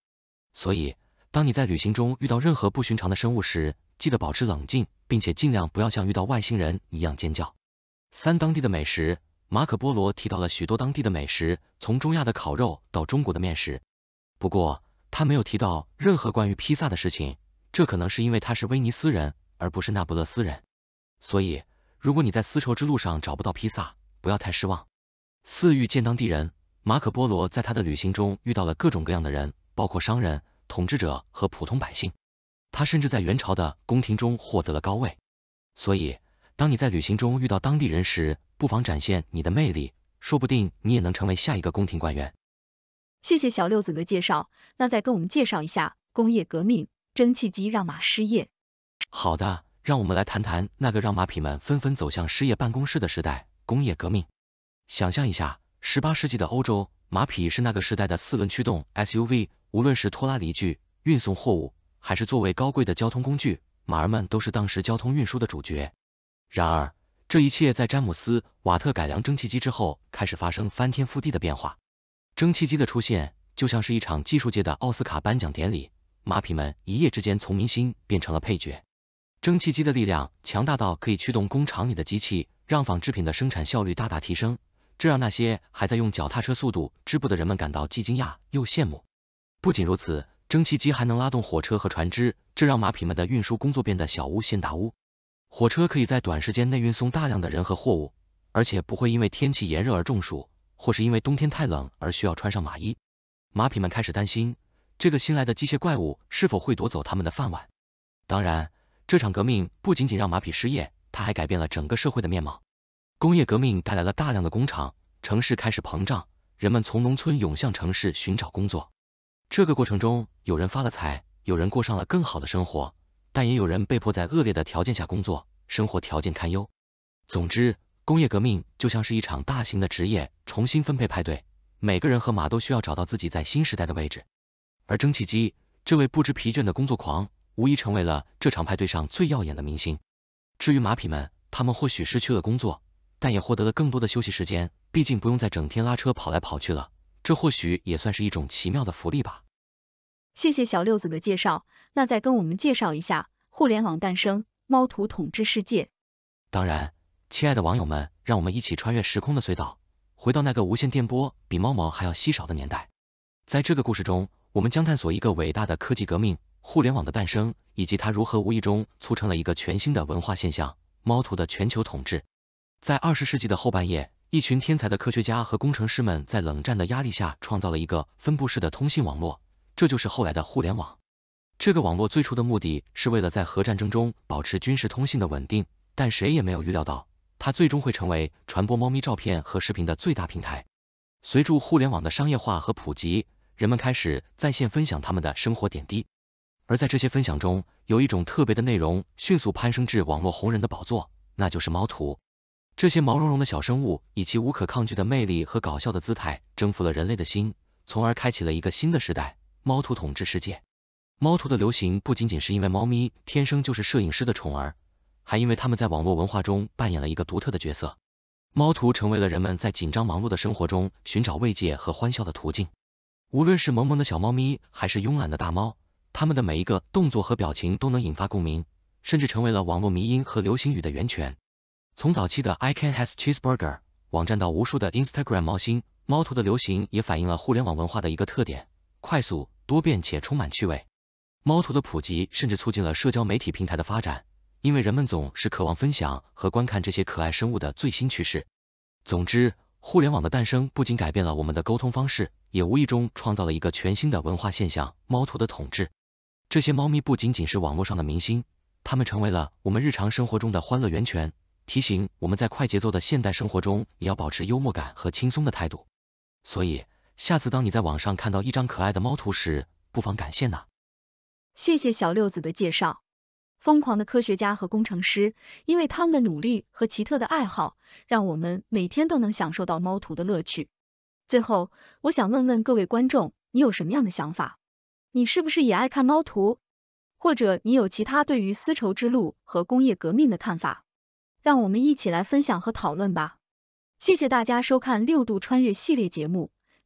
所以，当你在旅行中遇到任何不寻常的生物时，记得保持冷静，并且尽量不要像遇到外星人一样尖叫。三当地的美食。马可波罗提到了许多当地的美食，从中亚的烤肉到中国的面食。不过，他没有提到任何关于披萨的事情，这可能是因为他是威尼斯人而不是那不勒斯人。所以，如果你在丝绸之路上找不到披萨，不要太失望。四遇见当地人，马可波罗在他的旅行中遇到了各种各样的人，包括商人、统治者和普通百姓。他甚至在元朝的宫廷中获得了高位。所以，当你在旅行中遇到当地人时，不妨展现你的魅力，说不定你也能成为下一个宫廷官员。谢谢小六子的介绍，那再跟我们介绍一下工业革命，蒸汽机让马失业。好的，让我们来谈谈那个让马匹们纷纷走向失业办公室的时代——工业革命。想象一下，十八世纪的欧洲，马匹是那个时代的四轮驱动 SUV，无论是拖拉犁具、运送货物，还是作为高贵的交通工具，马儿们都是当时交通运输的主角。然而，这一切在詹姆斯·瓦特改良蒸汽机之后开始发生翻天覆地的变化。蒸汽机的出现就像是一场技术界的奥斯卡颁奖典礼，马匹们一夜之间从明星变成了配角。蒸汽机的力量强大到可以驱动工厂里的机器，让纺织品的生产效率大大提升，这让那些还在用脚踏车速度织布的人们感到既惊讶又羡慕。不仅如此，蒸汽机还能拉动火车和船只，这让马匹们的运输工作变得小巫见大巫。火车可以在短时间内运送大量的人和货物，而且不会因为天气炎热而中暑，或是因为冬天太冷而需要穿上马衣。马匹们开始担心，这个新来的机械怪物是否会夺走他们的饭碗。当然，这场革命不仅仅让马匹失业，它还改变了整个社会的面貌。工业革命带来了大量的工厂，城市开始膨胀，人们从农村涌向城市寻找工作。这个过程中，有人发了财，有人过上了更好的生活。但也有人被迫在恶劣的条件下工作，生活条件堪忧。总之，工业革命就像是一场大型的职业重新分配派对，每个人和马都需要找到自己在新时代的位置。而蒸汽机这位不知疲倦的工作狂，无疑成为了这场派对上最耀眼的明星。至于马匹们，他们或许失去了工作，但也获得了更多的休息时间，毕竟不用再整天拉车跑来跑去了，这或许也算是一种奇妙的福利吧。谢谢小六子的介绍，那再跟我们介绍一下互联网诞生，猫图统治世界。当然，亲爱的网友们，让我们一起穿越时空的隧道，回到那个无线电波比猫毛还要稀少的年代。在这个故事中，我们将探索一个伟大的科技革命——互联网的诞生，以及它如何无意中促成了一个全新的文化现象：猫图的全球统治。在二十世纪的后半夜，一群天才的科学家和工程师们在冷战的压力下，创造了一个分布式的通信网络。这就是后来的互联网。这个网络最初的目的是为了在核战争中保持军事通信的稳定，但谁也没有预料到，它最终会成为传播猫咪照片和视频的最大平台。随着互联网的商业化和普及，人们开始在线分享他们的生活点滴。而在这些分享中，有一种特别的内容迅速攀升至网络红人的宝座，那就是猫图。这些毛茸茸的小生物以其无可抗拒的魅力和搞笑的姿态，征服了人类的心，从而开启了一个新的时代。猫图统治世界。猫图的流行不仅仅是因为猫咪天生就是摄影师的宠儿，还因为它们在网络文化中扮演了一个独特的角色。猫图成为了人们在紧张忙碌的生活中寻找慰藉和欢笑的途径。无论是萌萌的小猫咪，还是慵懒的大猫，它们的每一个动作和表情都能引发共鸣，甚至成为了网络迷音和流行语的源泉。从早期的 I can has cheeseburger 网站到无数的 Instagram 猫星，猫图的流行也反映了互联网文化的一个特点。快速、多变且充满趣味，猫图的普及甚至促进了社交媒体平台的发展，因为人们总是渴望分享和观看这些可爱生物的最新趋势。总之，互联网的诞生不仅改变了我们的沟通方式，也无意中创造了一个全新的文化现象——猫图的统治。这些猫咪不仅仅是网络上的明星，它们成为了我们日常生活中的欢乐源泉，提醒我们在快节奏的现代生活中也要保持幽默感和轻松的态度。所以，下次当你在网上看到一张可爱的猫图时，不妨感谢呢。谢谢小六子的介绍。疯狂的科学家和工程师，因为他们的努力和奇特的爱好，让我们每天都能享受到猫图的乐趣。最后，我想问问各位观众，你有什么样的想法？你是不是也爱看猫图？或者你有其他对于丝绸之路和工业革命的看法？让我们一起来分享和讨论吧。谢谢大家收看六度穿越系列节目。